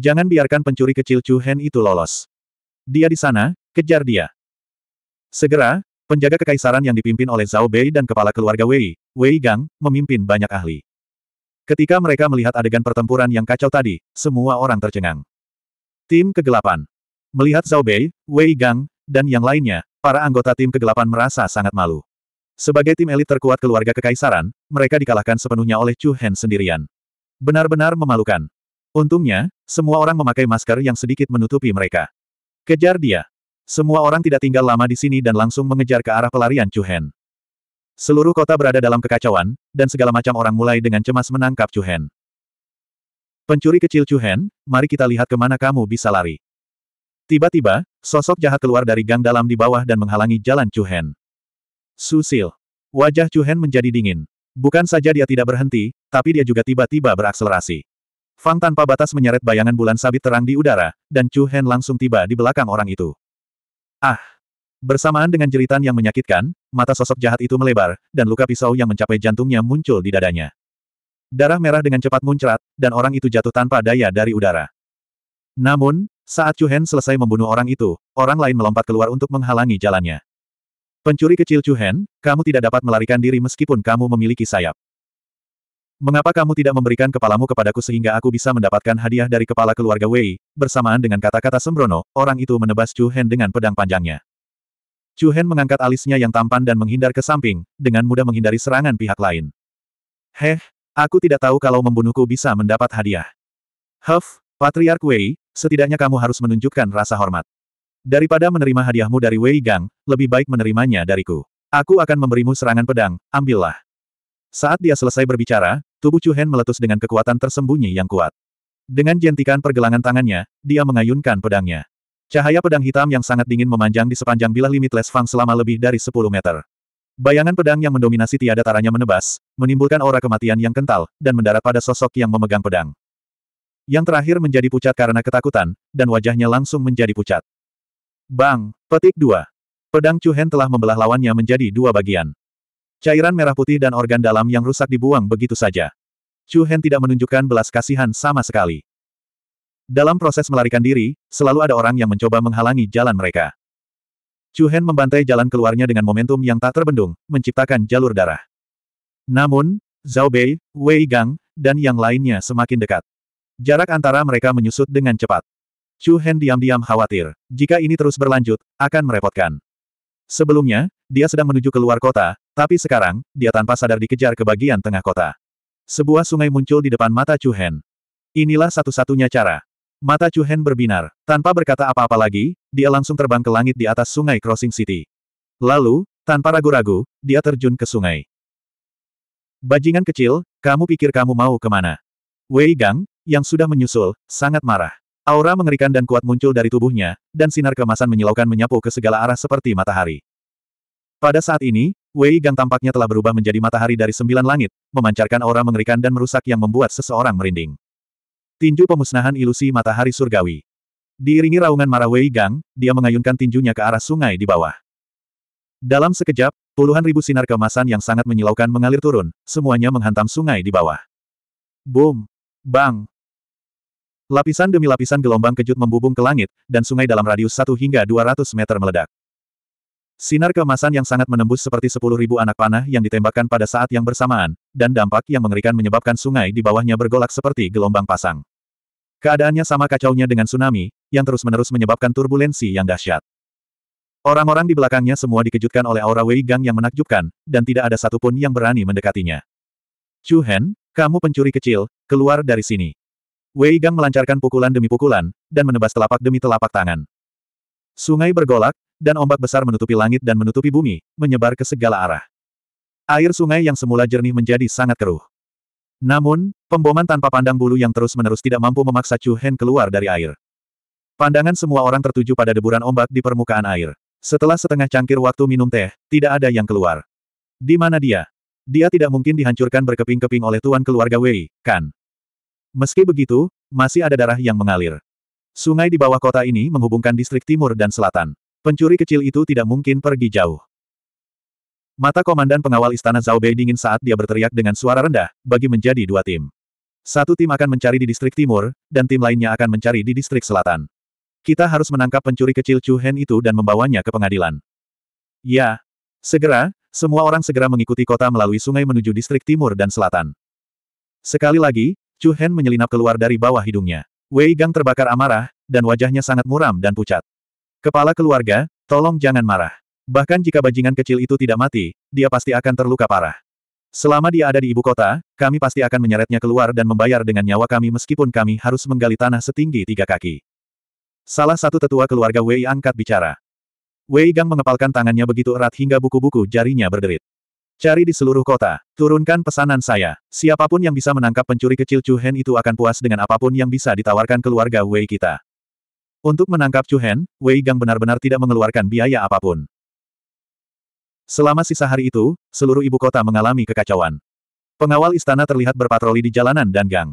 Jangan biarkan pencuri kecil Chu Hen itu lolos. Dia di sana, kejar dia. Segera, penjaga kekaisaran yang dipimpin oleh Zhao Bei dan kepala keluarga Wei, Wei Gang, memimpin banyak ahli. Ketika mereka melihat adegan pertempuran yang kacau tadi, semua orang tercengang. Tim Kegelapan Melihat Zhao Bei, Wei Gang, dan yang lainnya, para anggota tim kegelapan merasa sangat malu. Sebagai tim elit terkuat keluarga kekaisaran, mereka dikalahkan sepenuhnya oleh Chu Hen sendirian. Benar-benar memalukan. Untungnya, semua orang memakai masker yang sedikit menutupi mereka. Kejar dia. Semua orang tidak tinggal lama di sini dan langsung mengejar ke arah pelarian Chuhen. Seluruh kota berada dalam kekacauan, dan segala macam orang mulai dengan cemas menangkap Chuhen. Pencuri kecil Chuhen, mari kita lihat kemana kamu bisa lari. Tiba-tiba, sosok jahat keluar dari gang dalam di bawah dan menghalangi jalan Chuhen. Susil. Wajah Chuhen menjadi dingin. Bukan saja dia tidak berhenti, tapi dia juga tiba-tiba berakselerasi. Fang tanpa batas menyeret bayangan bulan sabit terang di udara, dan Chu Hen langsung tiba di belakang orang itu. Ah! Bersamaan dengan jeritan yang menyakitkan, mata sosok jahat itu melebar, dan luka pisau yang mencapai jantungnya muncul di dadanya. Darah merah dengan cepat muncrat, dan orang itu jatuh tanpa daya dari udara. Namun, saat Chu Hen selesai membunuh orang itu, orang lain melompat keluar untuk menghalangi jalannya. Pencuri kecil Chu Hen, kamu tidak dapat melarikan diri meskipun kamu memiliki sayap. Mengapa kamu tidak memberikan kepalamu kepadaku sehingga aku bisa mendapatkan hadiah dari kepala keluarga Wei? Bersamaan dengan kata-kata sembrono, orang itu menebas Chu Hen dengan pedang panjangnya. Chu Hen mengangkat alisnya yang tampan dan menghindar ke samping, dengan mudah menghindari serangan pihak lain. Heh, aku tidak tahu kalau membunuhku bisa mendapat hadiah. Huff, Patriark Wei, setidaknya kamu harus menunjukkan rasa hormat. Daripada menerima hadiahmu dari Wei Gang, lebih baik menerimanya dariku. Aku akan memberimu serangan pedang, ambillah. Saat dia selesai berbicara, tubuh Chu Hen meletus dengan kekuatan tersembunyi yang kuat. Dengan jentikan pergelangan tangannya, dia mengayunkan pedangnya. Cahaya pedang hitam yang sangat dingin memanjang di sepanjang bilah limitless fang selama lebih dari 10 meter. Bayangan pedang yang mendominasi tiada taranya menebas, menimbulkan aura kematian yang kental, dan mendarat pada sosok yang memegang pedang. Yang terakhir menjadi pucat karena ketakutan, dan wajahnya langsung menjadi pucat. Bang, petik dua. Pedang Chu Hen telah membelah lawannya menjadi dua bagian. Cairan merah putih dan organ dalam yang rusak dibuang begitu saja. Chu Hen tidak menunjukkan belas kasihan sama sekali. Dalam proses melarikan diri, selalu ada orang yang mencoba menghalangi jalan mereka. Chu Hen membantai jalan keluarnya dengan momentum yang tak terbendung, menciptakan jalur darah. Namun, Zhao Bei, Wei Gang, dan yang lainnya semakin dekat. Jarak antara mereka menyusut dengan cepat. Chu Hen diam-diam khawatir, jika ini terus berlanjut, akan merepotkan. Sebelumnya, dia sedang menuju ke luar kota, tapi sekarang, dia tanpa sadar dikejar ke bagian tengah kota. Sebuah sungai muncul di depan mata Chuhen. Inilah satu-satunya cara. Mata Chuhen berbinar. Tanpa berkata apa-apa lagi, dia langsung terbang ke langit di atas sungai Crossing City. Lalu, tanpa ragu-ragu, dia terjun ke sungai. Bajingan kecil, kamu pikir kamu mau kemana? Wei Gang, yang sudah menyusul, sangat marah. Aura mengerikan dan kuat muncul dari tubuhnya, dan sinar kemasan menyilaukan menyapu ke segala arah seperti matahari. Pada saat ini, Wei Gang tampaknya telah berubah menjadi matahari dari sembilan langit, memancarkan aura mengerikan dan merusak yang membuat seseorang merinding. Tinju pemusnahan ilusi matahari surgawi. Diiringi raungan marah Wei Gang, dia mengayunkan tinjunya ke arah sungai di bawah. Dalam sekejap, puluhan ribu sinar kemasan yang sangat menyilaukan mengalir turun, semuanya menghantam sungai di bawah. Boom! Bang! Lapisan demi lapisan gelombang kejut membubung ke langit, dan sungai dalam radius 1 hingga 200 meter meledak. Sinar kemasan yang sangat menembus seperti sepuluh ribu anak panah yang ditembakkan pada saat yang bersamaan, dan dampak yang mengerikan menyebabkan sungai di bawahnya bergolak seperti gelombang pasang. Keadaannya sama kacaunya dengan tsunami, yang terus-menerus menyebabkan turbulensi yang dahsyat. Orang-orang di belakangnya semua dikejutkan oleh aura Wei Gang yang menakjubkan, dan tidak ada satupun yang berani mendekatinya. Chu Hen, kamu pencuri kecil, keluar dari sini. Wei Gang melancarkan pukulan demi pukulan, dan menebas telapak demi telapak tangan. Sungai bergolak, dan ombak besar menutupi langit dan menutupi bumi, menyebar ke segala arah. Air sungai yang semula jernih menjadi sangat keruh. Namun, pemboman tanpa pandang bulu yang terus-menerus tidak mampu memaksa Chu Hen keluar dari air. Pandangan semua orang tertuju pada deburan ombak di permukaan air. Setelah setengah cangkir waktu minum teh, tidak ada yang keluar. Di mana dia? Dia tidak mungkin dihancurkan berkeping-keping oleh tuan keluarga Wei, kan? Meski begitu, masih ada darah yang mengalir. Sungai di bawah kota ini menghubungkan distrik timur dan selatan. Pencuri kecil itu tidak mungkin pergi jauh. Mata komandan pengawal istana Zhao Bei dingin saat dia berteriak dengan suara rendah, bagi menjadi dua tim. Satu tim akan mencari di distrik timur, dan tim lainnya akan mencari di distrik selatan. Kita harus menangkap pencuri kecil Chu Hen itu dan membawanya ke pengadilan. Ya. Segera, semua orang segera mengikuti kota melalui sungai menuju distrik timur dan selatan. Sekali lagi, Chu Hen menyelinap keluar dari bawah hidungnya. Wei Gang terbakar amarah, dan wajahnya sangat muram dan pucat. Kepala keluarga, tolong jangan marah. Bahkan jika bajingan kecil itu tidak mati, dia pasti akan terluka parah. Selama dia ada di ibu kota, kami pasti akan menyeretnya keluar dan membayar dengan nyawa kami meskipun kami harus menggali tanah setinggi tiga kaki. Salah satu tetua keluarga Wei angkat bicara. Wei Gang mengepalkan tangannya begitu erat hingga buku-buku jarinya berderit. Cari di seluruh kota, turunkan pesanan saya. Siapapun yang bisa menangkap pencuri kecil Chu Hen itu akan puas dengan apapun yang bisa ditawarkan keluarga Wei kita. Untuk menangkap Chu Hen, Wei Gang benar-benar tidak mengeluarkan biaya apapun. Selama sisa hari itu, seluruh ibu kota mengalami kekacauan. Pengawal istana terlihat berpatroli di jalanan dan gang.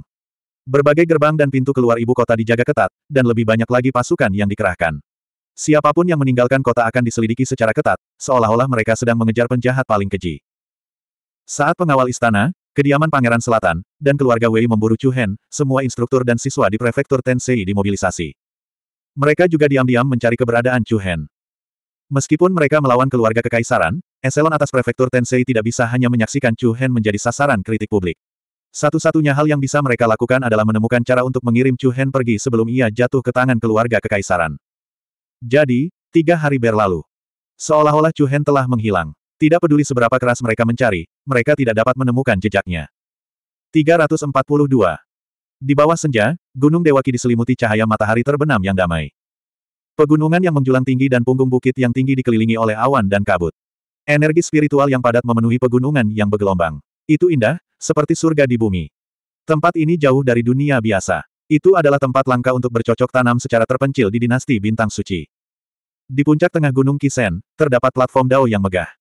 Berbagai gerbang dan pintu keluar ibu kota dijaga ketat, dan lebih banyak lagi pasukan yang dikerahkan. Siapapun yang meninggalkan kota akan diselidiki secara ketat, seolah-olah mereka sedang mengejar penjahat paling keji. Saat pengawal istana, kediaman Pangeran Selatan, dan keluarga Wei memburu Chu Hen, semua instruktur dan siswa di prefektur Tensei dimobilisasi. Mereka juga diam-diam mencari keberadaan Chu Hen. Meskipun mereka melawan keluarga kekaisaran, eselon atas prefektur Tensei tidak bisa hanya menyaksikan Chu Hen menjadi sasaran kritik publik. Satu-satunya hal yang bisa mereka lakukan adalah menemukan cara untuk mengirim Chu Hen pergi sebelum ia jatuh ke tangan keluarga kekaisaran. Jadi, tiga hari berlalu. Seolah-olah Chu Hen telah menghilang. Tidak peduli seberapa keras mereka mencari, mereka tidak dapat menemukan jejaknya. 342. Di bawah senja, Gunung Dewaki diselimuti cahaya matahari terbenam yang damai. Pegunungan yang menjulang tinggi dan punggung bukit yang tinggi dikelilingi oleh awan dan kabut. Energi spiritual yang padat memenuhi pegunungan yang bergelombang. Itu indah, seperti surga di bumi. Tempat ini jauh dari dunia biasa. Itu adalah tempat langka untuk bercocok tanam secara terpencil di dinasti bintang suci. Di puncak tengah Gunung Kisen, terdapat platform dao yang megah.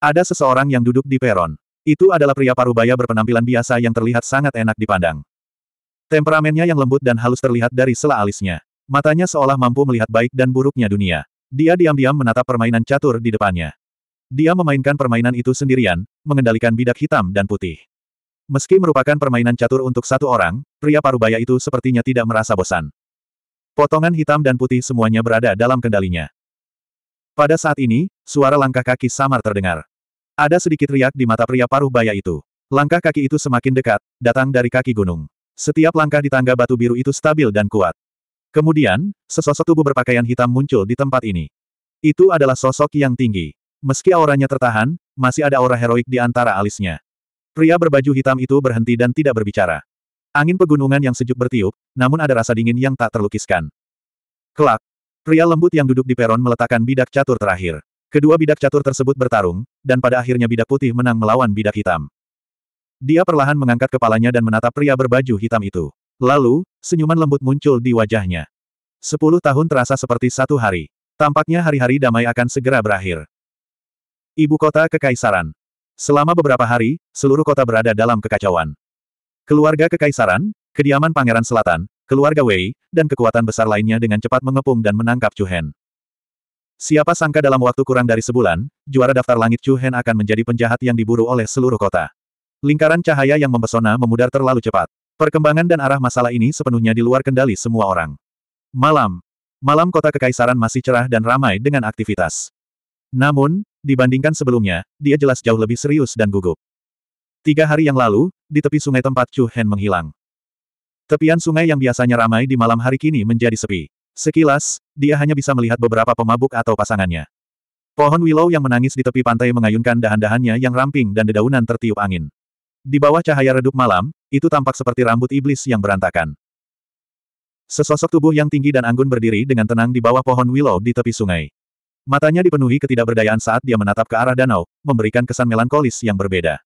Ada seseorang yang duduk di peron. Itu adalah pria parubaya berpenampilan biasa yang terlihat sangat enak dipandang. Temperamennya yang lembut dan halus terlihat dari sela alisnya. Matanya seolah mampu melihat baik dan buruknya dunia. Dia diam-diam menatap permainan catur di depannya. Dia memainkan permainan itu sendirian, mengendalikan bidak hitam dan putih. Meski merupakan permainan catur untuk satu orang, pria parubaya itu sepertinya tidak merasa bosan. Potongan hitam dan putih semuanya berada dalam kendalinya. Pada saat ini, suara langkah kaki samar terdengar. Ada sedikit riak di mata pria paruh baya itu. Langkah kaki itu semakin dekat, datang dari kaki gunung. Setiap langkah di tangga batu biru itu stabil dan kuat. Kemudian, sesosok tubuh berpakaian hitam muncul di tempat ini. Itu adalah sosok yang tinggi. Meski auranya tertahan, masih ada aura heroik di antara alisnya. Pria berbaju hitam itu berhenti dan tidak berbicara. Angin pegunungan yang sejuk bertiup, namun ada rasa dingin yang tak terlukiskan. Kelak, pria lembut yang duduk di peron meletakkan bidak catur terakhir. Kedua bidak catur tersebut bertarung, dan pada akhirnya bidak putih menang melawan bidak hitam. Dia perlahan mengangkat kepalanya dan menatap pria berbaju hitam itu. Lalu, senyuman lembut muncul di wajahnya. Sepuluh tahun terasa seperti satu hari. Tampaknya hari-hari damai akan segera berakhir. Ibu kota Kekaisaran. Selama beberapa hari, seluruh kota berada dalam kekacauan. Keluarga Kekaisaran, kediaman Pangeran Selatan, keluarga Wei, dan kekuatan besar lainnya dengan cepat mengepung dan menangkap Chu Hen. Siapa sangka dalam waktu kurang dari sebulan, juara daftar langit Chu Hen akan menjadi penjahat yang diburu oleh seluruh kota. Lingkaran cahaya yang mempesona memudar terlalu cepat. Perkembangan dan arah masalah ini sepenuhnya di luar kendali semua orang. Malam. Malam kota kekaisaran masih cerah dan ramai dengan aktivitas. Namun, dibandingkan sebelumnya, dia jelas jauh lebih serius dan gugup. Tiga hari yang lalu, di tepi sungai tempat Chu Hen menghilang. Tepian sungai yang biasanya ramai di malam hari kini menjadi sepi. Sekilas, dia hanya bisa melihat beberapa pemabuk atau pasangannya. Pohon willow yang menangis di tepi pantai mengayunkan dahan-dahannya yang ramping dan dedaunan tertiup angin. Di bawah cahaya redup malam, itu tampak seperti rambut iblis yang berantakan. Sesosok tubuh yang tinggi dan anggun berdiri dengan tenang di bawah pohon willow di tepi sungai. Matanya dipenuhi ketidakberdayaan saat dia menatap ke arah danau, memberikan kesan melankolis yang berbeda.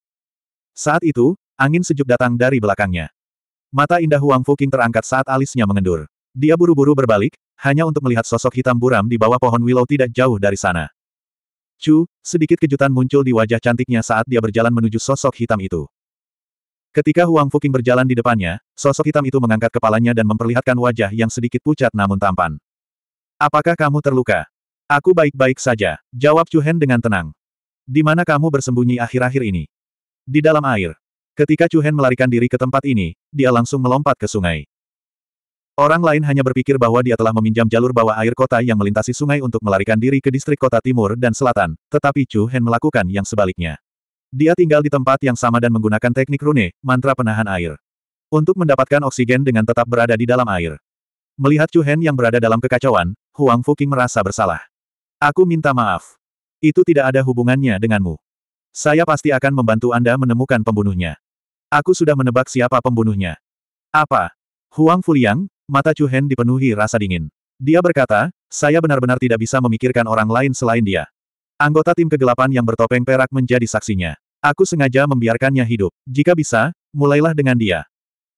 Saat itu, angin sejuk datang dari belakangnya. Mata indah Huang Fuking terangkat saat alisnya mengendur. Dia buru-buru berbalik, hanya untuk melihat sosok hitam buram di bawah pohon willow tidak jauh dari sana. Chu, sedikit kejutan muncul di wajah cantiknya saat dia berjalan menuju sosok hitam itu. Ketika Huang Fuqing berjalan di depannya, sosok hitam itu mengangkat kepalanya dan memperlihatkan wajah yang sedikit pucat namun tampan. Apakah kamu terluka? Aku baik-baik saja, jawab Chu Hen dengan tenang. Di mana kamu bersembunyi akhir-akhir ini? Di dalam air. Ketika Chu Hen melarikan diri ke tempat ini, dia langsung melompat ke sungai. Orang lain hanya berpikir bahwa dia telah meminjam jalur bawah air kota yang melintasi sungai untuk melarikan diri ke distrik kota timur dan selatan, tetapi Chu Hen melakukan yang sebaliknya. Dia tinggal di tempat yang sama dan menggunakan teknik rune, mantra penahan air. Untuk mendapatkan oksigen dengan tetap berada di dalam air. Melihat Chu Hen yang berada dalam kekacauan, Huang Fuqing merasa bersalah. Aku minta maaf. Itu tidak ada hubungannya denganmu. Saya pasti akan membantu Anda menemukan pembunuhnya. Aku sudah menebak siapa pembunuhnya. Apa? Huang Fuliang, mata Chu Hen dipenuhi rasa dingin. Dia berkata, saya benar-benar tidak bisa memikirkan orang lain selain dia. Anggota tim kegelapan yang bertopeng perak menjadi saksinya. Aku sengaja membiarkannya hidup. Jika bisa, mulailah dengan dia.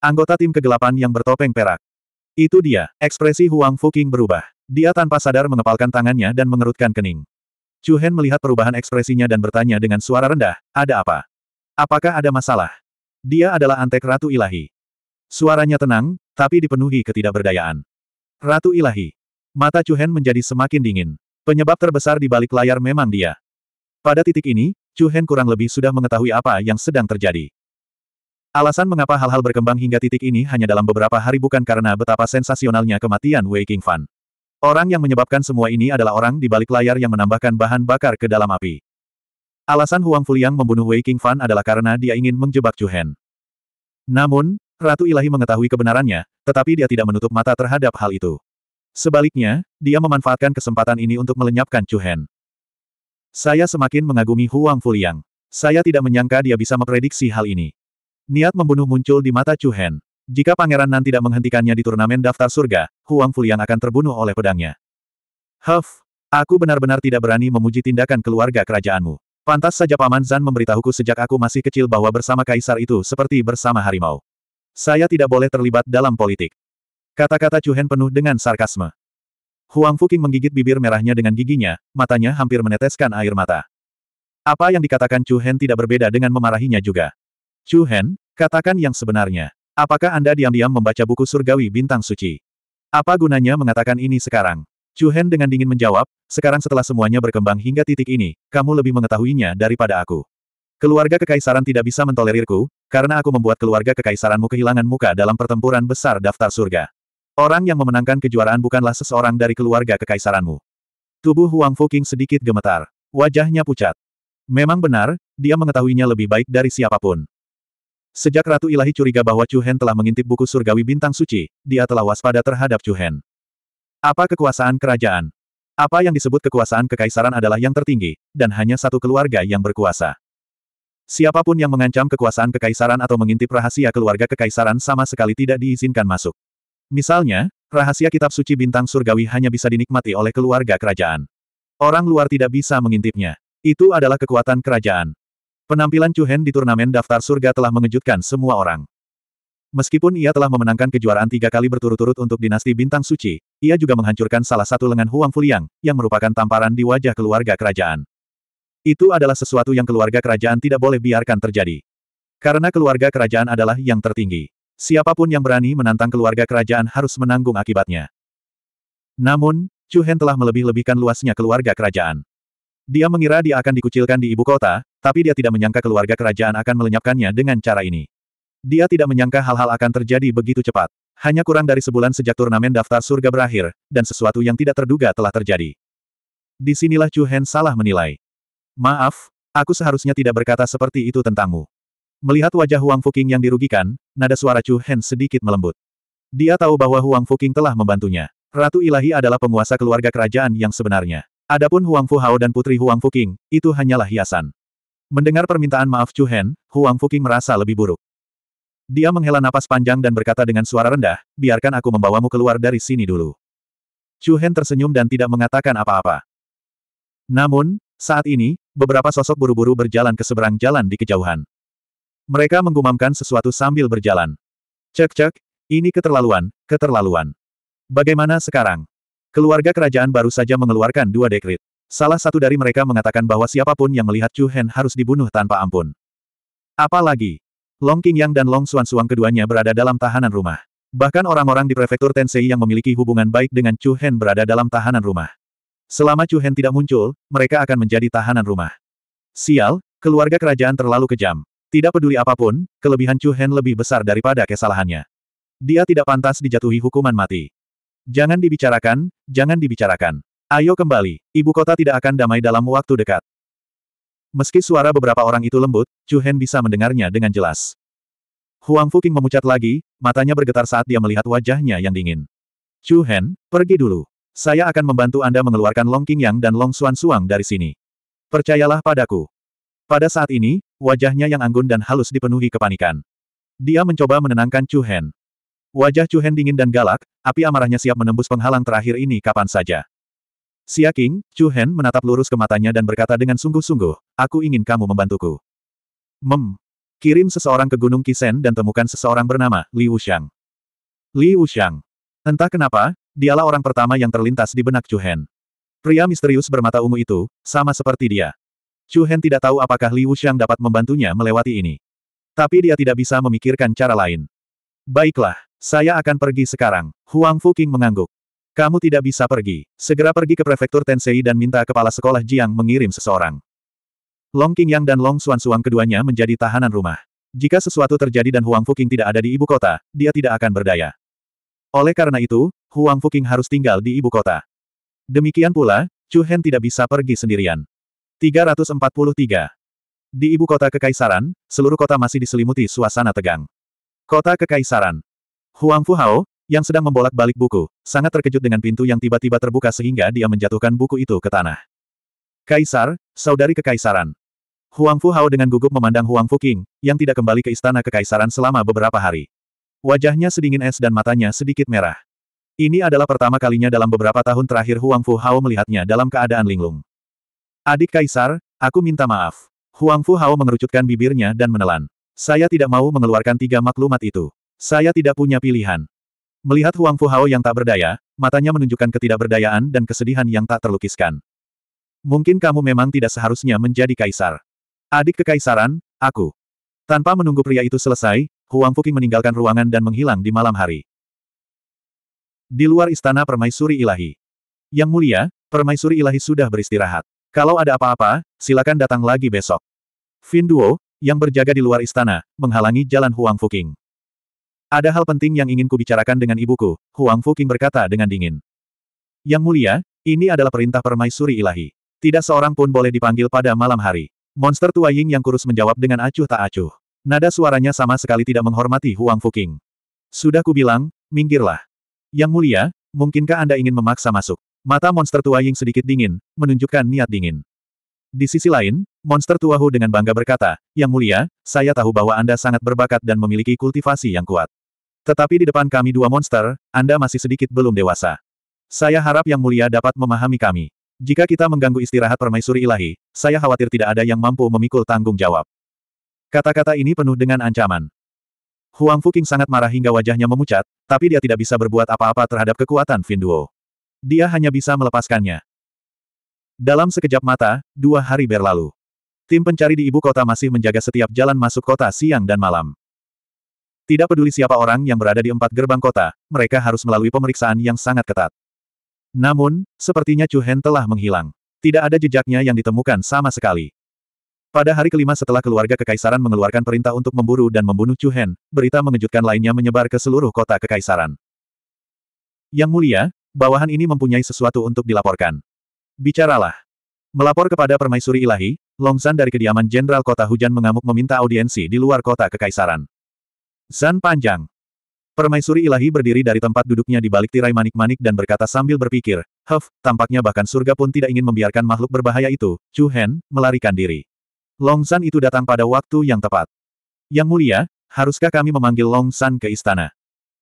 Anggota tim kegelapan yang bertopeng perak. Itu dia, ekspresi Huang Fuqing berubah. Dia tanpa sadar mengepalkan tangannya dan mengerutkan kening. Chu Hen melihat perubahan ekspresinya dan bertanya dengan suara rendah, ada apa? Apakah ada masalah? Dia adalah antek Ratu Ilahi. Suaranya tenang, tapi dipenuhi ketidakberdayaan. Ratu Ilahi. Mata Chu Hen menjadi semakin dingin. Penyebab terbesar di balik layar memang dia. Pada titik ini, Chu Hen kurang lebih sudah mengetahui apa yang sedang terjadi. Alasan mengapa hal-hal berkembang hingga titik ini hanya dalam beberapa hari bukan karena betapa sensasionalnya kematian Wei King Fan. Orang yang menyebabkan semua ini adalah orang di balik layar yang menambahkan bahan bakar ke dalam api. Alasan Huang Fuliang membunuh Wei King Fan adalah karena dia ingin menjebak Chu Hen. Namun, Ratu Ilahi mengetahui kebenarannya, tetapi dia tidak menutup mata terhadap hal itu. Sebaliknya, dia memanfaatkan kesempatan ini untuk melenyapkan Chu Hen. Saya semakin mengagumi Huang Fuliang. Saya tidak menyangka dia bisa memprediksi hal ini. Niat membunuh muncul di mata Chu Hen. Jika Pangeran Nan tidak menghentikannya di turnamen daftar surga, Huang Fuliang akan terbunuh oleh pedangnya. Huff, aku benar-benar tidak berani memuji tindakan keluarga kerajaanmu. Pantas saja Paman Zan memberitahuku sejak aku masih kecil bahwa bersama kaisar itu seperti bersama harimau. Saya tidak boleh terlibat dalam politik. Kata-kata Chu Hen penuh dengan sarkasme. Huang Fuqing menggigit bibir merahnya dengan giginya, matanya hampir meneteskan air mata. Apa yang dikatakan Chu Hen tidak berbeda dengan memarahinya juga. Chu Hen, katakan yang sebenarnya. Apakah Anda diam-diam membaca buku surgawi bintang suci? Apa gunanya mengatakan ini sekarang? Chu Hen dengan dingin menjawab, sekarang setelah semuanya berkembang hingga titik ini, kamu lebih mengetahuinya daripada aku. Keluarga kekaisaran tidak bisa mentolerirku, karena aku membuat keluarga kekaisaranmu kehilangan muka dalam pertempuran besar daftar surga. Orang yang memenangkan kejuaraan bukanlah seseorang dari keluarga kekaisaranmu. Tubuh Huang King sedikit gemetar. Wajahnya pucat. Memang benar, dia mengetahuinya lebih baik dari siapapun. Sejak Ratu Ilahi curiga bahwa Chu Hen telah mengintip buku surgawi bintang suci, dia telah waspada terhadap Chu Hen. Apa kekuasaan kerajaan? Apa yang disebut kekuasaan kekaisaran adalah yang tertinggi, dan hanya satu keluarga yang berkuasa. Siapapun yang mengancam kekuasaan kekaisaran atau mengintip rahasia keluarga kekaisaran sama sekali tidak diizinkan masuk. Misalnya, rahasia kitab suci bintang surgawi hanya bisa dinikmati oleh keluarga kerajaan. Orang luar tidak bisa mengintipnya. Itu adalah kekuatan kerajaan. Penampilan Cuhen di turnamen daftar surga telah mengejutkan semua orang. Meskipun ia telah memenangkan kejuaraan tiga kali berturut-turut untuk dinasti bintang suci, ia juga menghancurkan salah satu lengan Huang Fuliang, yang merupakan tamparan di wajah keluarga kerajaan. Itu adalah sesuatu yang keluarga kerajaan tidak boleh biarkan terjadi. Karena keluarga kerajaan adalah yang tertinggi. Siapapun yang berani menantang keluarga kerajaan harus menanggung akibatnya. Namun, Chu Hen telah melebih-lebihkan luasnya keluarga kerajaan. Dia mengira dia akan dikucilkan di ibu kota, tapi dia tidak menyangka keluarga kerajaan akan melenyapkannya dengan cara ini. Dia tidak menyangka hal-hal akan terjadi begitu cepat. Hanya kurang dari sebulan sejak turnamen daftar surga berakhir, dan sesuatu yang tidak terduga telah terjadi. Disinilah Chu Hen salah menilai. Maaf, aku seharusnya tidak berkata seperti itu tentangmu. Melihat wajah Huang Fuqing yang dirugikan, nada suara Chu Hen sedikit melembut. Dia tahu bahwa Huang Fuqing telah membantunya. Ratu Ilahi adalah penguasa keluarga kerajaan yang sebenarnya. Adapun Huang Fu Hao dan putri Huang Fuqing, itu hanyalah hiasan. Mendengar permintaan maaf Chu Hen, Huang Fuqing merasa lebih buruk. Dia menghela napas panjang dan berkata dengan suara rendah, biarkan aku membawamu keluar dari sini dulu. Chu Hen tersenyum dan tidak mengatakan apa-apa. Namun, saat ini, beberapa sosok buru-buru berjalan ke seberang jalan di kejauhan. Mereka menggumamkan sesuatu sambil berjalan. Cek-cek, ini keterlaluan, keterlaluan. Bagaimana sekarang? Keluarga kerajaan baru saja mengeluarkan dua dekrit. Salah satu dari mereka mengatakan bahwa siapapun yang melihat Chu Hen harus dibunuh tanpa ampun. Apalagi, Long King Yang dan Long Suang keduanya berada dalam tahanan rumah. Bahkan orang-orang di prefektur Tensei yang memiliki hubungan baik dengan Chu Hen berada dalam tahanan rumah. Selama Chu Hen tidak muncul, mereka akan menjadi tahanan rumah. Sial, keluarga kerajaan terlalu kejam. Tidak peduli apapun, kelebihan Chu Hen lebih besar daripada kesalahannya. Dia tidak pantas dijatuhi hukuman mati. Jangan dibicarakan, jangan dibicarakan. Ayo kembali, ibu kota tidak akan damai dalam waktu dekat. Meski suara beberapa orang itu lembut, Chu Hen bisa mendengarnya dengan jelas. Huang Fuqing memucat lagi, matanya bergetar saat dia melihat wajahnya yang dingin. Chu Hen, pergi dulu. Saya akan membantu Anda mengeluarkan Long King Yang dan Long Xuan Suang dari sini. Percayalah padaku. Pada saat ini, wajahnya yang anggun dan halus dipenuhi kepanikan. Dia mencoba menenangkan Chu Hen. Wajah Chu Hen dingin dan galak, api amarahnya siap menembus penghalang terakhir ini kapan saja. Xia King, Chu Hen menatap lurus ke matanya dan berkata dengan sungguh-sungguh, aku ingin kamu membantuku. Mem. Kirim seseorang ke Gunung Kisen dan temukan seseorang bernama Li Wuxiang. Li Wuxiang. Entah kenapa, dialah orang pertama yang terlintas di benak Chu Hen. Pria misterius bermata ungu itu, sama seperti dia. Chu Hen tidak tahu apakah Liu Wuxiang dapat membantunya melewati ini. Tapi dia tidak bisa memikirkan cara lain. Baiklah, saya akan pergi sekarang. Huang Fuqing mengangguk. Kamu tidak bisa pergi. Segera pergi ke prefektur Tensei dan minta kepala sekolah Jiang mengirim seseorang. Long Qingyang dan Long Xuanxuang keduanya menjadi tahanan rumah. Jika sesuatu terjadi dan Huang Fuqing tidak ada di ibu kota, dia tidak akan berdaya. Oleh karena itu, Huang Fuqing harus tinggal di ibu kota. Demikian pula, Chu Hen tidak bisa pergi sendirian. 343. Di ibu kota kekaisaran, seluruh kota masih diselimuti suasana tegang. Kota kekaisaran. Huang Hao yang sedang membolak-balik buku, sangat terkejut dengan pintu yang tiba-tiba terbuka sehingga dia menjatuhkan buku itu ke tanah. Kaisar, saudari kekaisaran. Huang Hao dengan gugup memandang Huang King yang tidak kembali ke istana kekaisaran selama beberapa hari. Wajahnya sedingin es dan matanya sedikit merah. Ini adalah pertama kalinya dalam beberapa tahun terakhir Huang Hao melihatnya dalam keadaan linglung. Adik Kaisar, aku minta maaf. Huang Fu Hao mengerucutkan bibirnya dan menelan. Saya tidak mau mengeluarkan tiga maklumat itu. Saya tidak punya pilihan. Melihat Huang Fu Hao yang tak berdaya, matanya menunjukkan ketidakberdayaan dan kesedihan yang tak terlukiskan. Mungkin kamu memang tidak seharusnya menjadi kaisar. Adik kekaisaran, aku. Tanpa menunggu pria itu selesai, Huang King meninggalkan ruangan dan menghilang di malam hari. Di luar istana permaisuri ilahi. Yang mulia, permaisuri ilahi sudah beristirahat. Kalau ada apa-apa, silakan datang lagi besok. Fin Duo, yang berjaga di luar istana, menghalangi jalan Huang Fuking. Ada hal penting yang ingin kubicarakan dengan ibuku, Huang Fuking berkata dengan dingin. Yang mulia, ini adalah perintah permaisuri ilahi. Tidak seorang pun boleh dipanggil pada malam hari. Monster tua Ying yang kurus menjawab dengan acuh tak acuh. Nada suaranya sama sekali tidak menghormati Huang Fuking. Sudah kubilang, minggirlah. Yang mulia, mungkinkah Anda ingin memaksa masuk? Mata monster tua Ying sedikit dingin, menunjukkan niat dingin. Di sisi lain, monster tua Hu dengan bangga berkata, Yang mulia, saya tahu bahwa Anda sangat berbakat dan memiliki kultivasi yang kuat. Tetapi di depan kami dua monster, Anda masih sedikit belum dewasa. Saya harap Yang mulia dapat memahami kami. Jika kita mengganggu istirahat permaisuri ilahi, saya khawatir tidak ada yang mampu memikul tanggung jawab. Kata-kata ini penuh dengan ancaman. Huang Fuking sangat marah hingga wajahnya memucat, tapi dia tidak bisa berbuat apa-apa terhadap kekuatan Fin dia hanya bisa melepaskannya. Dalam sekejap mata, dua hari berlalu. Tim pencari di ibu kota masih menjaga setiap jalan masuk kota siang dan malam. Tidak peduli siapa orang yang berada di empat gerbang kota, mereka harus melalui pemeriksaan yang sangat ketat. Namun, sepertinya Chu Hen telah menghilang. Tidak ada jejaknya yang ditemukan sama sekali. Pada hari kelima setelah keluarga kekaisaran mengeluarkan perintah untuk memburu dan membunuh Chu Hen, berita mengejutkan lainnya menyebar ke seluruh kota kekaisaran. Yang mulia, Bawahan ini mempunyai sesuatu untuk dilaporkan. Bicaralah. Melapor kepada permaisuri ilahi, Longzan dari kediaman Jenderal Kota Hujan mengamuk meminta audiensi di luar kota kekaisaran. San panjang. Permaisuri ilahi berdiri dari tempat duduknya di balik tirai manik-manik dan berkata sambil berpikir, Huff, tampaknya bahkan surga pun tidak ingin membiarkan makhluk berbahaya itu, Chu Hen, melarikan diri. Long San itu datang pada waktu yang tepat. Yang mulia, haruskah kami memanggil Long San ke istana?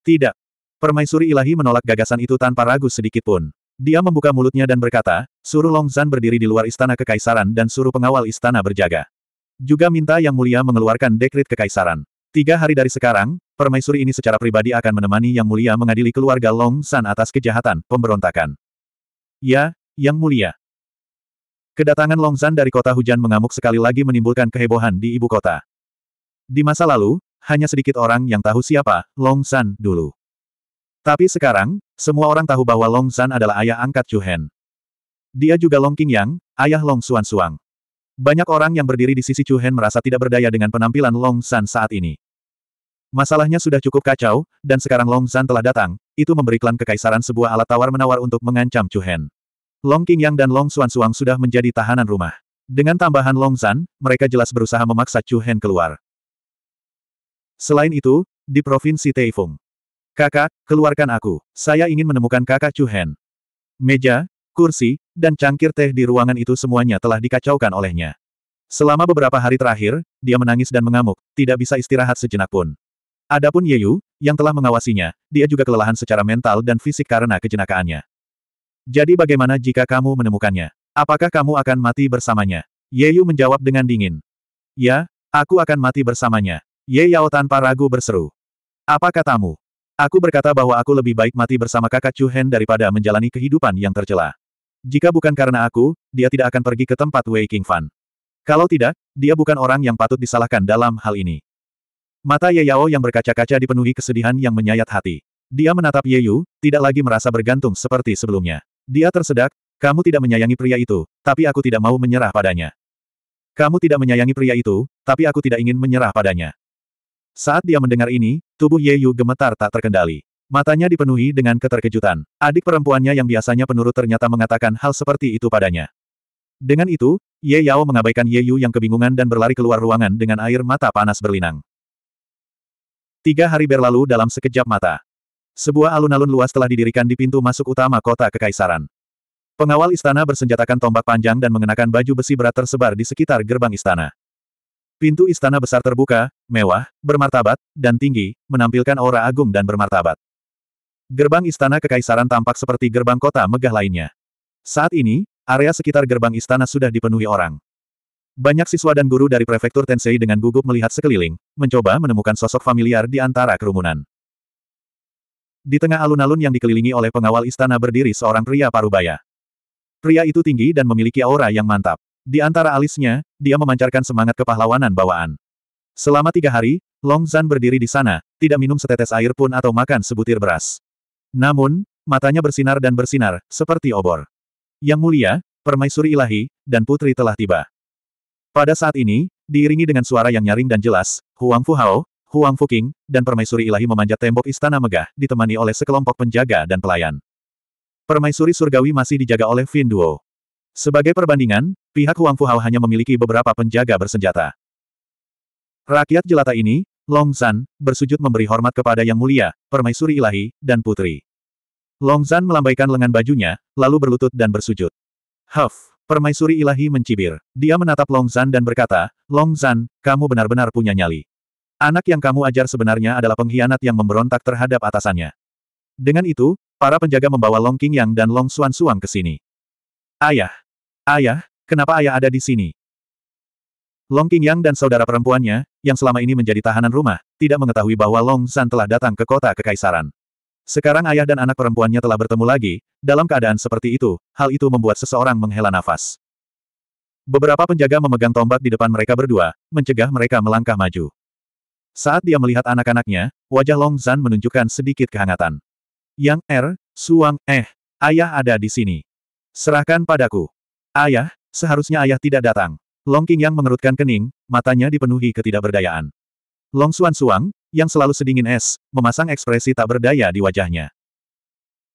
Tidak. Permaisuri ilahi menolak gagasan itu tanpa ragu sedikit pun. Dia membuka mulutnya dan berkata, suruh Long Zan berdiri di luar istana kekaisaran dan suruh pengawal istana berjaga. Juga minta Yang Mulia mengeluarkan dekrit kekaisaran. Tiga hari dari sekarang, permaisuri ini secara pribadi akan menemani Yang Mulia mengadili keluarga Long San atas kejahatan, pemberontakan. Ya, Yang Mulia. Kedatangan Long Zan dari kota hujan mengamuk sekali lagi menimbulkan kehebohan di ibu kota. Di masa lalu, hanya sedikit orang yang tahu siapa Long San dulu. Tapi sekarang, semua orang tahu bahwa Long San adalah ayah angkat Chu Hen. Dia juga Long King Yang, ayah Long Xuan Suang. Banyak orang yang berdiri di sisi Chu Hen merasa tidak berdaya dengan penampilan Long San saat ini. Masalahnya sudah cukup kacau, dan sekarang Long San telah datang, itu memberi klan kekaisaran sebuah alat tawar-menawar untuk mengancam Chu Hen. Long King Yang dan Long Xuan Suang sudah menjadi tahanan rumah. Dengan tambahan Long San, mereka jelas berusaha memaksa Chu Hen keluar. Selain itu, di Provinsi Taifung, Kakak, keluarkan aku. Saya ingin menemukan kakak Chu Hen. Meja, kursi, dan cangkir teh di ruangan itu semuanya telah dikacaukan olehnya. Selama beberapa hari terakhir, dia menangis dan mengamuk, tidak bisa istirahat sejenak pun. Adapun Ye Yu, yang telah mengawasinya, dia juga kelelahan secara mental dan fisik karena kejenakaannya. Jadi bagaimana jika kamu menemukannya? Apakah kamu akan mati bersamanya? Ye Yu menjawab dengan dingin. Ya, aku akan mati bersamanya. Ye Yao tanpa ragu berseru. Apa katamu? Aku berkata bahwa aku lebih baik mati bersama kakak Chu Hen daripada menjalani kehidupan yang tercela. Jika bukan karena aku, dia tidak akan pergi ke tempat Wei King Fan. Kalau tidak, dia bukan orang yang patut disalahkan dalam hal ini. Mata Ye Yao yang berkaca-kaca dipenuhi kesedihan yang menyayat hati. Dia menatap Ye Yu, tidak lagi merasa bergantung seperti sebelumnya. Dia tersedak, kamu tidak menyayangi pria itu, tapi aku tidak mau menyerah padanya. Kamu tidak menyayangi pria itu, tapi aku tidak ingin menyerah padanya. Saat dia mendengar ini, tubuh Ye Yu gemetar tak terkendali. Matanya dipenuhi dengan keterkejutan. Adik perempuannya yang biasanya penurut ternyata mengatakan hal seperti itu padanya. Dengan itu, Ye Yao mengabaikan Ye Yu yang kebingungan dan berlari keluar ruangan dengan air mata panas berlinang. Tiga hari berlalu dalam sekejap mata. Sebuah alun-alun luas telah didirikan di pintu masuk utama kota Kekaisaran. Pengawal istana bersenjatakan tombak panjang dan mengenakan baju besi berat tersebar di sekitar gerbang istana. Pintu istana besar terbuka, mewah, bermartabat, dan tinggi, menampilkan aura agung dan bermartabat. Gerbang Istana Kekaisaran tampak seperti gerbang kota megah lainnya. Saat ini, area sekitar gerbang istana sudah dipenuhi orang. Banyak siswa dan guru dari prefektur Tensei dengan gugup melihat sekeliling, mencoba menemukan sosok familiar di antara kerumunan. Di tengah alun-alun yang dikelilingi oleh pengawal istana berdiri seorang pria parubaya. Pria itu tinggi dan memiliki aura yang mantap. Di antara alisnya, dia memancarkan semangat kepahlawanan bawaan. Selama tiga hari, Long Zan berdiri di sana, tidak minum setetes air pun atau makan sebutir beras. Namun, matanya bersinar dan bersinar, seperti obor. Yang mulia, permaisuri ilahi, dan putri telah tiba. Pada saat ini, diiringi dengan suara yang nyaring dan jelas, Huang Fu Hao, Huang Fu King, dan permaisuri ilahi memanjat tembok istana megah, ditemani oleh sekelompok penjaga dan pelayan. Permaisuri surgawi masih dijaga oleh Fin Duo. Sebagai perbandingan, pihak Huang Fu Hao hanya memiliki beberapa penjaga bersenjata. Rakyat jelata ini, Long San, bersujud memberi hormat kepada Yang Mulia, Permaisuri Ilahi, dan Putri. Long San melambaikan lengan bajunya, lalu berlutut dan bersujud. Huff, Permaisuri Ilahi mencibir. Dia menatap Long San dan berkata, Long San, kamu benar-benar punya nyali. Anak yang kamu ajar sebenarnya adalah pengkhianat yang memberontak terhadap atasannya. Dengan itu, para penjaga membawa Long King Yang dan Long Xuan Suang ke sini. Ayah! Ayah, kenapa ayah ada di sini? Long King Yang dan saudara perempuannya, yang selama ini menjadi tahanan rumah, tidak mengetahui bahwa Long San telah datang ke kota kekaisaran. Sekarang ayah dan anak perempuannya telah bertemu lagi, dalam keadaan seperti itu, hal itu membuat seseorang menghela nafas. Beberapa penjaga memegang tombak di depan mereka berdua, mencegah mereka melangkah maju. Saat dia melihat anak-anaknya, wajah Long Zan menunjukkan sedikit kehangatan. Yang Er, Suang, eh, ayah ada di sini. Serahkan padaku. Ayah, seharusnya ayah tidak datang. Long King yang mengerutkan kening, matanya dipenuhi ketidakberdayaan. Long Xuan Suang, yang selalu sedingin es, memasang ekspresi tak berdaya di wajahnya.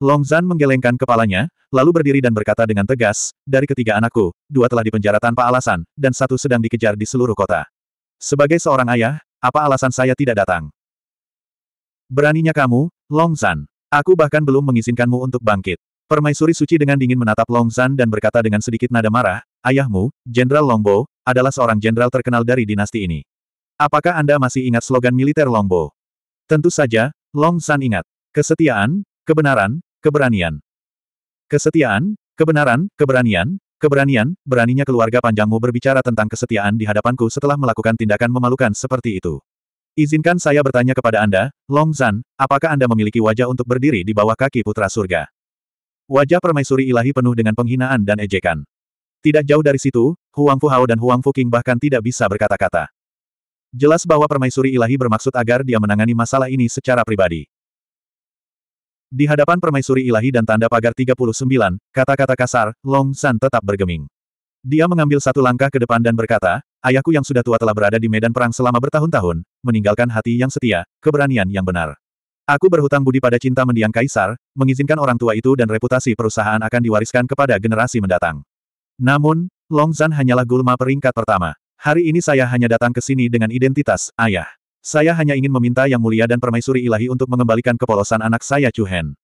Long Zan menggelengkan kepalanya, lalu berdiri dan berkata dengan tegas, dari ketiga anakku, dua telah dipenjara tanpa alasan, dan satu sedang dikejar di seluruh kota. Sebagai seorang ayah, apa alasan saya tidak datang? Beraninya kamu, Long Zan. Aku bahkan belum mengizinkanmu untuk bangkit. Permaisuri suci dengan dingin menatap Long Zan dan berkata dengan sedikit nada marah, Ayahmu, Jenderal Longbow, adalah seorang jenderal terkenal dari dinasti ini. Apakah Anda masih ingat slogan militer Longbow? Tentu saja, Long San ingat. Kesetiaan, kebenaran, keberanian. Kesetiaan, kebenaran, keberanian, keberanian, beraninya keluarga panjangmu berbicara tentang kesetiaan di hadapanku setelah melakukan tindakan memalukan seperti itu. Izinkan saya bertanya kepada Anda, Long San, apakah Anda memiliki wajah untuk berdiri di bawah kaki putra surga? Wajah permaisuri ilahi penuh dengan penghinaan dan ejekan. Tidak jauh dari situ, Huang Fu Hao dan Huang Fu King bahkan tidak bisa berkata-kata. Jelas bahwa permaisuri ilahi bermaksud agar dia menangani masalah ini secara pribadi. Di hadapan permaisuri ilahi dan tanda pagar 39, kata-kata kasar, Long San tetap bergeming. Dia mengambil satu langkah ke depan dan berkata, ayahku yang sudah tua telah berada di medan perang selama bertahun-tahun, meninggalkan hati yang setia, keberanian yang benar. Aku berhutang budi pada cinta mendiang kaisar, mengizinkan orang tua itu dan reputasi perusahaan akan diwariskan kepada generasi mendatang. Namun, Long Zhan hanyalah gulma peringkat pertama. Hari ini saya hanya datang ke sini dengan identitas, ayah. Saya hanya ingin meminta Yang Mulia dan Permaisuri Ilahi untuk mengembalikan kepolosan anak saya Chu Hen.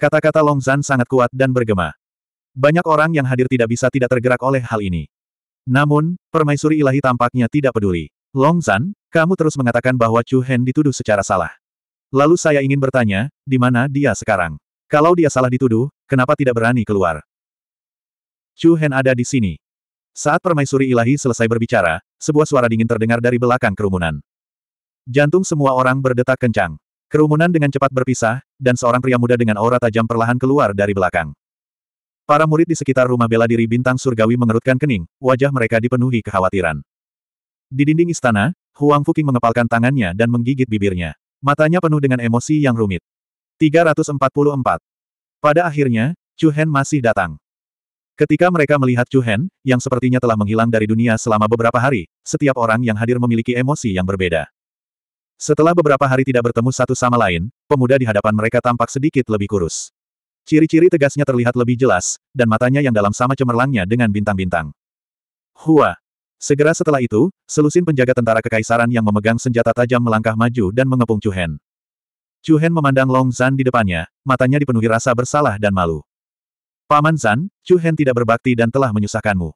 Kata-kata Long Zhan sangat kuat dan bergema. Banyak orang yang hadir tidak bisa tidak tergerak oleh hal ini. Namun, Permaisuri Ilahi tampaknya tidak peduli. Long Zhan, kamu terus mengatakan bahwa Chu Hen dituduh secara salah. Lalu saya ingin bertanya, di mana dia sekarang? Kalau dia salah dituduh, kenapa tidak berani keluar? Chu Hen ada di sini. Saat permaisuri ilahi selesai berbicara, sebuah suara dingin terdengar dari belakang kerumunan. Jantung semua orang berdetak kencang. Kerumunan dengan cepat berpisah, dan seorang pria muda dengan aura tajam perlahan keluar dari belakang. Para murid di sekitar rumah bela diri bintang surgawi mengerutkan kening, wajah mereka dipenuhi kekhawatiran. Di dinding istana, Huang Fuqing mengepalkan tangannya dan menggigit bibirnya. Matanya penuh dengan emosi yang rumit. 344. Pada akhirnya, Chu Hen masih datang. Ketika mereka melihat Chu Hen, yang sepertinya telah menghilang dari dunia selama beberapa hari, setiap orang yang hadir memiliki emosi yang berbeda. Setelah beberapa hari tidak bertemu satu sama lain, pemuda di hadapan mereka tampak sedikit lebih kurus. Ciri-ciri tegasnya terlihat lebih jelas, dan matanya yang dalam sama cemerlangnya dengan bintang-bintang. Hua! Segera setelah itu, selusin penjaga tentara kekaisaran yang memegang senjata tajam melangkah maju dan mengepung Chu Hen. Chu Hen memandang Long Zan di depannya, matanya dipenuhi rasa bersalah dan malu. Paman Zan, Chu Hen tidak berbakti dan telah menyusahkanmu.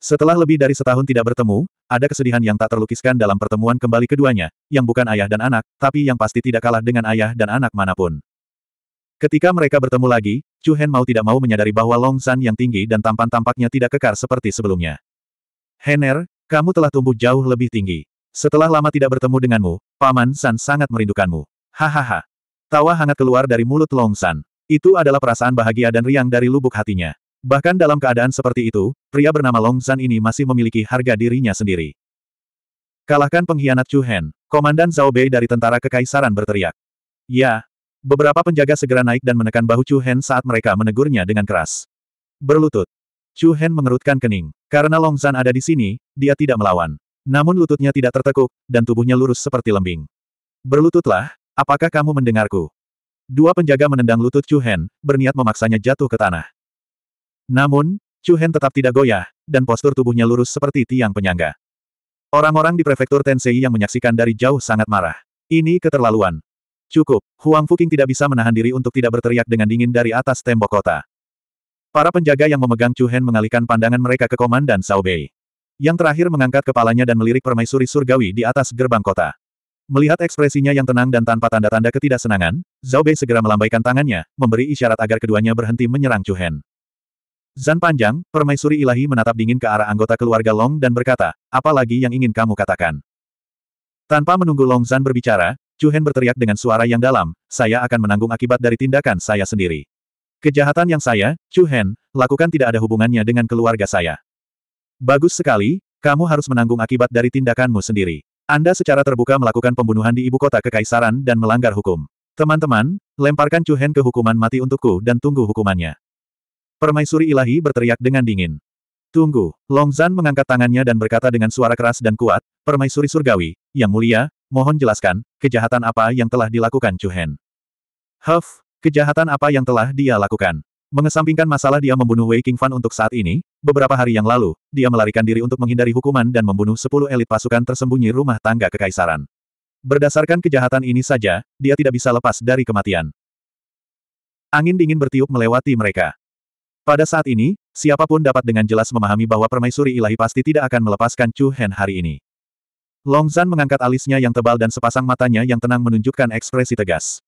Setelah lebih dari setahun tidak bertemu, ada kesedihan yang tak terlukiskan dalam pertemuan kembali keduanya, yang bukan ayah dan anak, tapi yang pasti tidak kalah dengan ayah dan anak manapun. Ketika mereka bertemu lagi, Chu Hen mau tidak mau menyadari bahwa Long San yang tinggi dan tampan tampaknya tidak kekar seperti sebelumnya. Henner, kamu telah tumbuh jauh lebih tinggi. Setelah lama tidak bertemu denganmu, Paman San sangat merindukanmu. Hahaha. Tawa hangat keluar dari mulut Long San. Itu adalah perasaan bahagia dan riang dari lubuk hatinya. Bahkan dalam keadaan seperti itu, pria bernama Long Zan ini masih memiliki harga dirinya sendiri. Kalahkan pengkhianat Chu Hen, Komandan Zhao Bei dari Tentara Kekaisaran berteriak. Ya. Beberapa penjaga segera naik dan menekan bahu Chu Hen saat mereka menegurnya dengan keras. Berlutut. Chu Hen mengerutkan kening. Karena Long Zan ada di sini, dia tidak melawan. Namun lututnya tidak tertekuk, dan tubuhnya lurus seperti lembing. Berlututlah, apakah kamu mendengarku? Dua penjaga menendang lutut Chu Hen, berniat memaksanya jatuh ke tanah. Namun, Chu Hen tetap tidak goyah, dan postur tubuhnya lurus seperti tiang penyangga. Orang-orang di prefektur Tensei yang menyaksikan dari jauh sangat marah. Ini keterlaluan. Cukup, Huang Fuqing tidak bisa menahan diri untuk tidak berteriak dengan dingin dari atas tembok kota. Para penjaga yang memegang Chu Hen mengalihkan pandangan mereka ke Komandan Sao Bei. Yang terakhir mengangkat kepalanya dan melirik permaisuri surgawi di atas gerbang kota. Melihat ekspresinya yang tenang dan tanpa tanda-tanda ketidaksenangan, Zhao Bei segera melambaikan tangannya, memberi isyarat agar keduanya berhenti menyerang Chu Hen. Zan Panjang, permaisuri ilahi menatap dingin ke arah anggota keluarga Long dan berkata, apalagi yang ingin kamu katakan. Tanpa menunggu Long Zan berbicara, Chu Hen berteriak dengan suara yang dalam, saya akan menanggung akibat dari tindakan saya sendiri. Kejahatan yang saya, Chu Hen, lakukan tidak ada hubungannya dengan keluarga saya. Bagus sekali, kamu harus menanggung akibat dari tindakanmu sendiri. Anda secara terbuka melakukan pembunuhan di ibu kota kekaisaran dan melanggar hukum. Teman-teman, lemparkan Chuhen ke hukuman mati untukku dan tunggu hukumannya. Permaisuri ilahi berteriak dengan dingin. Tunggu, Long mengangkat tangannya dan berkata dengan suara keras dan kuat, Permaisuri surgawi, yang mulia, mohon jelaskan, kejahatan apa yang telah dilakukan Chuhen. Huff, kejahatan apa yang telah dia lakukan? Mengesampingkan masalah dia membunuh Wei Qingfan untuk saat ini, beberapa hari yang lalu, dia melarikan diri untuk menghindari hukuman dan membunuh 10 elit pasukan tersembunyi rumah tangga kekaisaran. Berdasarkan kejahatan ini saja, dia tidak bisa lepas dari kematian. Angin dingin bertiup melewati mereka. Pada saat ini, siapapun dapat dengan jelas memahami bahwa permaisuri ilahi pasti tidak akan melepaskan Chu Hen hari ini. Long Zan mengangkat alisnya yang tebal dan sepasang matanya yang tenang menunjukkan ekspresi tegas.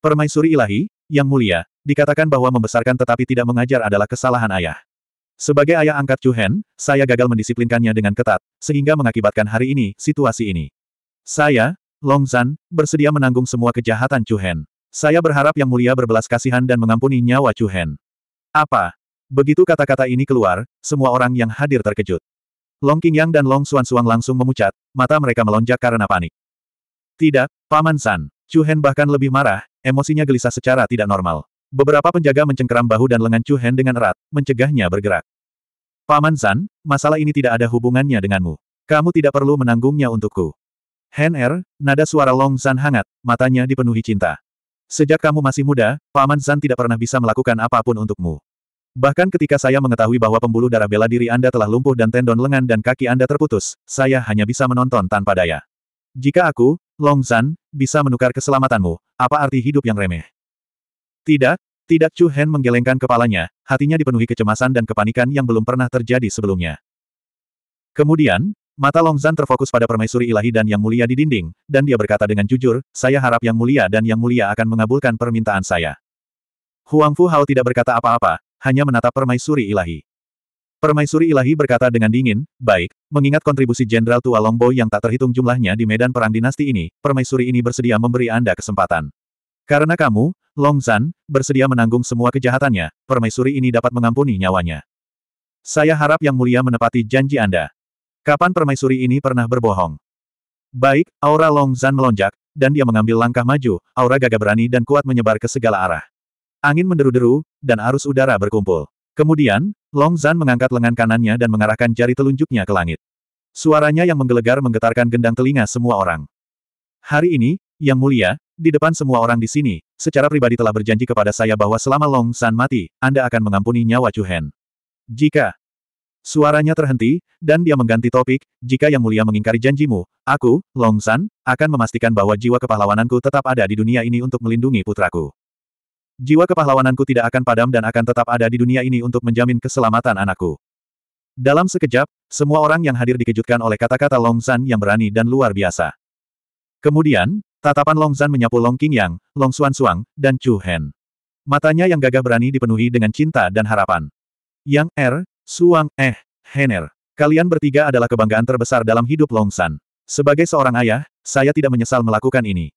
Permaisuri ilahi, yang mulia, dikatakan bahwa membesarkan tetapi tidak mengajar adalah kesalahan ayah. Sebagai ayah angkat Chu Hen, saya gagal mendisiplinkannya dengan ketat, sehingga mengakibatkan hari ini, situasi ini. Saya, Long Zan, bersedia menanggung semua kejahatan Chu Hen. Saya berharap Yang Mulia berbelas kasihan dan mengampuni nyawa Chu Hen. Apa? Begitu kata-kata ini keluar, semua orang yang hadir terkejut. Long King Yang dan Long Xuan Xuan langsung memucat, mata mereka melonjak karena panik. Tidak, Paman San, Chu Hen bahkan lebih marah, Emosinya gelisah secara tidak normal. Beberapa penjaga mencengkeram bahu dan lengan Chu Hen dengan erat, mencegahnya bergerak. Paman San, masalah ini tidak ada hubungannya denganmu. Kamu tidak perlu menanggungnya untukku. Hen Er, nada suara Long San hangat, matanya dipenuhi cinta. Sejak kamu masih muda, Paman San tidak pernah bisa melakukan apapun untukmu. Bahkan ketika saya mengetahui bahwa pembuluh darah bela diri Anda telah lumpuh dan tendon lengan dan kaki Anda terputus, saya hanya bisa menonton tanpa daya. Jika aku, Long Zan, bisa menukar keselamatanmu, apa arti hidup yang remeh? Tidak, tidak Chu Hen menggelengkan kepalanya, hatinya dipenuhi kecemasan dan kepanikan yang belum pernah terjadi sebelumnya. Kemudian, mata Long Zan terfokus pada permaisuri ilahi dan yang mulia di dinding, dan dia berkata dengan jujur, saya harap yang mulia dan yang mulia akan mengabulkan permintaan saya. Huang Fu Hao tidak berkata apa-apa, hanya menatap permaisuri ilahi. Permaisuri ilahi berkata dengan dingin, baik, mengingat kontribusi Jenderal Tua Longbo yang tak terhitung jumlahnya di medan perang dinasti ini, permaisuri ini bersedia memberi Anda kesempatan. Karena kamu, Long Zan, bersedia menanggung semua kejahatannya, permaisuri ini dapat mengampuni nyawanya. Saya harap Yang Mulia menepati janji Anda. Kapan permaisuri ini pernah berbohong? Baik, aura Long Zan melonjak, dan dia mengambil langkah maju, aura gagah berani dan kuat menyebar ke segala arah. Angin menderu-deru, dan arus udara berkumpul. Kemudian, Long Zan mengangkat lengan kanannya dan mengarahkan jari telunjuknya ke langit. Suaranya yang menggelegar menggetarkan gendang telinga semua orang. Hari ini, Yang Mulia, di depan semua orang di sini, secara pribadi telah berjanji kepada saya bahwa selama Long San mati, Anda akan mengampuni nyawa Chu Jika suaranya terhenti, dan dia mengganti topik, jika Yang Mulia mengingkari janjimu, aku, Long San, akan memastikan bahwa jiwa kepahlawananku tetap ada di dunia ini untuk melindungi putraku. Jiwa kepahlawananku tidak akan padam dan akan tetap ada di dunia ini untuk menjamin keselamatan anakku. Dalam sekejap, semua orang yang hadir dikejutkan oleh kata-kata Long Zan yang berani dan luar biasa. Kemudian, tatapan Long Zan menyapu Long Yang, Long Xuan Suang, dan Chu Hen. Matanya yang gagah berani dipenuhi dengan cinta dan harapan. Yang Er, Suang Eh, Hener. Kalian bertiga adalah kebanggaan terbesar dalam hidup Long San. Sebagai seorang ayah, saya tidak menyesal melakukan ini.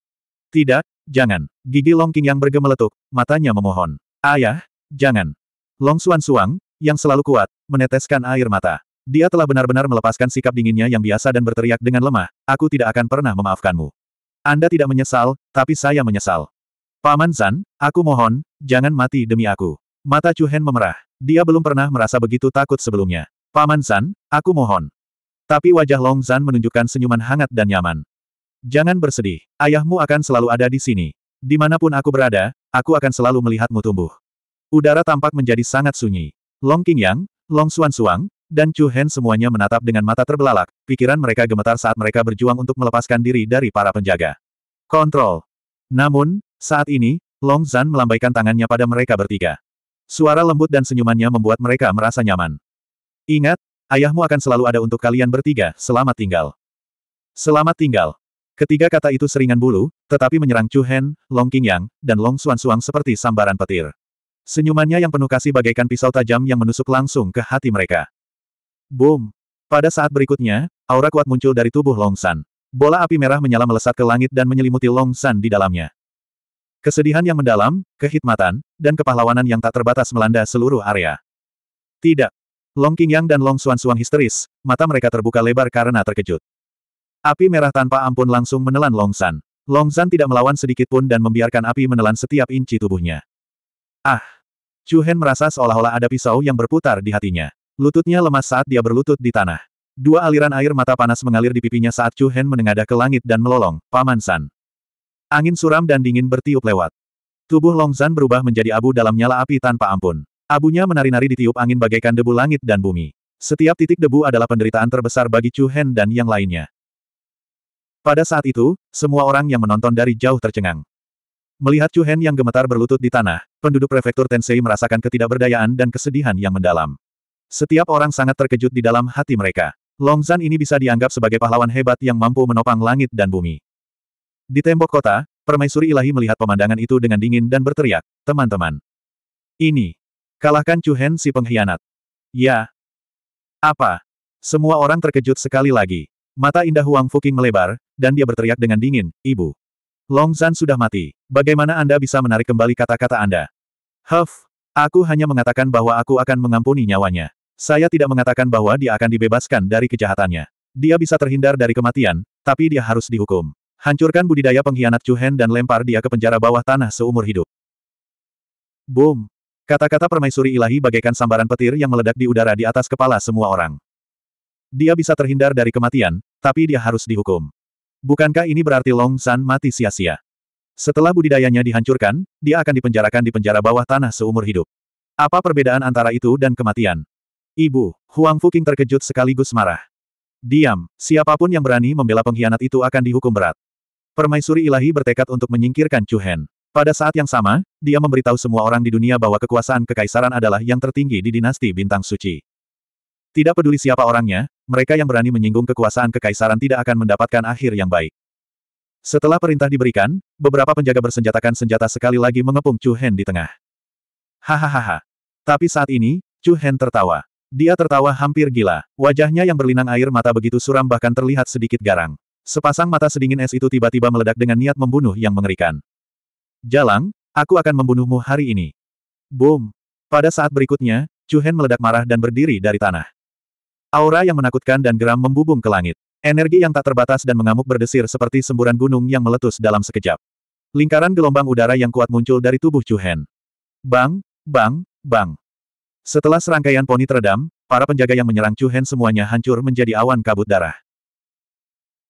Tidak, jangan. Gigi Long King yang bergemeletuk, matanya memohon. Ayah, jangan. Long Suan Suang, yang selalu kuat, meneteskan air mata. Dia telah benar-benar melepaskan sikap dinginnya yang biasa dan berteriak dengan lemah, aku tidak akan pernah memaafkanmu. Anda tidak menyesal, tapi saya menyesal. Paman Zan, aku mohon, jangan mati demi aku. Mata Chu Hen memerah. Dia belum pernah merasa begitu takut sebelumnya. Paman Zan, aku mohon. Tapi wajah Long Zan menunjukkan senyuman hangat dan nyaman. Jangan bersedih. Ayahmu akan selalu ada di sini. Dimanapun aku berada, aku akan selalu melihatmu tumbuh. Udara tampak menjadi sangat sunyi. Long Qingyang, Long Xuan Suang, dan Chu Hen semuanya menatap dengan mata terbelalak, pikiran mereka gemetar saat mereka berjuang untuk melepaskan diri dari para penjaga. Kontrol. Namun, saat ini, Long Zan melambaikan tangannya pada mereka bertiga. Suara lembut dan senyumannya membuat mereka merasa nyaman. Ingat, ayahmu akan selalu ada untuk kalian bertiga, selamat tinggal. Selamat tinggal. Ketiga kata itu seringan bulu, tetapi menyerang Chu Hen, Long Qingyang, dan Long Suang seperti sambaran petir. Senyumannya yang penuh kasih bagaikan pisau tajam yang menusuk langsung ke hati mereka. Boom! Pada saat berikutnya, aura kuat muncul dari tubuh Long San. Bola api merah menyala melesat ke langit dan menyelimuti Long San di dalamnya. Kesedihan yang mendalam, kehikmatan, dan kepahlawanan yang tak terbatas melanda seluruh area. Tidak. Long Qingyang dan Long Suang histeris, mata mereka terbuka lebar karena terkejut. Api merah tanpa ampun langsung menelan Longsan. Longsan tidak melawan sedikit pun dan membiarkan api menelan setiap inci tubuhnya. Ah! Chu Hen merasa seolah-olah ada pisau yang berputar di hatinya. Lututnya lemas saat dia berlutut di tanah. Dua aliran air mata panas mengalir di pipinya saat Chu Hen menengadah ke langit dan melolong, Paman San. Angin suram dan dingin bertiup lewat. Tubuh Long San berubah menjadi abu dalam nyala api tanpa ampun. Abunya menari-nari ditiup angin bagaikan debu langit dan bumi. Setiap titik debu adalah penderitaan terbesar bagi Chu Hen dan yang lainnya. Pada saat itu, semua orang yang menonton dari jauh tercengang. Melihat Chu Hen yang gemetar berlutut di tanah, penduduk prefektur Tensei merasakan ketidakberdayaan dan kesedihan yang mendalam. Setiap orang sangat terkejut di dalam hati mereka. Long Longzan ini bisa dianggap sebagai pahlawan hebat yang mampu menopang langit dan bumi. Di tembok kota, permaisuri ilahi melihat pemandangan itu dengan dingin dan berteriak, teman-teman. Ini. Kalahkan Chu Hen si pengkhianat. Ya. Apa? Semua orang terkejut sekali lagi. Mata indah Huang Fuqing melebar, dan dia berteriak dengan dingin, Ibu. Long Zan sudah mati. Bagaimana Anda bisa menarik kembali kata-kata Anda? Huff, aku hanya mengatakan bahwa aku akan mengampuni nyawanya. Saya tidak mengatakan bahwa dia akan dibebaskan dari kejahatannya. Dia bisa terhindar dari kematian, tapi dia harus dihukum. Hancurkan budidaya pengkhianat Chuhen dan lempar dia ke penjara bawah tanah seumur hidup. Boom! Kata-kata permaisuri ilahi bagaikan sambaran petir yang meledak di udara di atas kepala semua orang. Dia bisa terhindar dari kematian, tapi dia harus dihukum. Bukankah ini berarti Long San mati sia-sia? Setelah budidayanya dihancurkan, dia akan dipenjarakan di penjara bawah tanah seumur hidup. Apa perbedaan antara itu dan kematian? Ibu, Huang Fuqing terkejut sekaligus marah. Diam, siapapun yang berani membela pengkhianat itu akan dihukum berat. Permaisuri ilahi bertekad untuk menyingkirkan Chu Hen. Pada saat yang sama, dia memberitahu semua orang di dunia bahwa kekuasaan kekaisaran adalah yang tertinggi di dinasti Bintang Suci. Tidak peduli siapa orangnya, mereka yang berani menyinggung kekuasaan kekaisaran tidak akan mendapatkan akhir yang baik. Setelah perintah diberikan, beberapa penjaga bersenjatakan senjata sekali lagi mengepung Chu Hen di tengah. Hahaha. Tapi saat ini, Chu Hen tertawa. Dia tertawa hampir gila. Wajahnya yang berlinang air mata begitu suram bahkan terlihat sedikit garang. Sepasang mata sedingin es itu tiba-tiba meledak dengan niat membunuh yang mengerikan. Jalang, aku akan membunuhmu hari ini. Boom. Pada saat berikutnya, Chu Hen meledak marah dan berdiri dari tanah. Aura yang menakutkan dan geram membubung ke langit. Energi yang tak terbatas dan mengamuk berdesir seperti semburan gunung yang meletus dalam sekejap. Lingkaran gelombang udara yang kuat muncul dari tubuh Chu Bang, bang, bang. Setelah serangkaian poni teredam, para penjaga yang menyerang Chu semuanya hancur menjadi awan kabut darah.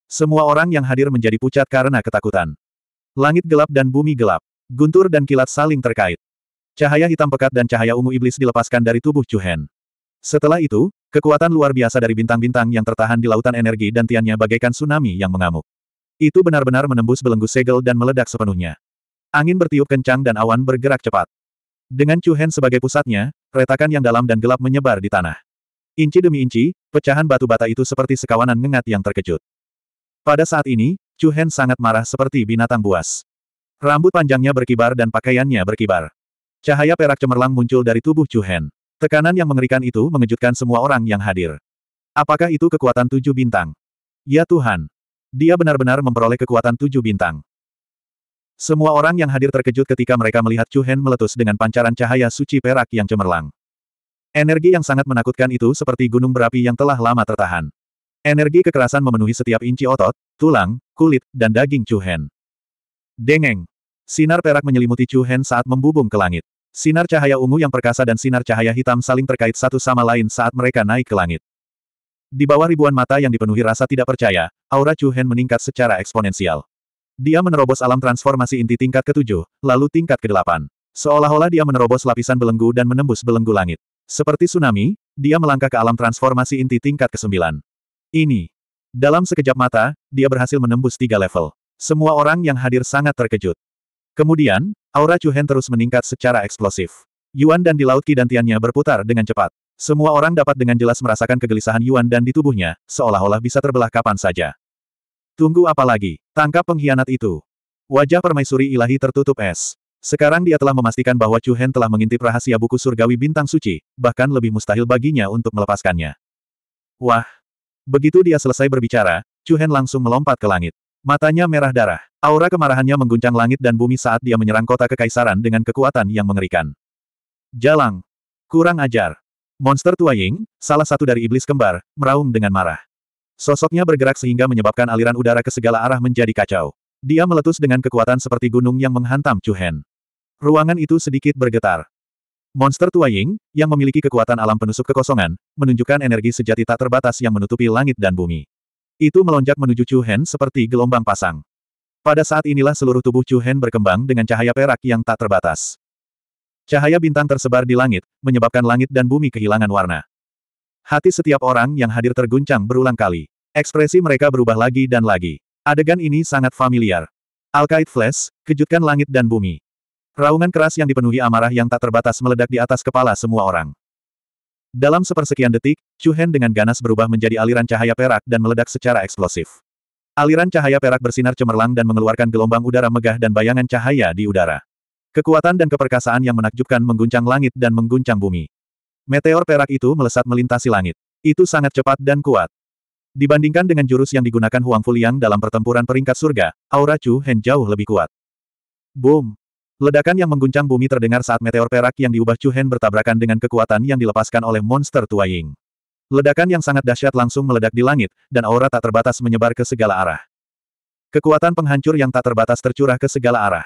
Semua orang yang hadir menjadi pucat karena ketakutan. Langit gelap dan bumi gelap. Guntur dan kilat saling terkait. Cahaya hitam pekat dan cahaya ungu iblis dilepaskan dari tubuh Chu Setelah itu, Kekuatan luar biasa dari bintang-bintang yang tertahan di lautan energi dan tiannya bagaikan tsunami yang mengamuk. Itu benar-benar menembus belenggu segel dan meledak sepenuhnya. Angin bertiup kencang dan awan bergerak cepat. Dengan Chu Hen sebagai pusatnya, retakan yang dalam dan gelap menyebar di tanah. Inci demi inci, pecahan batu bata itu seperti sekawanan ngengat yang terkejut. Pada saat ini, Chu Hen sangat marah seperti binatang buas. Rambut panjangnya berkibar dan pakaiannya berkibar. Cahaya perak cemerlang muncul dari tubuh Chu Hen. Tekanan yang mengerikan itu mengejutkan semua orang yang hadir. Apakah itu kekuatan tujuh bintang? Ya Tuhan! Dia benar-benar memperoleh kekuatan tujuh bintang. Semua orang yang hadir terkejut ketika mereka melihat Chu Hen meletus dengan pancaran cahaya suci perak yang cemerlang. Energi yang sangat menakutkan itu seperti gunung berapi yang telah lama tertahan. Energi kekerasan memenuhi setiap inci otot, tulang, kulit, dan daging Chu Hen. Dengeng! Sinar perak menyelimuti Chu Hen saat membubung ke langit. Sinar cahaya ungu yang perkasa dan sinar cahaya hitam saling terkait satu sama lain saat mereka naik ke langit. Di bawah ribuan mata yang dipenuhi rasa tidak percaya, aura Chu Hen meningkat secara eksponensial. Dia menerobos alam transformasi inti tingkat ke ketujuh, lalu tingkat ke kedelapan. Seolah-olah dia menerobos lapisan belenggu dan menembus belenggu langit. Seperti tsunami, dia melangkah ke alam transformasi inti tingkat ke kesembilan. Ini. Dalam sekejap mata, dia berhasil menembus tiga level. Semua orang yang hadir sangat terkejut. Kemudian, aura Hen terus meningkat secara eksplosif. Yuan dan di laut Tianya berputar dengan cepat. Semua orang dapat dengan jelas merasakan kegelisahan Yuan dan di tubuhnya, seolah-olah bisa terbelah kapan saja. Tunggu apa lagi? Tangkap pengkhianat itu. Wajah permaisuri ilahi tertutup es. Sekarang dia telah memastikan bahwa Chu Hen telah mengintip rahasia buku surgawi bintang suci, bahkan lebih mustahil baginya untuk melepaskannya. Wah! Begitu dia selesai berbicara, Chu Hen langsung melompat ke langit. Matanya merah darah. Aura kemarahannya mengguncang langit dan bumi saat dia menyerang kota kekaisaran dengan kekuatan yang mengerikan. Jalang. Kurang ajar. Monster tua Ying, salah satu dari iblis kembar, meraung dengan marah. Sosoknya bergerak sehingga menyebabkan aliran udara ke segala arah menjadi kacau. Dia meletus dengan kekuatan seperti gunung yang menghantam Chuhen. Ruangan itu sedikit bergetar. Monster tua Ying, yang memiliki kekuatan alam penusuk kekosongan, menunjukkan energi sejati tak terbatas yang menutupi langit dan bumi. Itu melonjak menuju Chu Hen seperti gelombang pasang. Pada saat inilah seluruh tubuh Chu Hen berkembang dengan cahaya perak yang tak terbatas. Cahaya bintang tersebar di langit, menyebabkan langit dan bumi kehilangan warna. Hati setiap orang yang hadir terguncang berulang kali. Ekspresi mereka berubah lagi dan lagi. Adegan ini sangat familiar. Alkait Flash, kejutkan langit dan bumi. Raungan keras yang dipenuhi amarah yang tak terbatas meledak di atas kepala semua orang. Dalam sepersekian detik, Chu Hen dengan ganas berubah menjadi aliran cahaya perak dan meledak secara eksplosif. Aliran cahaya perak bersinar cemerlang dan mengeluarkan gelombang udara megah dan bayangan cahaya di udara. Kekuatan dan keperkasaan yang menakjubkan mengguncang langit dan mengguncang bumi. Meteor perak itu melesat melintasi langit. Itu sangat cepat dan kuat. Dibandingkan dengan jurus yang digunakan Huang Fuliang dalam pertempuran peringkat surga, aura Chu Hen jauh lebih kuat. Boom! Ledakan yang mengguncang bumi terdengar saat meteor perak yang diubah Chu bertabrakan dengan kekuatan yang dilepaskan oleh monster tua Ying. Ledakan yang sangat dahsyat langsung meledak di langit, dan aura tak terbatas menyebar ke segala arah. Kekuatan penghancur yang tak terbatas tercurah ke segala arah.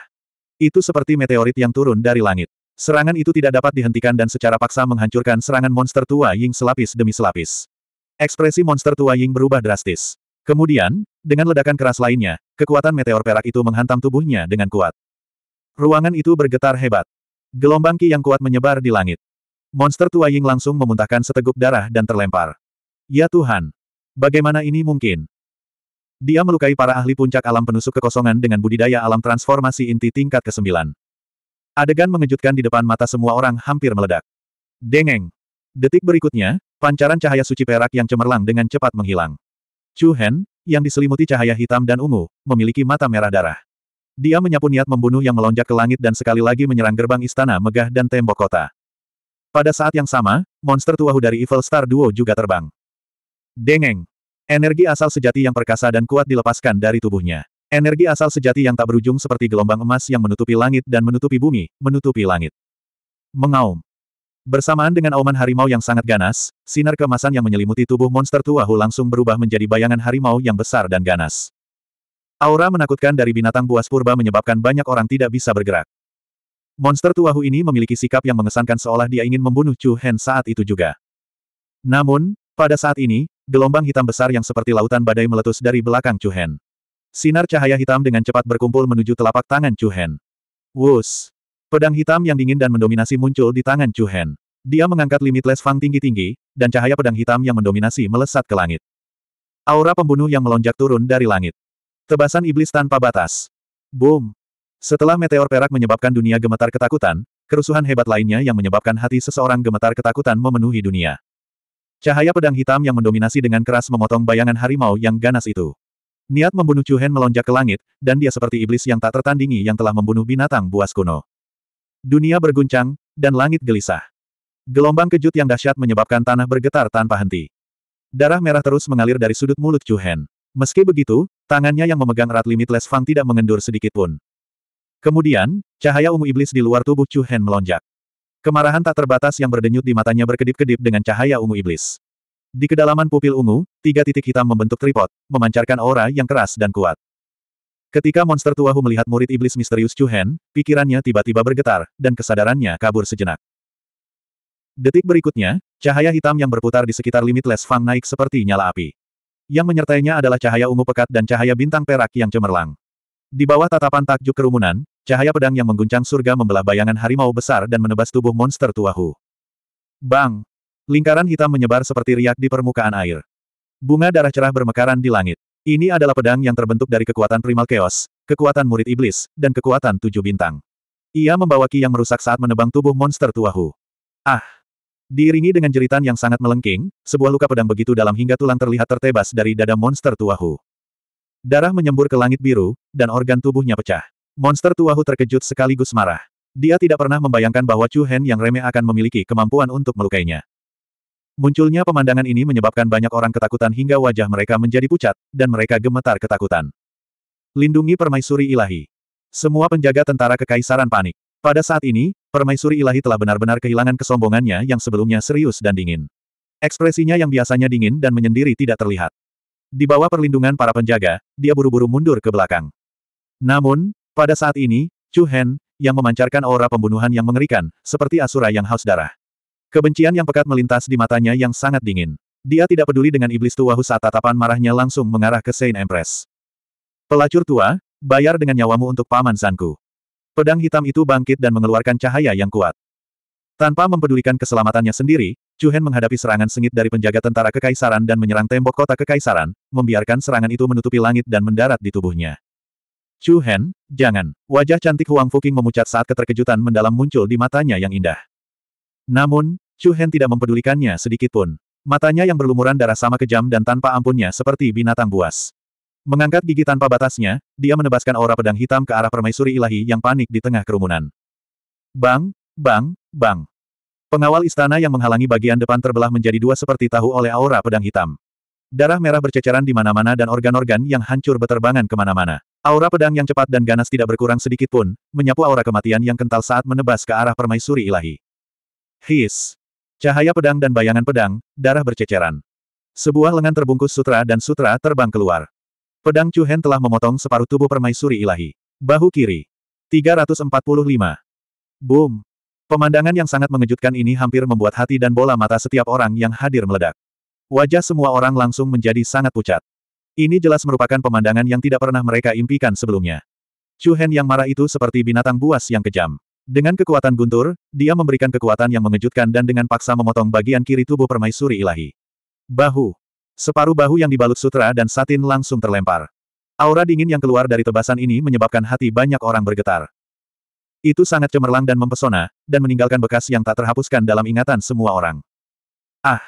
Itu seperti meteorit yang turun dari langit. Serangan itu tidak dapat dihentikan dan secara paksa menghancurkan serangan monster tua Ying selapis demi selapis. Ekspresi monster tua Ying berubah drastis. Kemudian, dengan ledakan keras lainnya, kekuatan meteor perak itu menghantam tubuhnya dengan kuat. Ruangan itu bergetar hebat. Gelombang ki yang kuat menyebar di langit. Monster tua Ying langsung memuntahkan seteguk darah dan terlempar. Ya Tuhan! Bagaimana ini mungkin? Dia melukai para ahli puncak alam penusuk kekosongan dengan budidaya alam transformasi inti tingkat ke-9. Adegan mengejutkan di depan mata semua orang hampir meledak. Dengeng! Detik berikutnya, pancaran cahaya suci perak yang cemerlang dengan cepat menghilang. Chu Hen, yang diselimuti cahaya hitam dan ungu, memiliki mata merah darah. Dia menyapu niat membunuh yang melonjak ke langit dan sekali lagi menyerang gerbang istana megah dan tembok kota. Pada saat yang sama, monster tuahu dari Evil Star Duo juga terbang. Dengeng. Energi asal sejati yang perkasa dan kuat dilepaskan dari tubuhnya. Energi asal sejati yang tak berujung seperti gelombang emas yang menutupi langit dan menutupi bumi, menutupi langit. Mengaum. Bersamaan dengan auman harimau yang sangat ganas, sinar kemasan yang menyelimuti tubuh monster tuahu langsung berubah menjadi bayangan harimau yang besar dan ganas. Aura menakutkan dari binatang buas purba menyebabkan banyak orang tidak bisa bergerak. Monster tuahu ini memiliki sikap yang mengesankan seolah dia ingin membunuh Chu Hen saat itu juga. Namun, pada saat ini, gelombang hitam besar yang seperti lautan badai meletus dari belakang Chu Hen. Sinar cahaya hitam dengan cepat berkumpul menuju telapak tangan Chu Hen. Wus! Pedang hitam yang dingin dan mendominasi muncul di tangan Chu Hen. Dia mengangkat limitless fang tinggi-tinggi, dan cahaya pedang hitam yang mendominasi melesat ke langit. Aura pembunuh yang melonjak turun dari langit. Tebasan iblis tanpa batas. Boom. Setelah meteor perak menyebabkan dunia gemetar ketakutan, kerusuhan hebat lainnya yang menyebabkan hati seseorang gemetar ketakutan memenuhi dunia. Cahaya pedang hitam yang mendominasi dengan keras memotong bayangan harimau yang ganas itu. Niat membunuh Chuhen melonjak ke langit, dan dia seperti iblis yang tak tertandingi yang telah membunuh binatang buas kuno. Dunia berguncang, dan langit gelisah. Gelombang kejut yang dahsyat menyebabkan tanah bergetar tanpa henti. Darah merah terus mengalir dari sudut mulut Chuhen. Meski begitu, tangannya yang memegang erat Limitless Fang tidak mengendur sedikitpun. Kemudian, cahaya ungu iblis di luar tubuh Chu Hen melonjak. Kemarahan tak terbatas yang berdenyut di matanya berkedip-kedip dengan cahaya ungu iblis. Di kedalaman pupil ungu, tiga titik hitam membentuk tripod, memancarkan aura yang keras dan kuat. Ketika monster tua Hu melihat murid iblis misterius Chu Hen, pikirannya tiba-tiba bergetar, dan kesadarannya kabur sejenak. Detik berikutnya, cahaya hitam yang berputar di sekitar Limitless Fang naik seperti nyala api. Yang menyertainya adalah cahaya ungu pekat dan cahaya bintang perak yang cemerlang. Di bawah tatapan takjub kerumunan, cahaya pedang yang mengguncang surga membelah bayangan harimau besar dan menebas tubuh monster tua Hu. Bang! Lingkaran hitam menyebar seperti riak di permukaan air. Bunga darah cerah bermekaran di langit. Ini adalah pedang yang terbentuk dari kekuatan primal chaos, kekuatan murid iblis, dan kekuatan tujuh bintang. Ia membawa ki yang merusak saat menebang tubuh monster tua Hu. Ah! Diiringi dengan jeritan yang sangat melengking, sebuah luka pedang begitu dalam hingga tulang terlihat tertebas dari dada monster Tuahu. Darah menyembur ke langit biru, dan organ tubuhnya pecah. Monster Tuahu terkejut sekaligus marah. Dia tidak pernah membayangkan bahwa Chu Hen yang remeh akan memiliki kemampuan untuk melukainya. Munculnya pemandangan ini menyebabkan banyak orang ketakutan hingga wajah mereka menjadi pucat, dan mereka gemetar ketakutan. Lindungi permaisuri ilahi. Semua penjaga tentara kekaisaran panik. Pada saat ini, permaisuri ilahi telah benar-benar kehilangan kesombongannya yang sebelumnya serius dan dingin. Ekspresinya yang biasanya dingin dan menyendiri tidak terlihat. Di bawah perlindungan para penjaga, dia buru-buru mundur ke belakang. Namun, pada saat ini, Chu Hen, yang memancarkan aura pembunuhan yang mengerikan, seperti asura yang haus darah. Kebencian yang pekat melintas di matanya yang sangat dingin. Dia tidak peduli dengan iblis tua saat tatapan marahnya langsung mengarah ke Saint Empress. Pelacur tua, bayar dengan nyawamu untuk paman Zanku. Pedang hitam itu bangkit dan mengeluarkan cahaya yang kuat. Tanpa mempedulikan keselamatannya sendiri, Chu Hen menghadapi serangan sengit dari penjaga tentara kekaisaran dan menyerang tembok kota kekaisaran, membiarkan serangan itu menutupi langit dan mendarat di tubuhnya. Chu Hen, jangan. Wajah cantik Huang Fuqing memucat saat keterkejutan mendalam muncul di matanya yang indah. Namun, Chu Hen tidak mempedulikannya sedikitpun. Matanya yang berlumuran darah sama kejam dan tanpa ampunnya seperti binatang buas. Mengangkat gigi tanpa batasnya, dia menebaskan aura pedang hitam ke arah permaisuri ilahi yang panik di tengah kerumunan. Bang, bang, bang. Pengawal istana yang menghalangi bagian depan terbelah menjadi dua seperti tahu oleh aura pedang hitam. Darah merah berceceran di mana-mana dan organ-organ yang hancur beterbangan kemana-mana. Aura pedang yang cepat dan ganas tidak berkurang sedikit pun, menyapu aura kematian yang kental saat menebas ke arah permaisuri ilahi. His. Cahaya pedang dan bayangan pedang, darah berceceran. Sebuah lengan terbungkus sutra dan sutra terbang keluar. Pedang Chu Hen telah memotong separuh tubuh permaisuri ilahi. Bahu kiri. 345. Boom. Pemandangan yang sangat mengejutkan ini hampir membuat hati dan bola mata setiap orang yang hadir meledak. Wajah semua orang langsung menjadi sangat pucat. Ini jelas merupakan pemandangan yang tidak pernah mereka impikan sebelumnya. Chu Hen yang marah itu seperti binatang buas yang kejam. Dengan kekuatan guntur, dia memberikan kekuatan yang mengejutkan dan dengan paksa memotong bagian kiri tubuh permaisuri ilahi. Bahu. Separuh bahu yang dibalut sutra dan satin langsung terlempar. Aura dingin yang keluar dari tebasan ini menyebabkan hati banyak orang bergetar. Itu sangat cemerlang dan mempesona, dan meninggalkan bekas yang tak terhapuskan dalam ingatan semua orang. Ah!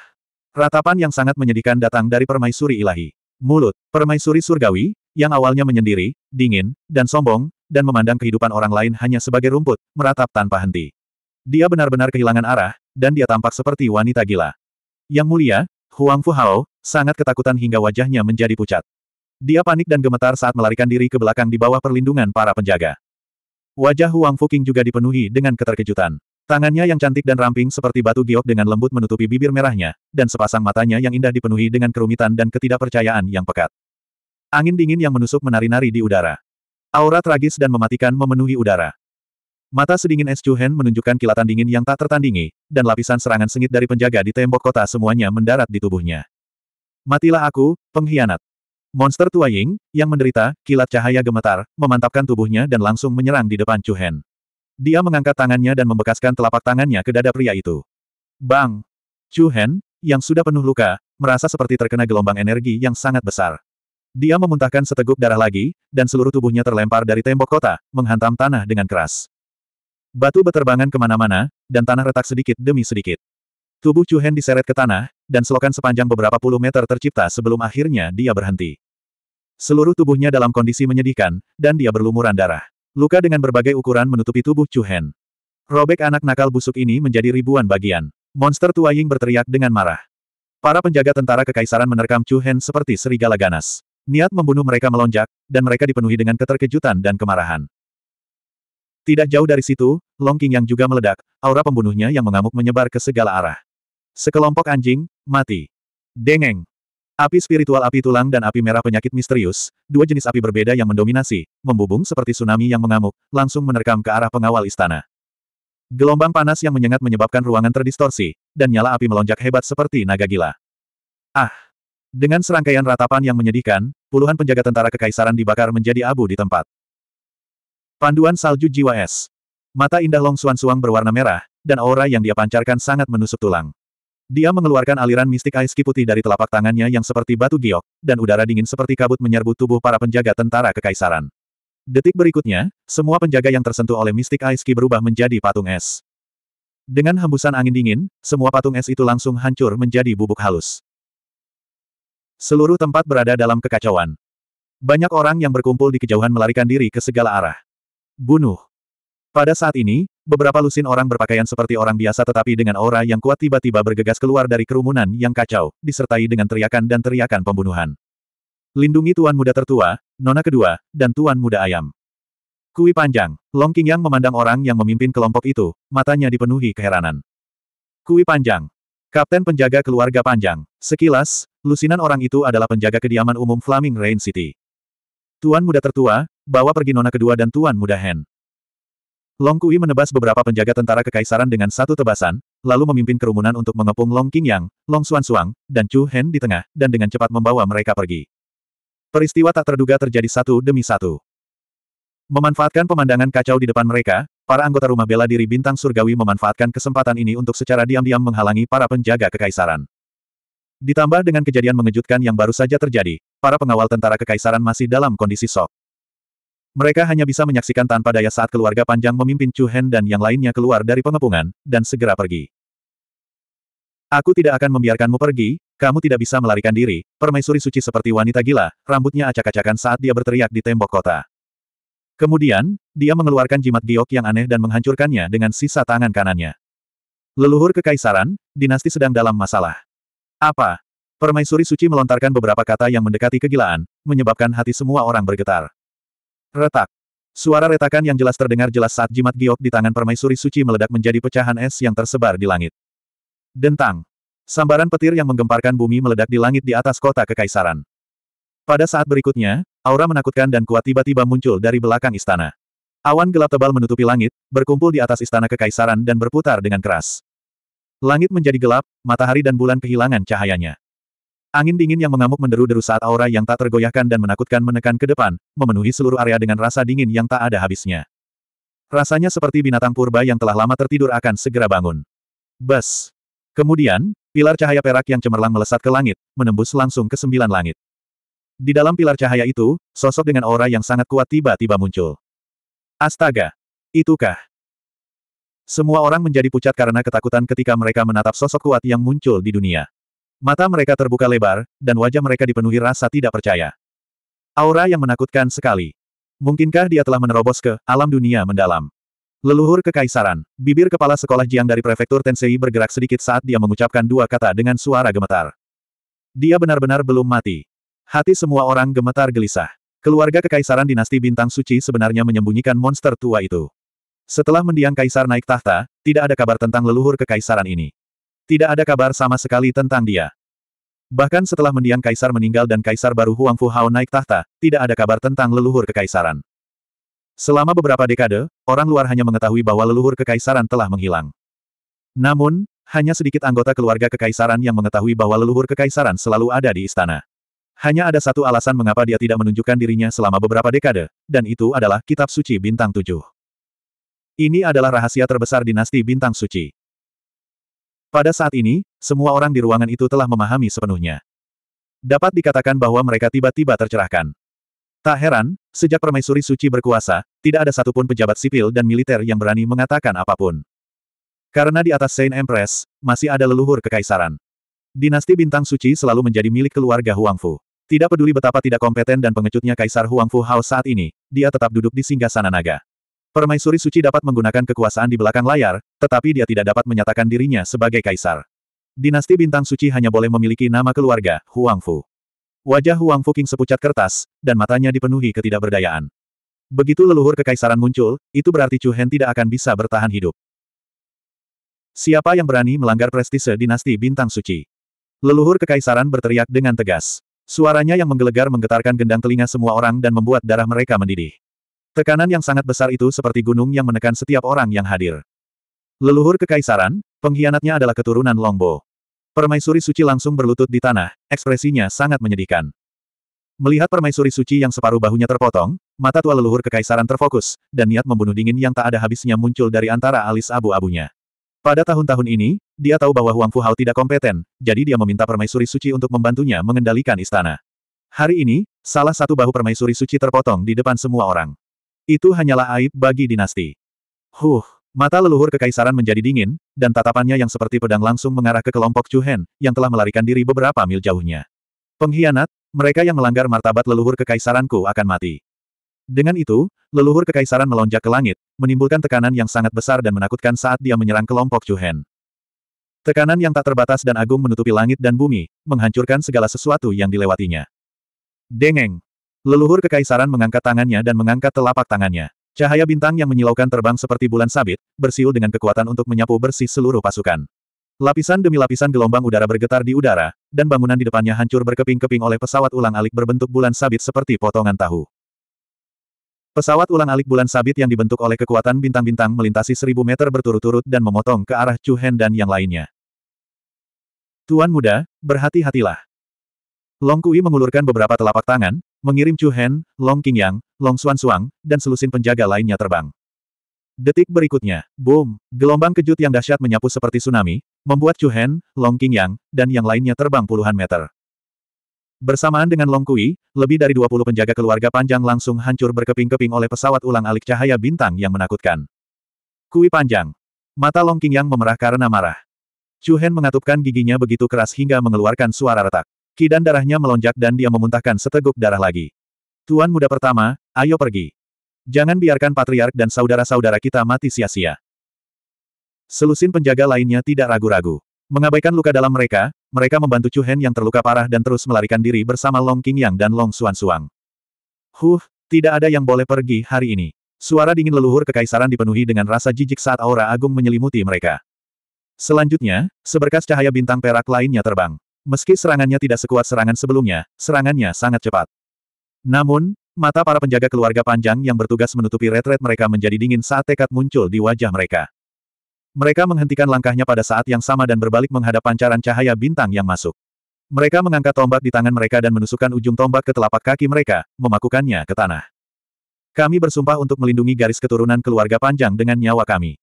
Ratapan yang sangat menyedihkan datang dari permaisuri ilahi. Mulut, permaisuri surgawi, yang awalnya menyendiri, dingin, dan sombong, dan memandang kehidupan orang lain hanya sebagai rumput, meratap tanpa henti. Dia benar-benar kehilangan arah, dan dia tampak seperti wanita gila. Yang mulia, Huang Hao sangat ketakutan hingga wajahnya menjadi pucat. Dia panik dan gemetar saat melarikan diri ke belakang di bawah perlindungan para penjaga. Wajah Huang Fuking juga dipenuhi dengan keterkejutan. Tangannya yang cantik dan ramping seperti batu giok dengan lembut menutupi bibir merahnya, dan sepasang matanya yang indah dipenuhi dengan kerumitan dan ketidakpercayaan yang pekat. Angin dingin yang menusuk menari-nari di udara. Aura tragis dan mematikan memenuhi udara. Mata sedingin es Chuhen menunjukkan kilatan dingin yang tak tertandingi, dan lapisan serangan sengit dari penjaga di tembok kota semuanya mendarat di tubuhnya. Matilah aku, pengkhianat. Monster tua Ying, yang menderita, kilat cahaya gemetar, memantapkan tubuhnya dan langsung menyerang di depan Chu Hen. Dia mengangkat tangannya dan membekaskan telapak tangannya ke dada pria itu. Bang! Chu Hen, yang sudah penuh luka, merasa seperti terkena gelombang energi yang sangat besar. Dia memuntahkan seteguk darah lagi, dan seluruh tubuhnya terlempar dari tembok kota, menghantam tanah dengan keras. Batu beterbangan kemana-mana, dan tanah retak sedikit demi sedikit. Tubuh Chu Hen diseret ke tanah, dan selokan sepanjang beberapa puluh meter tercipta sebelum akhirnya dia berhenti. Seluruh tubuhnya dalam kondisi menyedihkan, dan dia berlumuran darah. Luka dengan berbagai ukuran menutupi tubuh Chu Hen. Robek anak nakal busuk ini menjadi ribuan bagian. Monster tua Ying berteriak dengan marah. Para penjaga tentara kekaisaran menerkam Chu Hen seperti serigala ganas. Niat membunuh mereka melonjak, dan mereka dipenuhi dengan keterkejutan dan kemarahan. Tidak jauh dari situ, Long King yang juga meledak, aura pembunuhnya yang mengamuk menyebar ke segala arah. Sekelompok anjing, mati. Dengeng. Api spiritual api tulang dan api merah penyakit misterius, dua jenis api berbeda yang mendominasi, membubung seperti tsunami yang mengamuk, langsung menerkam ke arah pengawal istana. Gelombang panas yang menyengat menyebabkan ruangan terdistorsi, dan nyala api melonjak hebat seperti naga gila. Ah! Dengan serangkaian ratapan yang menyedihkan, puluhan penjaga tentara kekaisaran dibakar menjadi abu di tempat. Panduan Salju Jiwa Es Mata indah Long Suan Suang berwarna merah, dan aura yang dia pancarkan sangat menusuk tulang. Dia mengeluarkan aliran mistik ais putih dari telapak tangannya yang seperti batu giok, dan udara dingin seperti kabut menyerbu tubuh para penjaga tentara kekaisaran. Detik berikutnya, semua penjaga yang tersentuh oleh mistik ais berubah menjadi patung es. Dengan hembusan angin dingin, semua patung es itu langsung hancur menjadi bubuk halus. Seluruh tempat berada dalam kekacauan. Banyak orang yang berkumpul di kejauhan melarikan diri ke segala arah. Bunuh. Pada saat ini, Beberapa lusin orang berpakaian seperti orang biasa tetapi dengan aura yang kuat tiba-tiba bergegas keluar dari kerumunan yang kacau, disertai dengan teriakan dan teriakan pembunuhan. Lindungi Tuan Muda Tertua, Nona Kedua, dan Tuan Muda Ayam. Kui panjang, Long Yang memandang orang yang memimpin kelompok itu, matanya dipenuhi keheranan. Kui panjang, Kapten penjaga keluarga panjang. Sekilas, lusinan orang itu adalah penjaga kediaman umum Flaming Rain City. Tuan muda tertua, bawa pergi nona kedua dan tuan muda Hen. Long Kui menebas beberapa penjaga tentara kekaisaran dengan satu tebasan, lalu memimpin kerumunan untuk mengepung Long Qingyang, Long Xuanxuang, dan Chu Hen di tengah, dan dengan cepat membawa mereka pergi. Peristiwa tak terduga terjadi satu demi satu. Memanfaatkan pemandangan kacau di depan mereka, para anggota rumah bela diri bintang surgawi memanfaatkan kesempatan ini untuk secara diam-diam menghalangi para penjaga kekaisaran. Ditambah dengan kejadian mengejutkan yang baru saja terjadi, para pengawal tentara kekaisaran masih dalam kondisi sok. Mereka hanya bisa menyaksikan tanpa daya saat keluarga panjang memimpin Chu Hen dan yang lainnya keluar dari pengepungan, dan segera pergi. Aku tidak akan membiarkanmu pergi, kamu tidak bisa melarikan diri, permaisuri suci seperti wanita gila, rambutnya acak-acakan saat dia berteriak di tembok kota. Kemudian, dia mengeluarkan jimat giok yang aneh dan menghancurkannya dengan sisa tangan kanannya. Leluhur kekaisaran, dinasti sedang dalam masalah. Apa? Permaisuri suci melontarkan beberapa kata yang mendekati kegilaan, menyebabkan hati semua orang bergetar. Retak. Suara retakan yang jelas terdengar jelas saat jimat giok di tangan permaisuri suci meledak menjadi pecahan es yang tersebar di langit. Dentang. Sambaran petir yang menggemparkan bumi meledak di langit di atas kota kekaisaran. Pada saat berikutnya, aura menakutkan dan kuat tiba-tiba muncul dari belakang istana. Awan gelap tebal menutupi langit, berkumpul di atas istana kekaisaran dan berputar dengan keras. Langit menjadi gelap, matahari dan bulan kehilangan cahayanya. Angin dingin yang mengamuk menderu-deru saat aura yang tak tergoyahkan dan menakutkan menekan ke depan, memenuhi seluruh area dengan rasa dingin yang tak ada habisnya. Rasanya seperti binatang purba yang telah lama tertidur akan segera bangun. Bas. Kemudian, pilar cahaya perak yang cemerlang melesat ke langit, menembus langsung ke sembilan langit. Di dalam pilar cahaya itu, sosok dengan aura yang sangat kuat tiba-tiba muncul. Astaga! Itukah? Semua orang menjadi pucat karena ketakutan ketika mereka menatap sosok kuat yang muncul di dunia. Mata mereka terbuka lebar, dan wajah mereka dipenuhi rasa tidak percaya. Aura yang menakutkan sekali. Mungkinkah dia telah menerobos ke alam dunia mendalam? Leluhur kekaisaran, bibir kepala sekolah Jiang dari prefektur Tensei bergerak sedikit saat dia mengucapkan dua kata dengan suara gemetar. Dia benar-benar belum mati. Hati semua orang gemetar gelisah. Keluarga kekaisaran dinasti Bintang Suci sebenarnya menyembunyikan monster tua itu. Setelah mendiang kaisar naik tahta, tidak ada kabar tentang leluhur kekaisaran ini. Tidak ada kabar sama sekali tentang dia. Bahkan setelah mendiang kaisar meninggal dan kaisar baru Huang Fu Hao naik tahta, tidak ada kabar tentang leluhur kekaisaran. Selama beberapa dekade, orang luar hanya mengetahui bahwa leluhur kekaisaran telah menghilang. Namun, hanya sedikit anggota keluarga kekaisaran yang mengetahui bahwa leluhur kekaisaran selalu ada di istana. Hanya ada satu alasan mengapa dia tidak menunjukkan dirinya selama beberapa dekade, dan itu adalah Kitab Suci Bintang Tujuh. Ini adalah rahasia terbesar dinasti Bintang Suci. Pada saat ini, semua orang di ruangan itu telah memahami sepenuhnya. Dapat dikatakan bahwa mereka tiba-tiba tercerahkan. Tak heran, sejak permaisuri suci berkuasa, tidak ada satupun pejabat sipil dan militer yang berani mengatakan apapun. Karena di atas Saint Empress, masih ada leluhur kekaisaran. Dinasti Bintang Suci selalu menjadi milik keluarga Huangfu. Tidak peduli betapa tidak kompeten dan pengecutnya Kaisar Huangfu Hao saat ini, dia tetap duduk di singgasana naga. Permaisuri suci dapat menggunakan kekuasaan di belakang layar, tetapi dia tidak dapat menyatakan dirinya sebagai kaisar. Dinasti bintang suci hanya boleh memiliki nama keluarga, Huangfu. Wajah Huangfu King sepucat kertas, dan matanya dipenuhi ketidakberdayaan. Begitu leluhur kekaisaran muncul, itu berarti Chu Hen tidak akan bisa bertahan hidup. Siapa yang berani melanggar prestise dinasti bintang suci? Leluhur kekaisaran berteriak dengan tegas. Suaranya yang menggelegar menggetarkan gendang telinga semua orang dan membuat darah mereka mendidih. Tekanan yang sangat besar itu seperti gunung yang menekan setiap orang yang hadir. Leluhur kekaisaran, pengkhianatnya adalah keturunan Longbo. Permaisuri suci langsung berlutut di tanah, ekspresinya sangat menyedihkan. Melihat permaisuri suci yang separuh bahunya terpotong, mata tua leluhur kekaisaran terfokus, dan niat membunuh dingin yang tak ada habisnya muncul dari antara alis abu-abunya. Pada tahun-tahun ini, dia tahu bahwa Huang Hao tidak kompeten, jadi dia meminta permaisuri suci untuk membantunya mengendalikan istana. Hari ini, salah satu bahu permaisuri suci terpotong di depan semua orang. Itu hanyalah aib bagi dinasti. Huh, mata leluhur kekaisaran menjadi dingin, dan tatapannya yang seperti pedang langsung mengarah ke kelompok Chuhen, yang telah melarikan diri beberapa mil jauhnya. Pengkhianat, mereka yang melanggar martabat leluhur kekaisaranku akan mati. Dengan itu, leluhur kekaisaran melonjak ke langit, menimbulkan tekanan yang sangat besar dan menakutkan saat dia menyerang kelompok Chuhen. Tekanan yang tak terbatas dan agung menutupi langit dan bumi, menghancurkan segala sesuatu yang dilewatinya. Dengeng! Leluhur kekaisaran mengangkat tangannya dan mengangkat telapak tangannya. Cahaya bintang yang menyilaukan terbang seperti bulan sabit, bersiul dengan kekuatan untuk menyapu bersih seluruh pasukan. Lapisan demi lapisan gelombang udara bergetar di udara, dan bangunan di depannya hancur berkeping-keping oleh pesawat ulang-alik berbentuk bulan sabit seperti potongan tahu. Pesawat ulang-alik bulan sabit yang dibentuk oleh kekuatan bintang-bintang melintasi seribu meter berturut-turut dan memotong ke arah Chu Hen dan yang lainnya. Tuan muda, berhati-hatilah. Long Kui mengulurkan beberapa telapak tangan, mengirim Chu Hen, Long Qingyang, Long Xuan Suang, dan selusin penjaga lainnya terbang. Detik berikutnya, boom, gelombang kejut yang dahsyat menyapu seperti tsunami, membuat Chu Hen, Long Qingyang, dan yang lainnya terbang puluhan meter. Bersamaan dengan Long Kui, lebih dari 20 penjaga keluarga panjang langsung hancur berkeping-keping oleh pesawat ulang alik cahaya bintang yang menakutkan. Kui panjang. Mata Long Qingyang memerah karena marah. Chu Hen mengatupkan giginya begitu keras hingga mengeluarkan suara retak. Kidan darahnya melonjak dan dia memuntahkan seteguk darah lagi. Tuan muda pertama, ayo pergi. Jangan biarkan patriark dan saudara-saudara kita mati sia-sia. Selusin penjaga lainnya tidak ragu-ragu. Mengabaikan luka dalam mereka, mereka membantu Chu Hen yang terluka parah dan terus melarikan diri bersama Long King Yang dan Long Suan Suang. Huh, tidak ada yang boleh pergi hari ini. Suara dingin leluhur kekaisaran dipenuhi dengan rasa jijik saat aura agung menyelimuti mereka. Selanjutnya, seberkas cahaya bintang perak lainnya terbang. Meski serangannya tidak sekuat serangan sebelumnya, serangannya sangat cepat. Namun, mata para penjaga keluarga panjang yang bertugas menutupi retret mereka menjadi dingin saat tekad muncul di wajah mereka. Mereka menghentikan langkahnya pada saat yang sama dan berbalik menghadap pancaran cahaya bintang yang masuk. Mereka mengangkat tombak di tangan mereka dan menusukkan ujung tombak ke telapak kaki mereka, memakukannya ke tanah. Kami bersumpah untuk melindungi garis keturunan keluarga panjang dengan nyawa kami.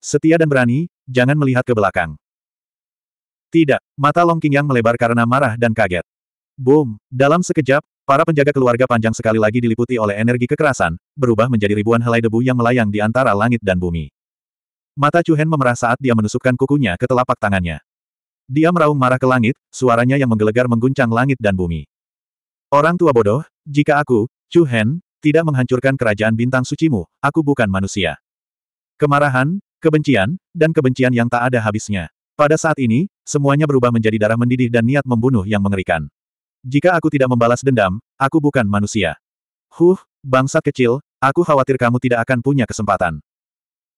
Setia dan berani, jangan melihat ke belakang. Tidak, mata Long yang melebar karena marah dan kaget. Boom! Dalam sekejap, para penjaga keluarga panjang sekali lagi diliputi oleh energi kekerasan, berubah menjadi ribuan helai debu yang melayang di antara langit dan bumi. Mata Chuhen memerah saat dia menusukkan kukunya ke telapak tangannya. Dia meraung marah ke langit, suaranya yang menggelegar mengguncang langit dan bumi. Orang tua bodoh, jika aku, Chuhen, tidak menghancurkan kerajaan bintang sucimu, aku bukan manusia. Kemarahan, kebencian, dan kebencian yang tak ada habisnya. Pada saat ini, semuanya berubah menjadi darah mendidih dan niat membunuh yang mengerikan. Jika aku tidak membalas dendam, aku bukan manusia. Huh, bangsat kecil, aku khawatir kamu tidak akan punya kesempatan.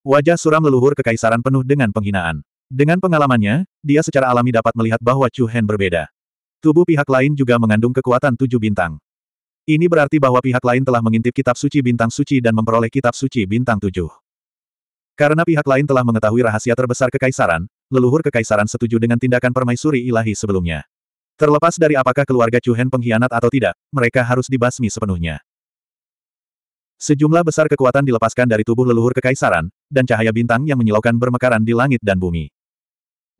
Wajah suram leluhur kekaisaran penuh dengan penghinaan. Dengan pengalamannya, dia secara alami dapat melihat bahwa Chu Hen berbeda. Tubuh pihak lain juga mengandung kekuatan tujuh bintang. Ini berarti bahwa pihak lain telah mengintip kitab suci bintang suci dan memperoleh kitab suci bintang tujuh. Karena pihak lain telah mengetahui rahasia terbesar kekaisaran, leluhur kekaisaran setuju dengan tindakan permaisuri ilahi sebelumnya. Terlepas dari apakah keluarga Chuhen pengkhianat atau tidak, mereka harus dibasmi sepenuhnya. Sejumlah besar kekuatan dilepaskan dari tubuh leluhur kekaisaran, dan cahaya bintang yang menyilaukan bermekaran di langit dan bumi.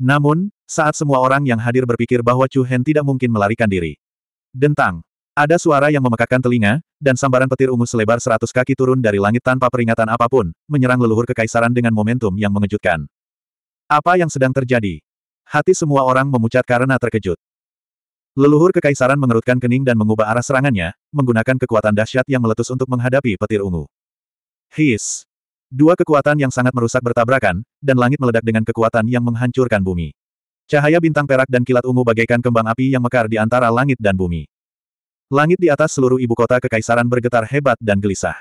Namun, saat semua orang yang hadir berpikir bahwa Chuhen tidak mungkin melarikan diri. Dentang. Ada suara yang memekakkan telinga, dan sambaran petir ungu selebar seratus kaki turun dari langit tanpa peringatan apapun, menyerang leluhur kekaisaran dengan momentum yang mengejutkan. Apa yang sedang terjadi? Hati semua orang memucat karena terkejut. Leluhur kekaisaran mengerutkan kening dan mengubah arah serangannya, menggunakan kekuatan dahsyat yang meletus untuk menghadapi petir ungu. His! Dua kekuatan yang sangat merusak bertabrakan, dan langit meledak dengan kekuatan yang menghancurkan bumi. Cahaya bintang perak dan kilat ungu bagaikan kembang api yang mekar di antara langit dan bumi. Langit di atas seluruh ibu kota kekaisaran bergetar hebat dan gelisah.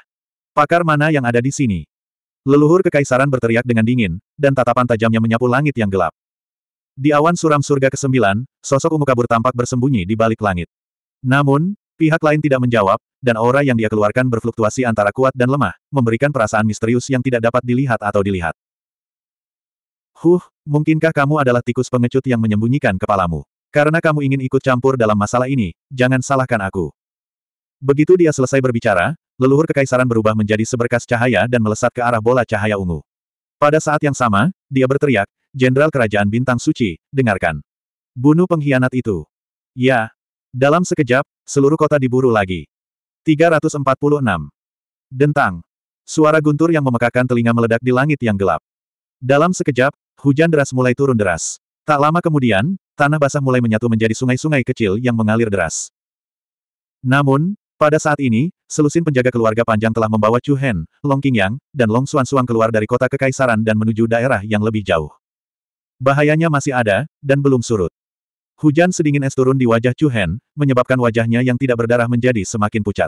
Pakar mana yang ada di sini? Leluhur kekaisaran berteriak dengan dingin, dan tatapan tajamnya menyapu langit yang gelap. Di awan suram surga ke-9, sosok ungu kabur tampak bersembunyi di balik langit. Namun, pihak lain tidak menjawab, dan aura yang dia keluarkan berfluktuasi antara kuat dan lemah, memberikan perasaan misterius yang tidak dapat dilihat atau dilihat. Huh, mungkinkah kamu adalah tikus pengecut yang menyembunyikan kepalamu? Karena kamu ingin ikut campur dalam masalah ini, jangan salahkan aku. Begitu dia selesai berbicara, leluhur kekaisaran berubah menjadi seberkas cahaya dan melesat ke arah bola cahaya ungu. Pada saat yang sama, dia berteriak, Jenderal Kerajaan Bintang Suci, dengarkan. Bunuh pengkhianat itu. Ya. Dalam sekejap, seluruh kota diburu lagi. 346. Dentang. Suara guntur yang memekakan telinga meledak di langit yang gelap. Dalam sekejap, hujan deras mulai turun deras. Tak lama kemudian, tanah basah mulai menyatu menjadi sungai-sungai kecil yang mengalir deras. Namun, pada saat ini, selusin penjaga keluarga panjang telah membawa Chu Hen, Long Qingyang, dan Long Suang keluar dari kota kekaisaran dan menuju daerah yang lebih jauh. Bahayanya masih ada, dan belum surut. Hujan sedingin es turun di wajah Chu Hen, menyebabkan wajahnya yang tidak berdarah menjadi semakin pucat.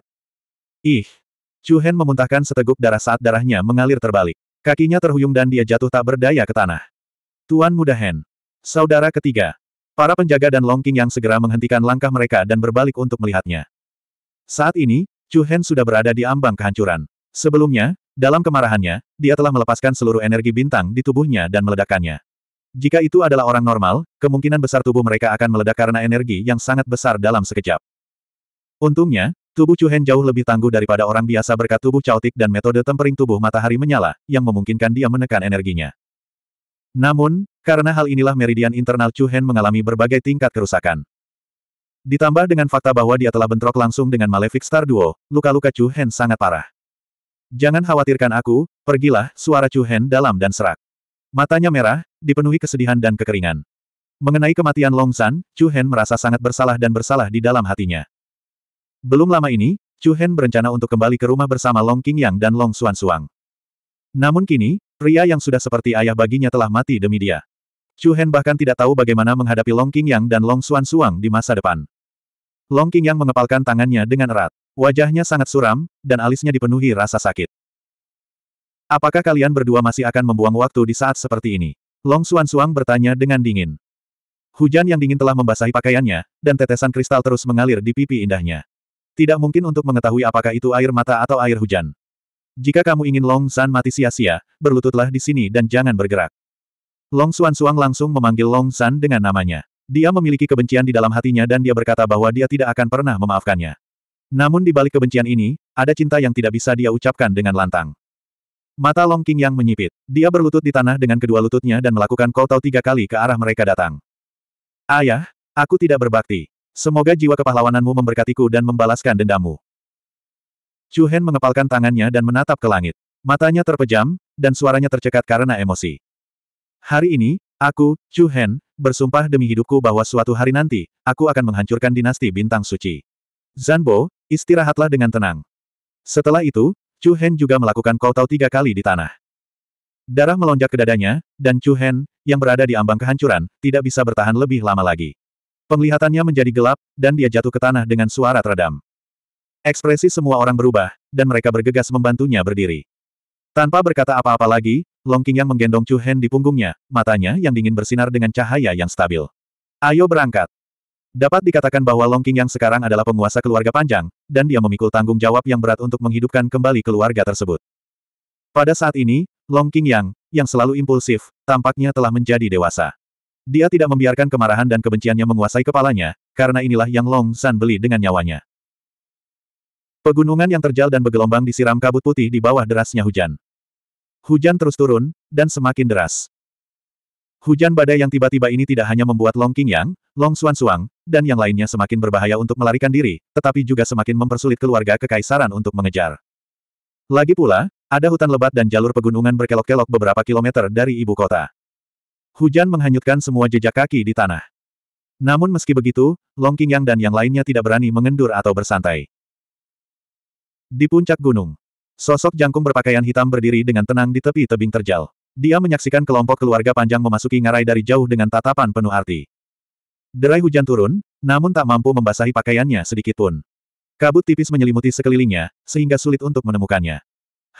Ih! Chu Hen memuntahkan seteguk darah saat darahnya mengalir terbalik. Kakinya terhuyung dan dia jatuh tak berdaya ke tanah. Tuan Muda Hen, Saudara ketiga. Para penjaga dan Long King yang segera menghentikan langkah mereka dan berbalik untuk melihatnya. Saat ini, Chu Hen sudah berada di ambang kehancuran. Sebelumnya, dalam kemarahannya, dia telah melepaskan seluruh energi bintang di tubuhnya dan meledakkannya. Jika itu adalah orang normal, kemungkinan besar tubuh mereka akan meledak karena energi yang sangat besar dalam sekejap. Untungnya, tubuh Chu Hen jauh lebih tangguh daripada orang biasa berkat tubuh caotik dan metode tempering tubuh matahari menyala, yang memungkinkan dia menekan energinya. Namun, karena hal inilah meridian internal Chu Hen mengalami berbagai tingkat kerusakan. Ditambah dengan fakta bahwa dia telah bentrok langsung dengan Malefic Star Duo, luka-luka Chu Hen sangat parah. Jangan khawatirkan aku, pergilah, suara Chu Hen dalam dan serak. Matanya merah, dipenuhi kesedihan dan kekeringan. Mengenai kematian Long San, Chu Hen merasa sangat bersalah dan bersalah di dalam hatinya. Belum lama ini, Chu Hen berencana untuk kembali ke rumah bersama Long Qingyang dan Long Xuan Suang. Namun kini, Pria yang sudah seperti ayah baginya telah mati demi dia. Chu Hen bahkan tidak tahu bagaimana menghadapi Long King Yang dan Long Xuan Suang di masa depan. Long King Yang mengepalkan tangannya dengan erat. Wajahnya sangat suram, dan alisnya dipenuhi rasa sakit. Apakah kalian berdua masih akan membuang waktu di saat seperti ini? Long Xuan Suang bertanya dengan dingin. Hujan yang dingin telah membasahi pakaiannya, dan tetesan kristal terus mengalir di pipi indahnya. Tidak mungkin untuk mengetahui apakah itu air mata atau air hujan. Jika kamu ingin Long San mati sia-sia, berlututlah di sini dan jangan bergerak. Long Suan Suang langsung memanggil Long San dengan namanya. Dia memiliki kebencian di dalam hatinya dan dia berkata bahwa dia tidak akan pernah memaafkannya. Namun di balik kebencian ini, ada cinta yang tidak bisa dia ucapkan dengan lantang. Mata Long King yang menyipit. Dia berlutut di tanah dengan kedua lututnya dan melakukan kotau tiga kali ke arah mereka datang. Ayah, aku tidak berbakti. Semoga jiwa kepahlawananmu memberkatiku dan membalaskan dendammu. Chu Hen mengepalkan tangannya dan menatap ke langit. Matanya terpejam, dan suaranya tercekat karena emosi. Hari ini, aku, Chu Hen, bersumpah demi hidupku bahwa suatu hari nanti, aku akan menghancurkan dinasti bintang suci. Zanbo, istirahatlah dengan tenang. Setelah itu, Chu Hen juga melakukan koutau tiga kali di tanah. Darah melonjak ke dadanya, dan Chu Hen, yang berada di ambang kehancuran, tidak bisa bertahan lebih lama lagi. Penglihatannya menjadi gelap, dan dia jatuh ke tanah dengan suara teredam. Ekspresi semua orang berubah, dan mereka bergegas membantunya berdiri. Tanpa berkata apa-apa lagi, Long yang menggendong Chu Hen di punggungnya, matanya yang dingin bersinar dengan cahaya yang stabil. Ayo berangkat. Dapat dikatakan bahwa Long yang sekarang adalah penguasa keluarga panjang, dan dia memikul tanggung jawab yang berat untuk menghidupkan kembali keluarga tersebut. Pada saat ini, Long Qingyang, yang selalu impulsif, tampaknya telah menjadi dewasa. Dia tidak membiarkan kemarahan dan kebenciannya menguasai kepalanya, karena inilah yang Long San beli dengan nyawanya. Pegunungan yang terjal dan bergelombang disiram kabut putih di bawah derasnya hujan. Hujan terus turun, dan semakin deras. Hujan badai yang tiba-tiba ini tidak hanya membuat Long King Yang, Long Xuan Suang, dan yang lainnya semakin berbahaya untuk melarikan diri, tetapi juga semakin mempersulit keluarga kekaisaran untuk mengejar. Lagi pula, ada hutan lebat dan jalur pegunungan berkelok-kelok beberapa kilometer dari ibu kota. Hujan menghanyutkan semua jejak kaki di tanah. Namun meski begitu, Long King Yang dan yang lainnya tidak berani mengendur atau bersantai. Di puncak gunung, sosok jangkung berpakaian hitam berdiri dengan tenang di tepi tebing terjal. Dia menyaksikan kelompok keluarga panjang memasuki ngarai dari jauh dengan tatapan penuh arti. Derai hujan turun, namun tak mampu membasahi pakaiannya sedikitpun. Kabut tipis menyelimuti sekelilingnya, sehingga sulit untuk menemukannya.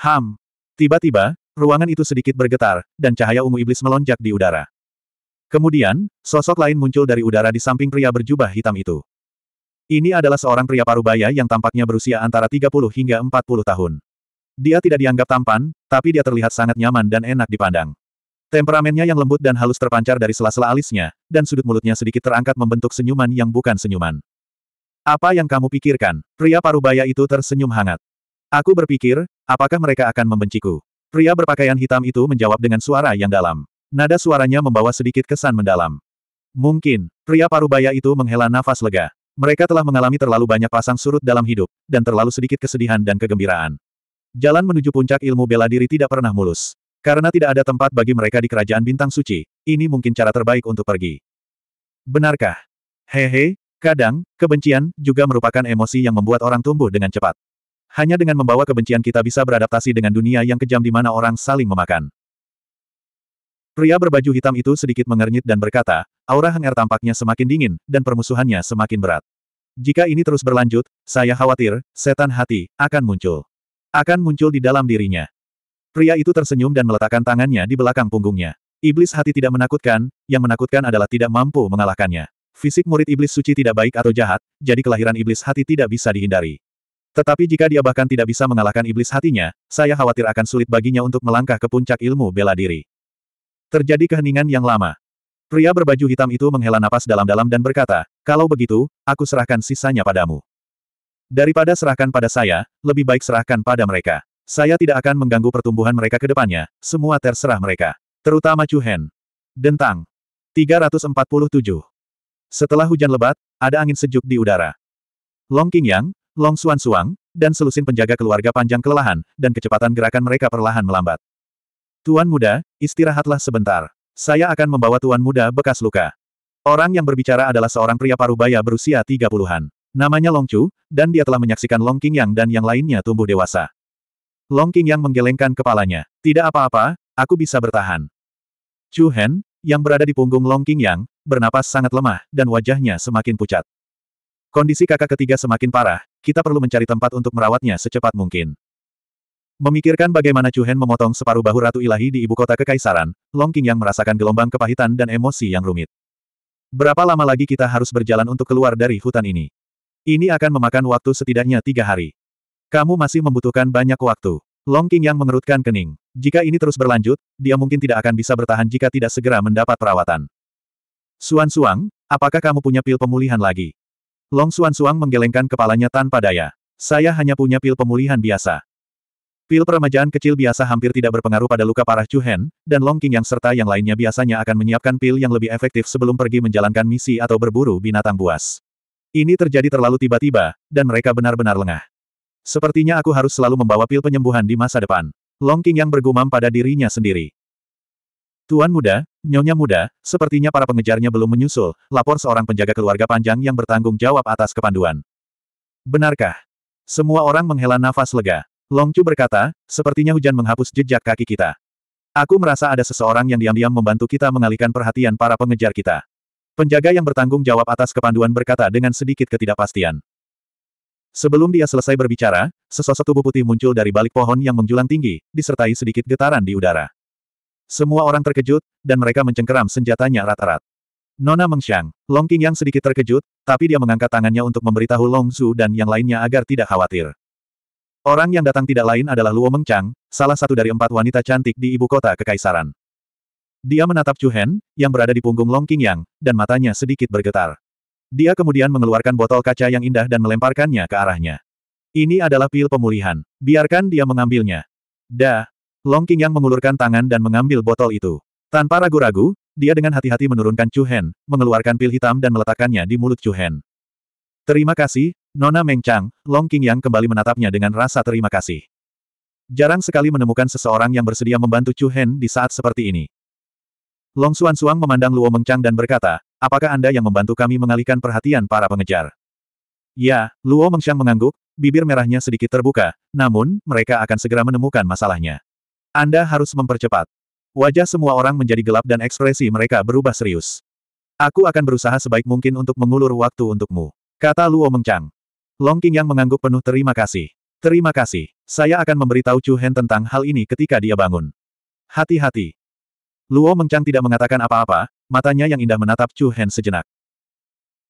Ham! Tiba-tiba, ruangan itu sedikit bergetar, dan cahaya ungu iblis melonjak di udara. Kemudian, sosok lain muncul dari udara di samping pria berjubah hitam itu. Ini adalah seorang pria parubaya yang tampaknya berusia antara 30 hingga 40 tahun. Dia tidak dianggap tampan, tapi dia terlihat sangat nyaman dan enak dipandang. Temperamennya yang lembut dan halus terpancar dari sela-sela alisnya, dan sudut mulutnya sedikit terangkat membentuk senyuman yang bukan senyuman. Apa yang kamu pikirkan? Pria parubaya itu tersenyum hangat. Aku berpikir, apakah mereka akan membenciku? Pria berpakaian hitam itu menjawab dengan suara yang dalam. Nada suaranya membawa sedikit kesan mendalam. Mungkin, pria parubaya itu menghela nafas lega. Mereka telah mengalami terlalu banyak pasang surut dalam hidup, dan terlalu sedikit kesedihan dan kegembiraan. Jalan menuju puncak ilmu bela diri tidak pernah mulus. Karena tidak ada tempat bagi mereka di kerajaan bintang suci, ini mungkin cara terbaik untuk pergi. Benarkah? Hehe, kadang, kebencian juga merupakan emosi yang membuat orang tumbuh dengan cepat. Hanya dengan membawa kebencian kita bisa beradaptasi dengan dunia yang kejam di mana orang saling memakan. Pria berbaju hitam itu sedikit mengernyit dan berkata, aura hanger tampaknya semakin dingin, dan permusuhannya semakin berat. Jika ini terus berlanjut, saya khawatir, setan hati, akan muncul. Akan muncul di dalam dirinya. Pria itu tersenyum dan meletakkan tangannya di belakang punggungnya. Iblis hati tidak menakutkan, yang menakutkan adalah tidak mampu mengalahkannya. Fisik murid iblis suci tidak baik atau jahat, jadi kelahiran iblis hati tidak bisa dihindari. Tetapi jika dia bahkan tidak bisa mengalahkan iblis hatinya, saya khawatir akan sulit baginya untuk melangkah ke puncak ilmu bela diri. Terjadi keheningan yang lama. Pria berbaju hitam itu menghela napas dalam-dalam dan berkata, kalau begitu, aku serahkan sisanya padamu. Daripada serahkan pada saya, lebih baik serahkan pada mereka. Saya tidak akan mengganggu pertumbuhan mereka ke depannya, semua terserah mereka. Terutama Chu Hen. Dentang. 347. Setelah hujan lebat, ada angin sejuk di udara. Long Qingyang, Long Suan Suang, dan selusin penjaga keluarga panjang kelelahan, dan kecepatan gerakan mereka perlahan melambat. Tuan muda, istirahatlah sebentar. Saya akan membawa tuan muda bekas luka. Orang yang berbicara adalah seorang pria parubaya berusia tiga puluhan. Namanya Long Chu, dan dia telah menyaksikan Long King Yang dan yang lainnya tumbuh dewasa. Long King Yang menggelengkan kepalanya. Tidak apa-apa, aku bisa bertahan. Chu Hen, yang berada di punggung Long King Yang, bernapas sangat lemah, dan wajahnya semakin pucat. Kondisi kakak ketiga semakin parah, kita perlu mencari tempat untuk merawatnya secepat mungkin. Memikirkan bagaimana Chu Hen memotong separuh bahu Ratu Ilahi di ibu kota Kekaisaran, Long King yang merasakan gelombang kepahitan dan emosi yang rumit. Berapa lama lagi kita harus berjalan untuk keluar dari hutan ini? Ini akan memakan waktu setidaknya tiga hari. Kamu masih membutuhkan banyak waktu. Long King yang mengerutkan kening. Jika ini terus berlanjut, dia mungkin tidak akan bisa bertahan jika tidak segera mendapat perawatan. Suan Suang, apakah kamu punya pil pemulihan lagi? Long Suan Suang menggelengkan kepalanya tanpa daya. Saya hanya punya pil pemulihan biasa. Pil peremajaan kecil biasa hampir tidak berpengaruh pada luka parah Chu Hen, dan Long King yang serta yang lainnya biasanya akan menyiapkan pil yang lebih efektif sebelum pergi menjalankan misi atau berburu binatang buas. Ini terjadi terlalu tiba-tiba, dan mereka benar-benar lengah. Sepertinya aku harus selalu membawa pil penyembuhan di masa depan. Long King yang bergumam pada dirinya sendiri. Tuan muda, nyonya muda, sepertinya para pengejarnya belum menyusul, lapor seorang penjaga keluarga panjang yang bertanggung jawab atas kepanduan. Benarkah? Semua orang menghela nafas lega. Long Chu berkata, sepertinya hujan menghapus jejak kaki kita. Aku merasa ada seseorang yang diam-diam membantu kita mengalihkan perhatian para pengejar kita. Penjaga yang bertanggung jawab atas kepanduan berkata dengan sedikit ketidakpastian. Sebelum dia selesai berbicara, sesosok tubuh putih muncul dari balik pohon yang menjulang tinggi, disertai sedikit getaran di udara. Semua orang terkejut, dan mereka mencengkeram senjatanya rata rata Nona Mengxiang, Long King yang sedikit terkejut, tapi dia mengangkat tangannya untuk memberitahu Long Zhu dan yang lainnya agar tidak khawatir. Orang yang datang tidak lain adalah Luo Mengchang, salah satu dari empat wanita cantik di ibu kota kekaisaran. Dia menatap Chu Hen, yang berada di punggung Long King Yang, dan matanya sedikit bergetar. Dia kemudian mengeluarkan botol kaca yang indah dan melemparkannya ke arahnya. Ini adalah pil pemulihan. Biarkan dia mengambilnya. Dah. Long King Yang mengulurkan tangan dan mengambil botol itu. Tanpa ragu-ragu, dia dengan hati-hati menurunkan Chu Hen, mengeluarkan pil hitam dan meletakkannya di mulut Chu Hen. Terima kasih, Nona Mengchang, Long King Yang kembali menatapnya dengan rasa terima kasih. Jarang sekali menemukan seseorang yang bersedia membantu Chu Hen di saat seperti ini. Long Xuan Suang memandang Luo Mengchang dan berkata, apakah Anda yang membantu kami mengalihkan perhatian para pengejar? Ya, Luo Mengchang mengangguk, bibir merahnya sedikit terbuka, namun, mereka akan segera menemukan masalahnya. Anda harus mempercepat. Wajah semua orang menjadi gelap dan ekspresi mereka berubah serius. Aku akan berusaha sebaik mungkin untuk mengulur waktu untukmu, kata Luo Mengchang. Long King yang mengangguk penuh terima kasih. Terima kasih. Saya akan memberitahu Chu Hen tentang hal ini ketika dia bangun. Hati-hati. Luo Mengchang tidak mengatakan apa-apa, matanya yang indah menatap Chu Hen sejenak.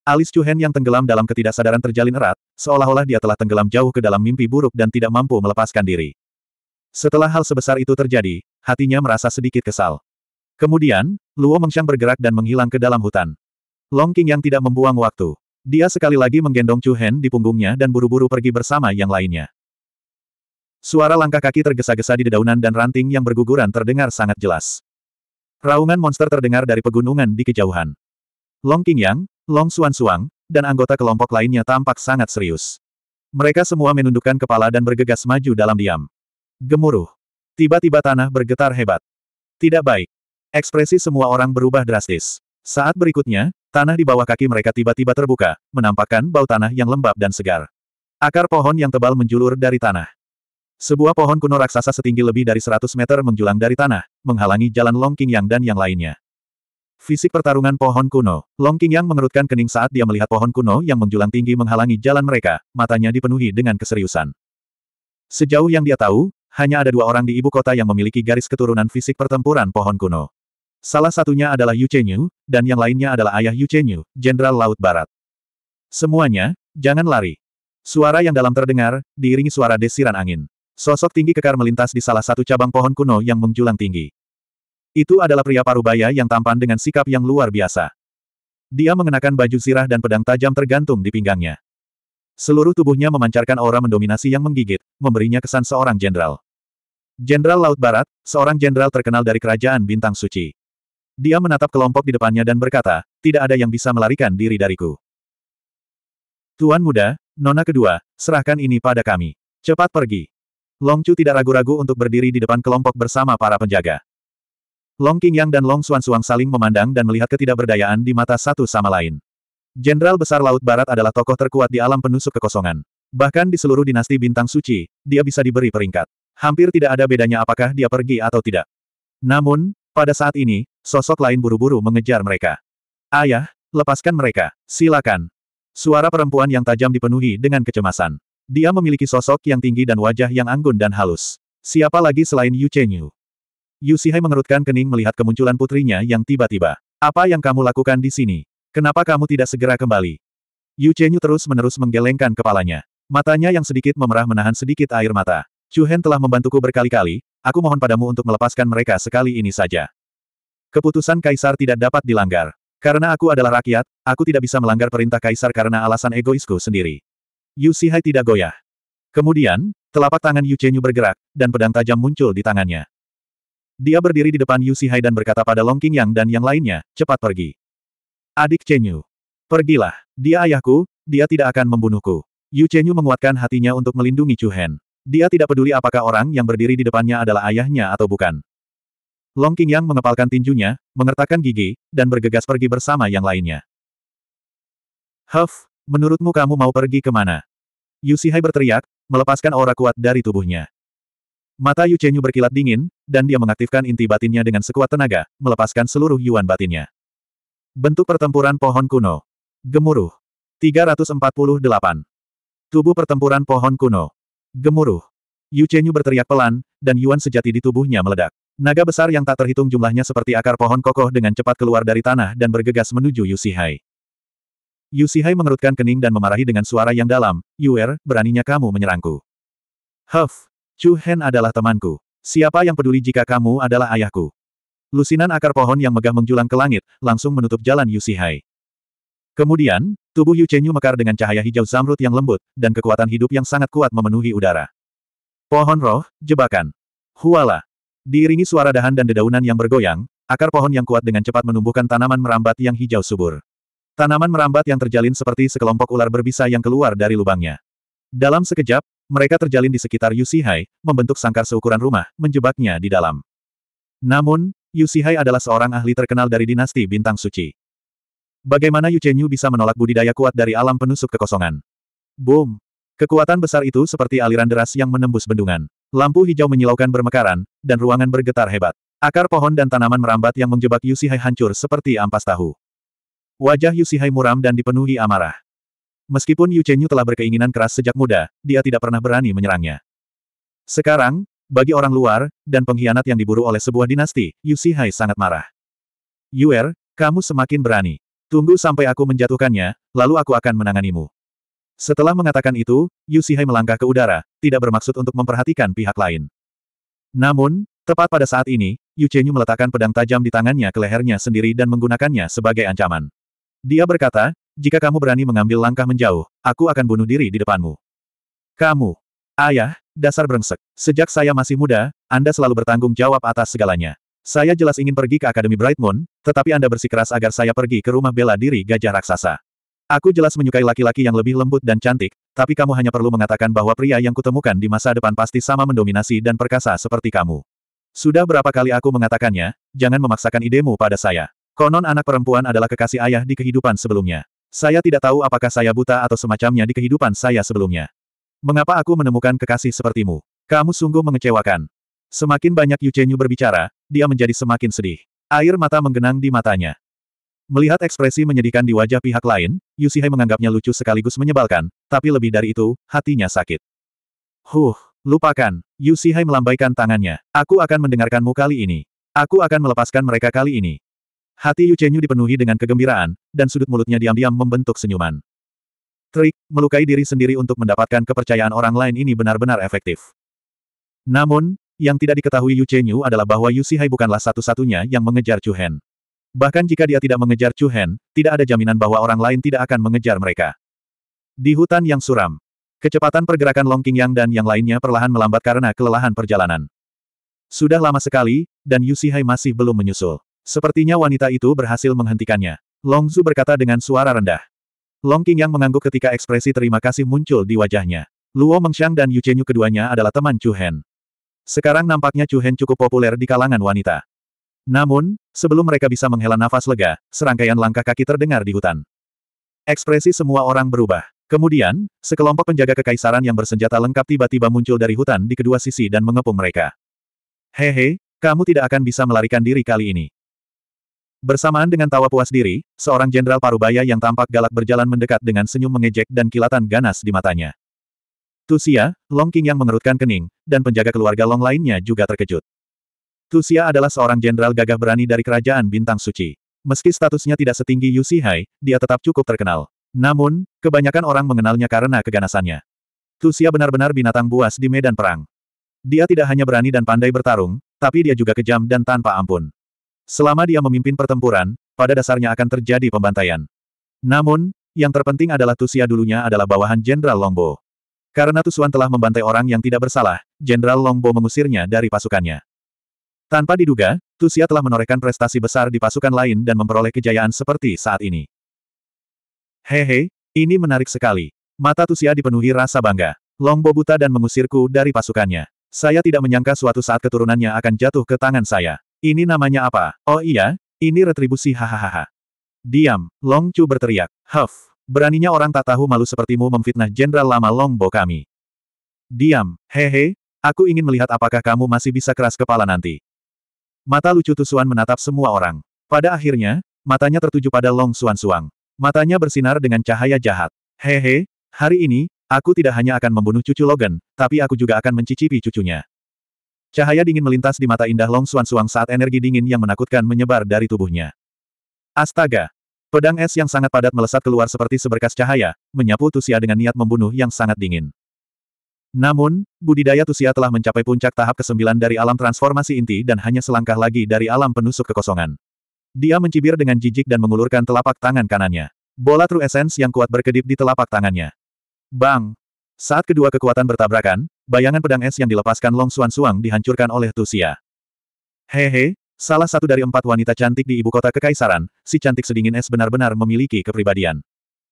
Alis Chu Hen yang tenggelam dalam ketidaksadaran terjalin erat, seolah-olah dia telah tenggelam jauh ke dalam mimpi buruk dan tidak mampu melepaskan diri. Setelah hal sebesar itu terjadi, hatinya merasa sedikit kesal. Kemudian, Luo Mengchang bergerak dan menghilang ke dalam hutan. Long King yang tidak membuang waktu. Dia sekali lagi menggendong Chu Hen di punggungnya dan buru-buru pergi bersama yang lainnya. Suara langkah kaki tergesa-gesa di dedaunan dan ranting yang berguguran terdengar sangat jelas. Raungan monster terdengar dari pegunungan di kejauhan. Long Qingyang, Long Suang, dan anggota kelompok lainnya tampak sangat serius. Mereka semua menundukkan kepala dan bergegas maju dalam diam. Gemuruh. Tiba-tiba tanah bergetar hebat. Tidak baik. Ekspresi semua orang berubah drastis. Saat berikutnya, Tanah di bawah kaki mereka tiba-tiba terbuka, menampakkan bau tanah yang lembab dan segar. Akar pohon yang tebal menjulur dari tanah. Sebuah pohon kuno raksasa setinggi lebih dari 100 meter menjulang dari tanah, menghalangi jalan Long Yang dan yang lainnya. Fisik pertarungan pohon kuno. Long Yang mengerutkan kening saat dia melihat pohon kuno yang menjulang tinggi menghalangi jalan mereka, matanya dipenuhi dengan keseriusan. Sejauh yang dia tahu, hanya ada dua orang di ibu kota yang memiliki garis keturunan fisik pertempuran pohon kuno. Salah satunya adalah Yu Chenyu, dan yang lainnya adalah ayah Yu Chenyu, Jenderal Laut Barat. Semuanya, jangan lari. Suara yang dalam terdengar, diiringi suara desiran angin. Sosok tinggi kekar melintas di salah satu cabang pohon kuno yang menjulang tinggi. Itu adalah pria parubaya yang tampan dengan sikap yang luar biasa. Dia mengenakan baju sirah dan pedang tajam tergantung di pinggangnya. Seluruh tubuhnya memancarkan aura mendominasi yang menggigit, memberinya kesan seorang jenderal. Jenderal Laut Barat, seorang jenderal terkenal dari kerajaan Bintang Suci. Dia menatap kelompok di depannya dan berkata, tidak ada yang bisa melarikan diri dariku. Tuan muda, nona kedua, serahkan ini pada kami. Cepat pergi. Long Chu tidak ragu-ragu untuk berdiri di depan kelompok bersama para penjaga. Long King Yang dan Long Xuan Xuan saling memandang dan melihat ketidakberdayaan di mata satu sama lain. Jenderal Besar Laut Barat adalah tokoh terkuat di alam penusuk kekosongan. Bahkan di seluruh dinasti bintang suci, dia bisa diberi peringkat. Hampir tidak ada bedanya apakah dia pergi atau tidak. Namun, pada saat ini, sosok lain buru-buru mengejar mereka. Ayah, lepaskan mereka, silakan. Suara perempuan yang tajam dipenuhi dengan kecemasan. Dia memiliki sosok yang tinggi dan wajah yang anggun dan halus. Siapa lagi selain Yu Chenyu? Yu Sihai mengerutkan kening melihat kemunculan putrinya yang tiba-tiba. Apa yang kamu lakukan di sini? Kenapa kamu tidak segera kembali? Yu Chenyu terus-menerus menggelengkan kepalanya. Matanya yang sedikit memerah menahan sedikit air mata. Chu Hen telah membantuku berkali-kali, Aku mohon padamu untuk melepaskan mereka sekali ini saja. Keputusan kaisar tidak dapat dilanggar. Karena aku adalah rakyat, aku tidak bisa melanggar perintah kaisar karena alasan egoisku sendiri. Yu Sihai tidak goyah. Kemudian, telapak tangan Yu Chenyu bergerak, dan pedang tajam muncul di tangannya. Dia berdiri di depan Yu Sihai dan berkata pada Long King Yang dan yang lainnya, cepat pergi. Adik Chenyu. Pergilah. Dia ayahku, dia tidak akan membunuhku. Yu Chenyu menguatkan hatinya untuk melindungi Chu Hen. Dia tidak peduli apakah orang yang berdiri di depannya adalah ayahnya atau bukan. Long Yang mengepalkan tinjunya, mengertakkan gigi, dan bergegas pergi bersama yang lainnya. Huff, menurutmu kamu mau pergi kemana? Yu Sihai berteriak, melepaskan aura kuat dari tubuhnya. Mata Yu Chenyu berkilat dingin, dan dia mengaktifkan inti batinnya dengan sekuat tenaga, melepaskan seluruh yuan batinnya. Bentuk pertempuran pohon kuno. Gemuruh. 348. Tubuh pertempuran pohon kuno. Gemuruh. Yu Chenyu berteriak pelan, dan Yuan sejati di tubuhnya meledak. Naga besar yang tak terhitung jumlahnya seperti akar pohon kokoh dengan cepat keluar dari tanah dan bergegas menuju Yu Sihai. Yu Sihai mengerutkan kening dan memarahi dengan suara yang dalam, Yuer, beraninya kamu menyerangku. Huff, Chu Hen adalah temanku. Siapa yang peduli jika kamu adalah ayahku? Lusinan akar pohon yang megah menjulang ke langit, langsung menutup jalan Yu Sihai. Kemudian, Tubuh Yu Chenyu mekar dengan cahaya hijau zamrud yang lembut, dan kekuatan hidup yang sangat kuat memenuhi udara. Pohon roh, jebakan. Huala. Diiringi suara dahan dan dedaunan yang bergoyang, akar pohon yang kuat dengan cepat menumbuhkan tanaman merambat yang hijau subur. Tanaman merambat yang terjalin seperti sekelompok ular berbisa yang keluar dari lubangnya. Dalam sekejap, mereka terjalin di sekitar Yu Sihai, membentuk sangkar seukuran rumah, menjebaknya di dalam. Namun, Yu Sihai adalah seorang ahli terkenal dari dinasti Bintang Suci. Bagaimana Yu Chenyu bisa menolak budidaya kuat dari alam penusuk kekosongan? Boom! Kekuatan besar itu seperti aliran deras yang menembus bendungan. Lampu hijau menyilaukan bermekaran, dan ruangan bergetar hebat. Akar pohon dan tanaman merambat yang menjebak Yu Sihai hancur seperti ampas tahu. Wajah Yu Sihai muram dan dipenuhi amarah. Meskipun Yu Chenyu telah berkeinginan keras sejak muda, dia tidak pernah berani menyerangnya. Sekarang, bagi orang luar, dan pengkhianat yang diburu oleh sebuah dinasti, Yu Sihai sangat marah. Yuer, kamu semakin berani. Tunggu sampai aku menjatuhkannya, lalu aku akan menanganimu. Setelah mengatakan itu, Yu Sihai melangkah ke udara, tidak bermaksud untuk memperhatikan pihak lain. Namun, tepat pada saat ini, Yu Chenyu meletakkan pedang tajam di tangannya ke lehernya sendiri dan menggunakannya sebagai ancaman. Dia berkata, jika kamu berani mengambil langkah menjauh, aku akan bunuh diri di depanmu. Kamu, ayah, dasar brengsek, sejak saya masih muda, Anda selalu bertanggung jawab atas segalanya. Saya jelas ingin pergi ke Akademi Bright Moon, tetapi Anda bersikeras agar saya pergi ke rumah bela diri gajah raksasa. Aku jelas menyukai laki-laki yang lebih lembut dan cantik, tapi kamu hanya perlu mengatakan bahwa pria yang kutemukan di masa depan pasti sama mendominasi dan perkasa seperti kamu. Sudah berapa kali aku mengatakannya, jangan memaksakan idemu pada saya. Konon anak perempuan adalah kekasih ayah di kehidupan sebelumnya. Saya tidak tahu apakah saya buta atau semacamnya di kehidupan saya sebelumnya. Mengapa aku menemukan kekasih sepertimu? Kamu sungguh mengecewakan. Semakin banyak Yu Chenyu berbicara, dia menjadi semakin sedih. Air mata menggenang di matanya. Melihat ekspresi menyedihkan di wajah pihak lain, Yu Sihai menganggapnya lucu sekaligus menyebalkan, tapi lebih dari itu, hatinya sakit. Huh, lupakan. Yu Sihai melambaikan tangannya. Aku akan mendengarkanmu kali ini. Aku akan melepaskan mereka kali ini. Hati Yu Chenyu dipenuhi dengan kegembiraan, dan sudut mulutnya diam-diam membentuk senyuman. Trik, melukai diri sendiri untuk mendapatkan kepercayaan orang lain ini benar-benar efektif. Namun, yang tidak diketahui Yu Chenyu adalah bahwa Yu Sihai bukanlah satu-satunya yang mengejar Chu Hen. Bahkan jika dia tidak mengejar Chu Hen, tidak ada jaminan bahwa orang lain tidak akan mengejar mereka. Di hutan yang suram, kecepatan pergerakan Long King Yang dan yang lainnya perlahan melambat karena kelelahan perjalanan. Sudah lama sekali, dan Yu Sihai masih belum menyusul. Sepertinya wanita itu berhasil menghentikannya. Long Zhu berkata dengan suara rendah. Long King Yang mengangguk ketika ekspresi terima kasih muncul di wajahnya. Luo Mengxiang dan Yu Chenyu keduanya adalah teman Chu Hen. Sekarang nampaknya Chu Hen cukup populer di kalangan wanita. Namun, sebelum mereka bisa menghela nafas lega, serangkaian langkah kaki terdengar di hutan. Ekspresi semua orang berubah. Kemudian, sekelompok penjaga kekaisaran yang bersenjata lengkap tiba-tiba muncul dari hutan di kedua sisi dan mengepung mereka. Hehe, kamu tidak akan bisa melarikan diri kali ini. Bersamaan dengan tawa puas diri, seorang jenderal parubaya yang tampak galak berjalan mendekat dengan senyum mengejek dan kilatan ganas di matanya. Tusia, Long King yang mengerutkan kening, dan penjaga keluarga Long lainnya juga terkejut. Tusia adalah seorang jenderal gagah berani dari kerajaan Bintang Suci. Meski statusnya tidak setinggi Yu Hai, dia tetap cukup terkenal. Namun, kebanyakan orang mengenalnya karena keganasannya. Tusia benar-benar binatang buas di medan perang. Dia tidak hanya berani dan pandai bertarung, tapi dia juga kejam dan tanpa ampun. Selama dia memimpin pertempuran, pada dasarnya akan terjadi pembantaian. Namun, yang terpenting adalah Tusia dulunya adalah bawahan Jenderal Longbo. Karena Tusuan telah membantai orang yang tidak bersalah, Jenderal Longbo mengusirnya dari pasukannya. Tanpa diduga, Tusia telah menorehkan prestasi besar di pasukan lain dan memperoleh kejayaan seperti saat ini. Hehe, ini menarik sekali. Mata Tusia dipenuhi rasa bangga. Longbo buta dan mengusirku dari pasukannya. Saya tidak menyangka suatu saat keturunannya akan jatuh ke tangan saya. Ini namanya apa? Oh iya, ini retribusi hahaha. Diam, Long berteriak. Huff. Beraninya orang tak tahu malu sepertimu memfitnah Jenderal Lama Longbo kami. Diam, hehe, aku ingin melihat apakah kamu masih bisa keras kepala nanti. Mata lucu Tusuan menatap semua orang. Pada akhirnya, matanya tertuju pada Long Suan Suang. Matanya bersinar dengan cahaya jahat. Hehe, hari ini, aku tidak hanya akan membunuh cucu Logan, tapi aku juga akan mencicipi cucunya. Cahaya dingin melintas di mata indah Long Suan Suang saat energi dingin yang menakutkan menyebar dari tubuhnya. Astaga, Pedang es yang sangat padat melesat keluar seperti seberkas cahaya, menyapu Tusia dengan niat membunuh yang sangat dingin. Namun, budidaya Tusia telah mencapai puncak tahap ke-9 dari alam transformasi inti dan hanya selangkah lagi dari alam penusuk kekosongan. Dia mencibir dengan jijik dan mengulurkan telapak tangan kanannya. Bola True Essence yang kuat berkedip di telapak tangannya. Bang! Saat kedua kekuatan bertabrakan, bayangan pedang es yang dilepaskan Long Suan Suang dihancurkan oleh Tusia. Hehe, Salah satu dari empat wanita cantik di ibu kota kekaisaran, si cantik sedingin es benar-benar memiliki kepribadian.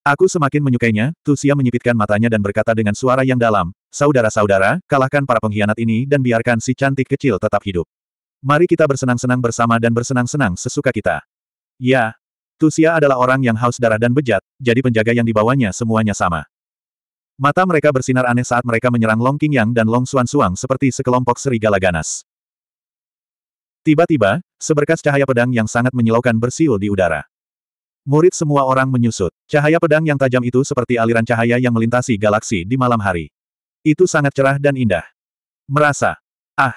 Aku semakin menyukainya, Tusia menyipitkan matanya dan berkata dengan suara yang dalam, Saudara-saudara, kalahkan para pengkhianat ini dan biarkan si cantik kecil tetap hidup. Mari kita bersenang-senang bersama dan bersenang-senang sesuka kita. Ya, Tusia adalah orang yang haus darah dan bejat, jadi penjaga yang dibawanya semuanya sama. Mata mereka bersinar aneh saat mereka menyerang Long Qingyang dan Long Xuan Suang seperti sekelompok serigala ganas. Tiba-tiba, seberkas cahaya pedang yang sangat menyilaukan bersiul di udara. Murid semua orang menyusut. Cahaya pedang yang tajam itu seperti aliran cahaya yang melintasi galaksi di malam hari. Itu sangat cerah dan indah. Merasa. Ah.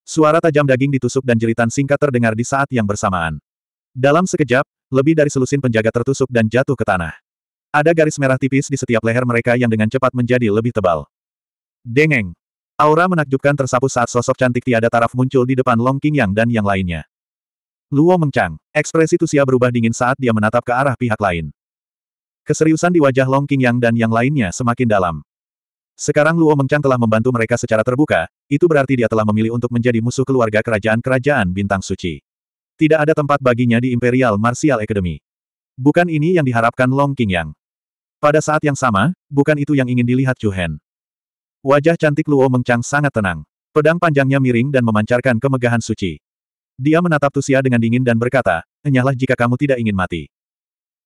Suara tajam daging ditusuk dan jeritan singkat terdengar di saat yang bersamaan. Dalam sekejap, lebih dari selusin penjaga tertusuk dan jatuh ke tanah. Ada garis merah tipis di setiap leher mereka yang dengan cepat menjadi lebih tebal. Dengeng. Aura menakjubkan tersapu saat sosok cantik tiada taraf muncul di depan Long King Yang dan yang lainnya. Luo mengcang, ekspresi Tusia berubah dingin saat dia menatap ke arah pihak lain. Keseriusan di wajah Long King Yang dan yang lainnya semakin dalam. Sekarang Luo Mengcang telah membantu mereka secara terbuka, itu berarti dia telah memilih untuk menjadi musuh keluarga kerajaan-kerajaan Bintang Suci. Tidak ada tempat baginya di Imperial Martial Academy. Bukan ini yang diharapkan Long King Yang. Pada saat yang sama, bukan itu yang ingin dilihat Chu Hen. Wajah cantik Luo Mengchang sangat tenang. Pedang panjangnya miring dan memancarkan kemegahan suci. Dia menatap Tusia dengan dingin dan berkata, enyahlah jika kamu tidak ingin mati.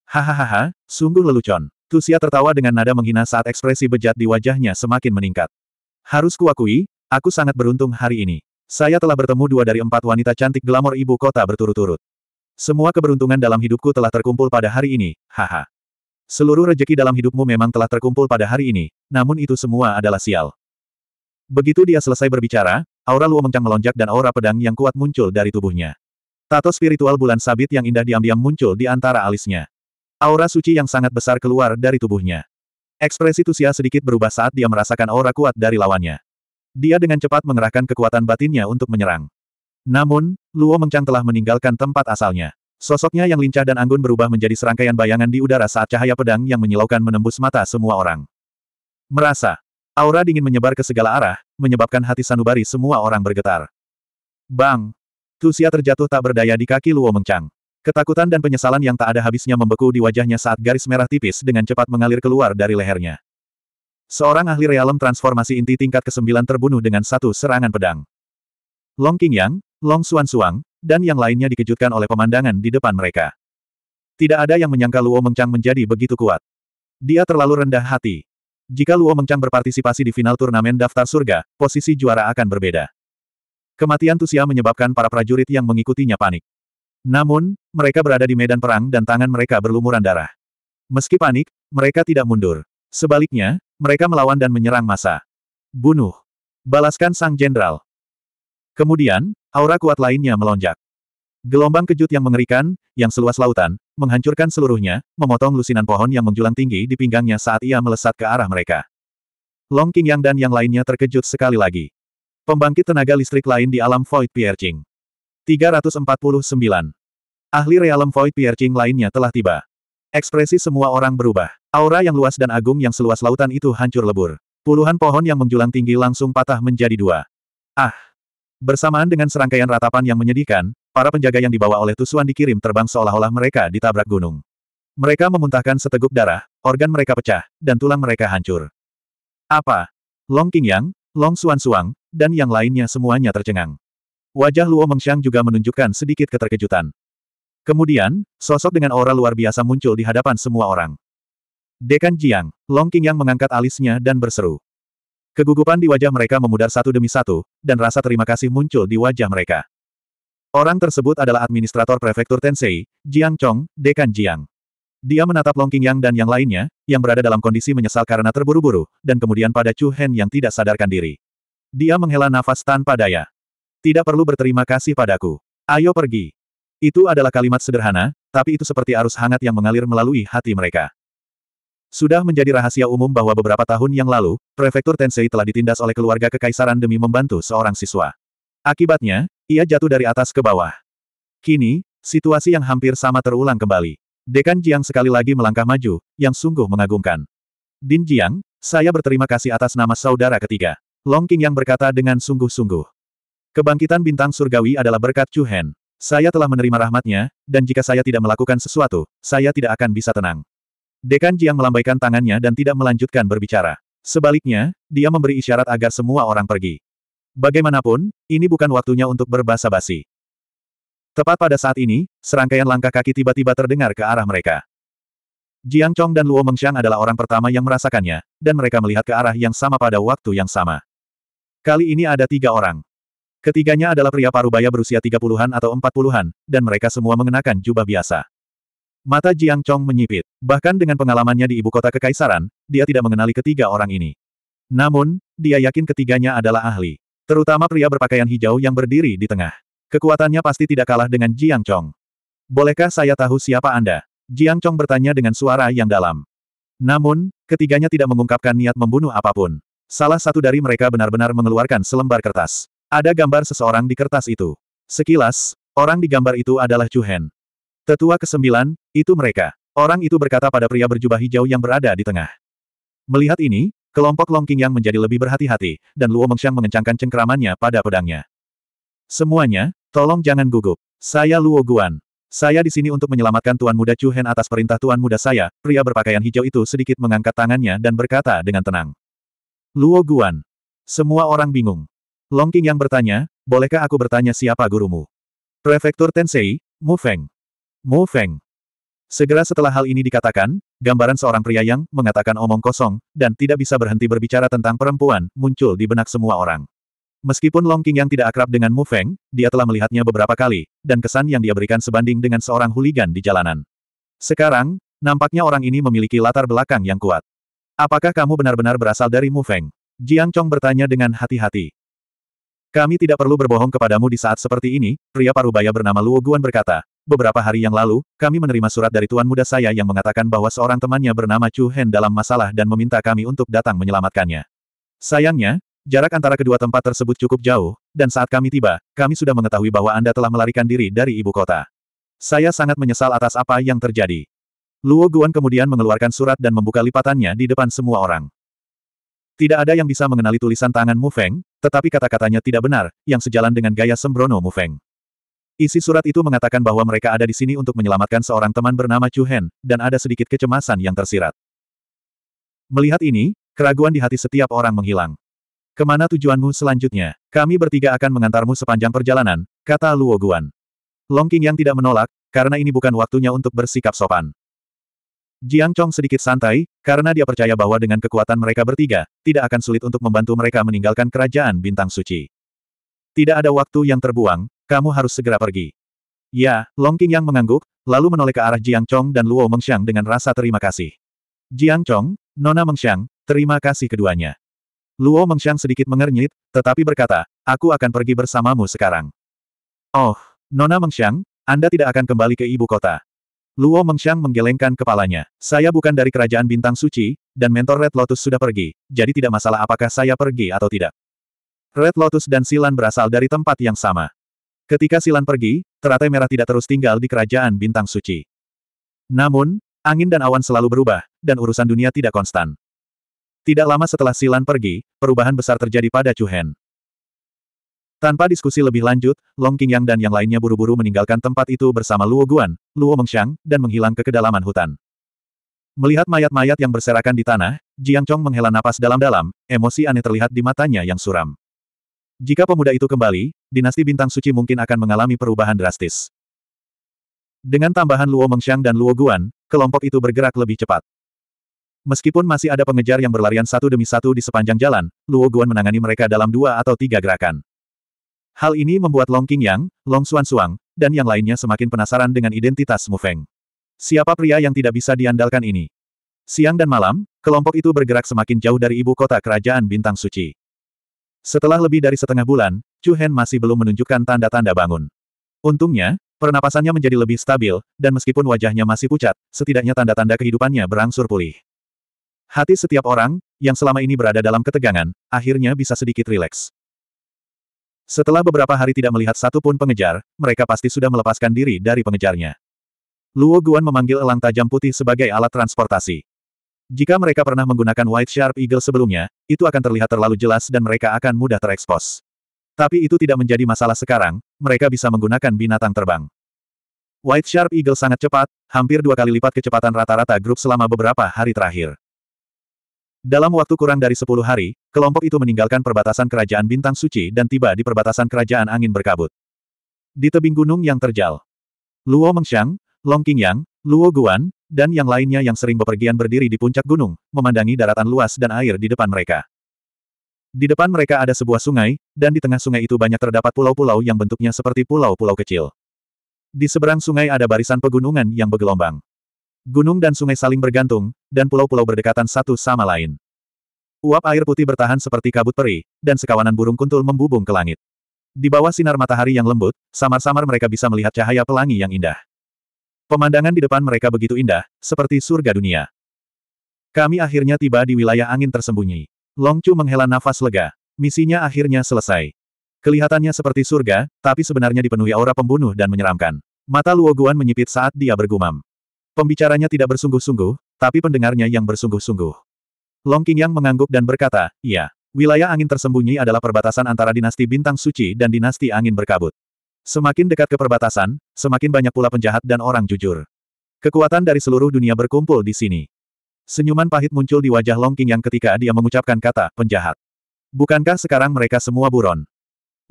Hahaha, sungguh lelucon. Tusia tertawa dengan nada menghina saat ekspresi bejat di wajahnya semakin meningkat. Harus kuakui, aku sangat beruntung hari ini. Saya telah bertemu dua dari empat wanita cantik glamor ibu kota berturut-turut. Semua keberuntungan dalam hidupku telah terkumpul pada hari ini, haha. Seluruh rejeki dalam hidupmu memang telah terkumpul pada hari ini, namun itu semua adalah sial. Begitu dia selesai berbicara, aura Luo Mengcang melonjak dan aura pedang yang kuat muncul dari tubuhnya. Tato spiritual bulan sabit yang indah diam-diam muncul di antara alisnya. Aura suci yang sangat besar keluar dari tubuhnya. Ekspresi Tusia sedikit berubah saat dia merasakan aura kuat dari lawannya. Dia dengan cepat mengerahkan kekuatan batinnya untuk menyerang. Namun, Luo Mengcang telah meninggalkan tempat asalnya. Sosoknya yang lincah dan anggun berubah menjadi serangkaian bayangan di udara saat cahaya pedang yang menyilaukan menembus mata semua orang. Merasa. Aura dingin menyebar ke segala arah, menyebabkan hati sanubari semua orang bergetar. Bang! Tusia terjatuh tak berdaya di kaki Luo Mengchang. Ketakutan dan penyesalan yang tak ada habisnya membeku di wajahnya saat garis merah tipis dengan cepat mengalir keluar dari lehernya. Seorang ahli realem transformasi inti tingkat ke-9 terbunuh dengan satu serangan pedang. Long Qingyang, Long Suan Suang, dan yang lainnya dikejutkan oleh pemandangan di depan mereka. Tidak ada yang menyangka Luo Mengchang menjadi begitu kuat. Dia terlalu rendah hati. Jika Luo Mengchang berpartisipasi di final turnamen daftar surga, posisi juara akan berbeda. Kematian Tusia menyebabkan para prajurit yang mengikutinya panik. Namun, mereka berada di medan perang dan tangan mereka berlumuran darah. Meski panik, mereka tidak mundur. Sebaliknya, mereka melawan dan menyerang massa. Bunuh. Balaskan sang jenderal. Kemudian, aura kuat lainnya melonjak. Gelombang kejut yang mengerikan, yang seluas lautan, menghancurkan seluruhnya, memotong lusinan pohon yang menjulang tinggi di pinggangnya saat ia melesat ke arah mereka. Long King Yang dan yang lainnya terkejut sekali lagi. Pembangkit tenaga listrik lain di alam Void Piercing. 349. Ahli realem Void Piercing lainnya telah tiba. Ekspresi semua orang berubah. Aura yang luas dan agung yang seluas lautan itu hancur lebur. Puluhan pohon yang menjulang tinggi langsung patah menjadi dua. Ah! Bersamaan dengan serangkaian ratapan yang menyedihkan, para penjaga yang dibawa oleh tusuan dikirim terbang seolah-olah mereka ditabrak gunung. Mereka memuntahkan seteguk darah, organ mereka pecah, dan tulang mereka hancur. Apa? Long King Yang, Long Suan Suang, dan yang lainnya semuanya tercengang. Wajah Luo Mengxiang juga menunjukkan sedikit keterkejutan. Kemudian, sosok dengan aura luar biasa muncul di hadapan semua orang. Dekan Jiang, Long King Yang mengangkat alisnya dan berseru. Kegugupan di wajah mereka memudar satu demi satu, dan rasa terima kasih muncul di wajah mereka. Orang tersebut adalah administrator prefektur Tensei, Jiang Chong, Dekan Jiang. Dia menatap Long Yang dan yang lainnya, yang berada dalam kondisi menyesal karena terburu-buru, dan kemudian pada Chu Hen yang tidak sadarkan diri. Dia menghela nafas tanpa daya. Tidak perlu berterima kasih padaku. Ayo pergi. Itu adalah kalimat sederhana, tapi itu seperti arus hangat yang mengalir melalui hati mereka. Sudah menjadi rahasia umum bahwa beberapa tahun yang lalu, Prefektur Tensei telah ditindas oleh keluarga kekaisaran demi membantu seorang siswa. Akibatnya, ia jatuh dari atas ke bawah. Kini, situasi yang hampir sama terulang kembali. Dekan Jiang sekali lagi melangkah maju, yang sungguh mengagumkan. Din Jiang, saya berterima kasih atas nama saudara ketiga. Long King yang berkata dengan sungguh-sungguh. Kebangkitan bintang surgawi adalah berkat Chu Hen. Saya telah menerima rahmatnya, dan jika saya tidak melakukan sesuatu, saya tidak akan bisa tenang. Dekan Jiang melambaikan tangannya dan tidak melanjutkan berbicara. Sebaliknya, dia memberi isyarat agar semua orang pergi. Bagaimanapun, ini bukan waktunya untuk berbahasa basi. Tepat pada saat ini, serangkaian langkah kaki tiba-tiba terdengar ke arah mereka. Jiang Chong dan Luo Mengxiang adalah orang pertama yang merasakannya, dan mereka melihat ke arah yang sama pada waktu yang sama. Kali ini ada tiga orang. Ketiganya adalah pria parubaya berusia 30-an atau 40-an, dan mereka semua mengenakan jubah biasa. Mata Jiang Chong menyipit. Bahkan dengan pengalamannya di ibu kota kekaisaran, dia tidak mengenali ketiga orang ini. Namun, dia yakin ketiganya adalah ahli. Terutama pria berpakaian hijau yang berdiri di tengah. Kekuatannya pasti tidak kalah dengan Jiang Chong. Bolehkah saya tahu siapa Anda? Jiang Chong bertanya dengan suara yang dalam. Namun, ketiganya tidak mengungkapkan niat membunuh apapun. Salah satu dari mereka benar-benar mengeluarkan selembar kertas. Ada gambar seseorang di kertas itu. Sekilas, orang di gambar itu adalah Chu Hen. Tetua kesembilan, itu mereka. Orang itu berkata pada pria berjubah hijau yang berada di tengah. Melihat ini, kelompok Long King yang menjadi lebih berhati-hati, dan Luo Mengxiang mengencangkan cengkeramannya pada pedangnya. Semuanya, tolong jangan gugup. Saya Luo Guan. Saya di sini untuk menyelamatkan Tuan Muda Chu Hen atas perintah Tuan Muda saya, pria berpakaian hijau itu sedikit mengangkat tangannya dan berkata dengan tenang. Luo Guan. Semua orang bingung. Long King yang bertanya, bolehkah aku bertanya siapa gurumu? Prefektur Tensei, Mu Feng. Mu Feng. Segera setelah hal ini dikatakan, gambaran seorang pria yang mengatakan omong kosong dan tidak bisa berhenti berbicara tentang perempuan muncul di benak semua orang. Meskipun Long King yang tidak akrab dengan Mu Feng, dia telah melihatnya beberapa kali, dan kesan yang dia berikan sebanding dengan seorang huligan di jalanan. Sekarang, nampaknya orang ini memiliki latar belakang yang kuat. Apakah kamu benar-benar berasal dari Mu Feng? Jiang Chong bertanya dengan hati-hati. Kami tidak perlu berbohong kepadamu di saat seperti ini, pria parubaya bernama Luo Guan berkata, Beberapa hari yang lalu, kami menerima surat dari tuan muda saya yang mengatakan bahwa seorang temannya bernama Chu Hen dalam masalah dan meminta kami untuk datang menyelamatkannya. Sayangnya, jarak antara kedua tempat tersebut cukup jauh, dan saat kami tiba, kami sudah mengetahui bahwa Anda telah melarikan diri dari ibu kota. Saya sangat menyesal atas apa yang terjadi. Luo Guan kemudian mengeluarkan surat dan membuka lipatannya di depan semua orang. Tidak ada yang bisa mengenali tulisan tangan Mu Feng, tetapi kata-katanya tidak benar, yang sejalan dengan gaya sembrono Mu Feng. Isi surat itu mengatakan bahwa mereka ada di sini untuk menyelamatkan seorang teman bernama Chu Hen, dan ada sedikit kecemasan yang tersirat. Melihat ini, keraguan di hati setiap orang menghilang. Kemana tujuanmu selanjutnya? Kami bertiga akan mengantarmu sepanjang perjalanan, kata Luo Guan. Long King yang tidak menolak, karena ini bukan waktunya untuk bersikap sopan. Jiang Chong sedikit santai, karena dia percaya bahwa dengan kekuatan mereka bertiga, tidak akan sulit untuk membantu mereka meninggalkan kerajaan bintang suci. Tidak ada waktu yang terbuang, kamu harus segera pergi. Ya, Long King yang mengangguk, lalu menoleh ke arah Jiang Chong dan Luo Mengxiang dengan rasa terima kasih. Jiang Chong, Nona Mengxiang, terima kasih keduanya. Luo Mengxiang sedikit mengernyit, tetapi berkata, aku akan pergi bersamamu sekarang. Oh, Nona Mengxiang, Anda tidak akan kembali ke ibu kota. Luo Mengxiang menggelengkan kepalanya. Saya bukan dari kerajaan bintang suci, dan mentor Red Lotus sudah pergi, jadi tidak masalah apakah saya pergi atau tidak. Red Lotus dan Silan berasal dari tempat yang sama. Ketika Silan pergi, teratai merah tidak terus tinggal di kerajaan bintang suci. Namun, angin dan awan selalu berubah, dan urusan dunia tidak konstan. Tidak lama setelah Silan pergi, perubahan besar terjadi pada Chu Hen. Tanpa diskusi lebih lanjut, Long Qingyang dan yang lainnya buru-buru meninggalkan tempat itu bersama Luo Guan, Luo Mengxiang, dan menghilang ke kedalaman hutan. Melihat mayat-mayat yang berserakan di tanah, Jiang Chong menghela napas dalam-dalam, emosi aneh terlihat di matanya yang suram. Jika pemuda itu kembali, dinasti bintang suci mungkin akan mengalami perubahan drastis. Dengan tambahan Luo Mengxiang dan Luo Guan, kelompok itu bergerak lebih cepat. Meskipun masih ada pengejar yang berlarian satu demi satu di sepanjang jalan, Luo Guan menangani mereka dalam dua atau tiga gerakan. Hal ini membuat Long King Yang, Long Xuan Suang, dan yang lainnya semakin penasaran dengan identitas Mu Feng. Siapa pria yang tidak bisa diandalkan ini? Siang dan malam, kelompok itu bergerak semakin jauh dari ibu kota kerajaan Bintang Suci. Setelah lebih dari setengah bulan, Chu Hen masih belum menunjukkan tanda-tanda bangun. Untungnya, pernapasannya menjadi lebih stabil, dan meskipun wajahnya masih pucat, setidaknya tanda-tanda kehidupannya berangsur pulih. Hati setiap orang, yang selama ini berada dalam ketegangan, akhirnya bisa sedikit rileks. Setelah beberapa hari tidak melihat satupun pengejar, mereka pasti sudah melepaskan diri dari pengejarnya. Luo Guan memanggil elang tajam putih sebagai alat transportasi. Jika mereka pernah menggunakan White Sharp Eagle sebelumnya, itu akan terlihat terlalu jelas dan mereka akan mudah terekspos. Tapi itu tidak menjadi masalah sekarang, mereka bisa menggunakan binatang terbang. White Sharp Eagle sangat cepat, hampir dua kali lipat kecepatan rata-rata grup selama beberapa hari terakhir. Dalam waktu kurang dari 10 hari, kelompok itu meninggalkan perbatasan kerajaan Bintang Suci dan tiba di perbatasan kerajaan angin berkabut. Di tebing gunung yang terjal, Luo Mengshang, Long Qingyang, Luo Guan, dan yang lainnya yang sering bepergian berdiri di puncak gunung, memandangi daratan luas dan air di depan mereka. Di depan mereka ada sebuah sungai, dan di tengah sungai itu banyak terdapat pulau-pulau yang bentuknya seperti pulau-pulau kecil. Di seberang sungai ada barisan pegunungan yang bergelombang. Gunung dan sungai saling bergantung, dan pulau-pulau berdekatan satu sama lain. Uap air putih bertahan seperti kabut peri, dan sekawanan burung kuntul membubung ke langit. Di bawah sinar matahari yang lembut, samar-samar mereka bisa melihat cahaya pelangi yang indah. Pemandangan di depan mereka begitu indah, seperti surga dunia. Kami akhirnya tiba di wilayah angin tersembunyi. Long Chu menghela nafas lega. Misinya akhirnya selesai. Kelihatannya seperti surga, tapi sebenarnya dipenuhi aura pembunuh dan menyeramkan. Mata Luo Guan menyipit saat dia bergumam. Pembicaranya tidak bersungguh-sungguh, tapi pendengarnya yang bersungguh-sungguh. Long King yang mengangguk dan berkata, iya. Wilayah angin tersembunyi adalah perbatasan antara dinasti bintang suci dan dinasti angin berkabut. Semakin dekat ke perbatasan, semakin banyak pula penjahat dan orang jujur. Kekuatan dari seluruh dunia berkumpul di sini. Senyuman pahit muncul di wajah Long King yang ketika dia mengucapkan kata, penjahat. Bukankah sekarang mereka semua buron?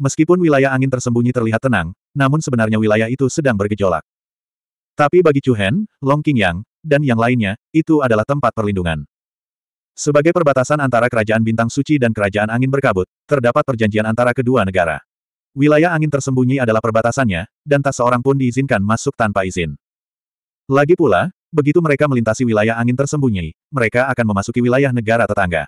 Meskipun wilayah angin tersembunyi terlihat tenang, namun sebenarnya wilayah itu sedang bergejolak. Tapi bagi Chuhen, Hen, Long King Yang, dan yang lainnya, itu adalah tempat perlindungan. Sebagai perbatasan antara Kerajaan Bintang Suci dan Kerajaan Angin Berkabut, terdapat perjanjian antara kedua negara. Wilayah angin tersembunyi adalah perbatasannya, dan tak seorang pun diizinkan masuk tanpa izin. Lagi pula, begitu mereka melintasi wilayah angin tersembunyi, mereka akan memasuki wilayah negara tetangga.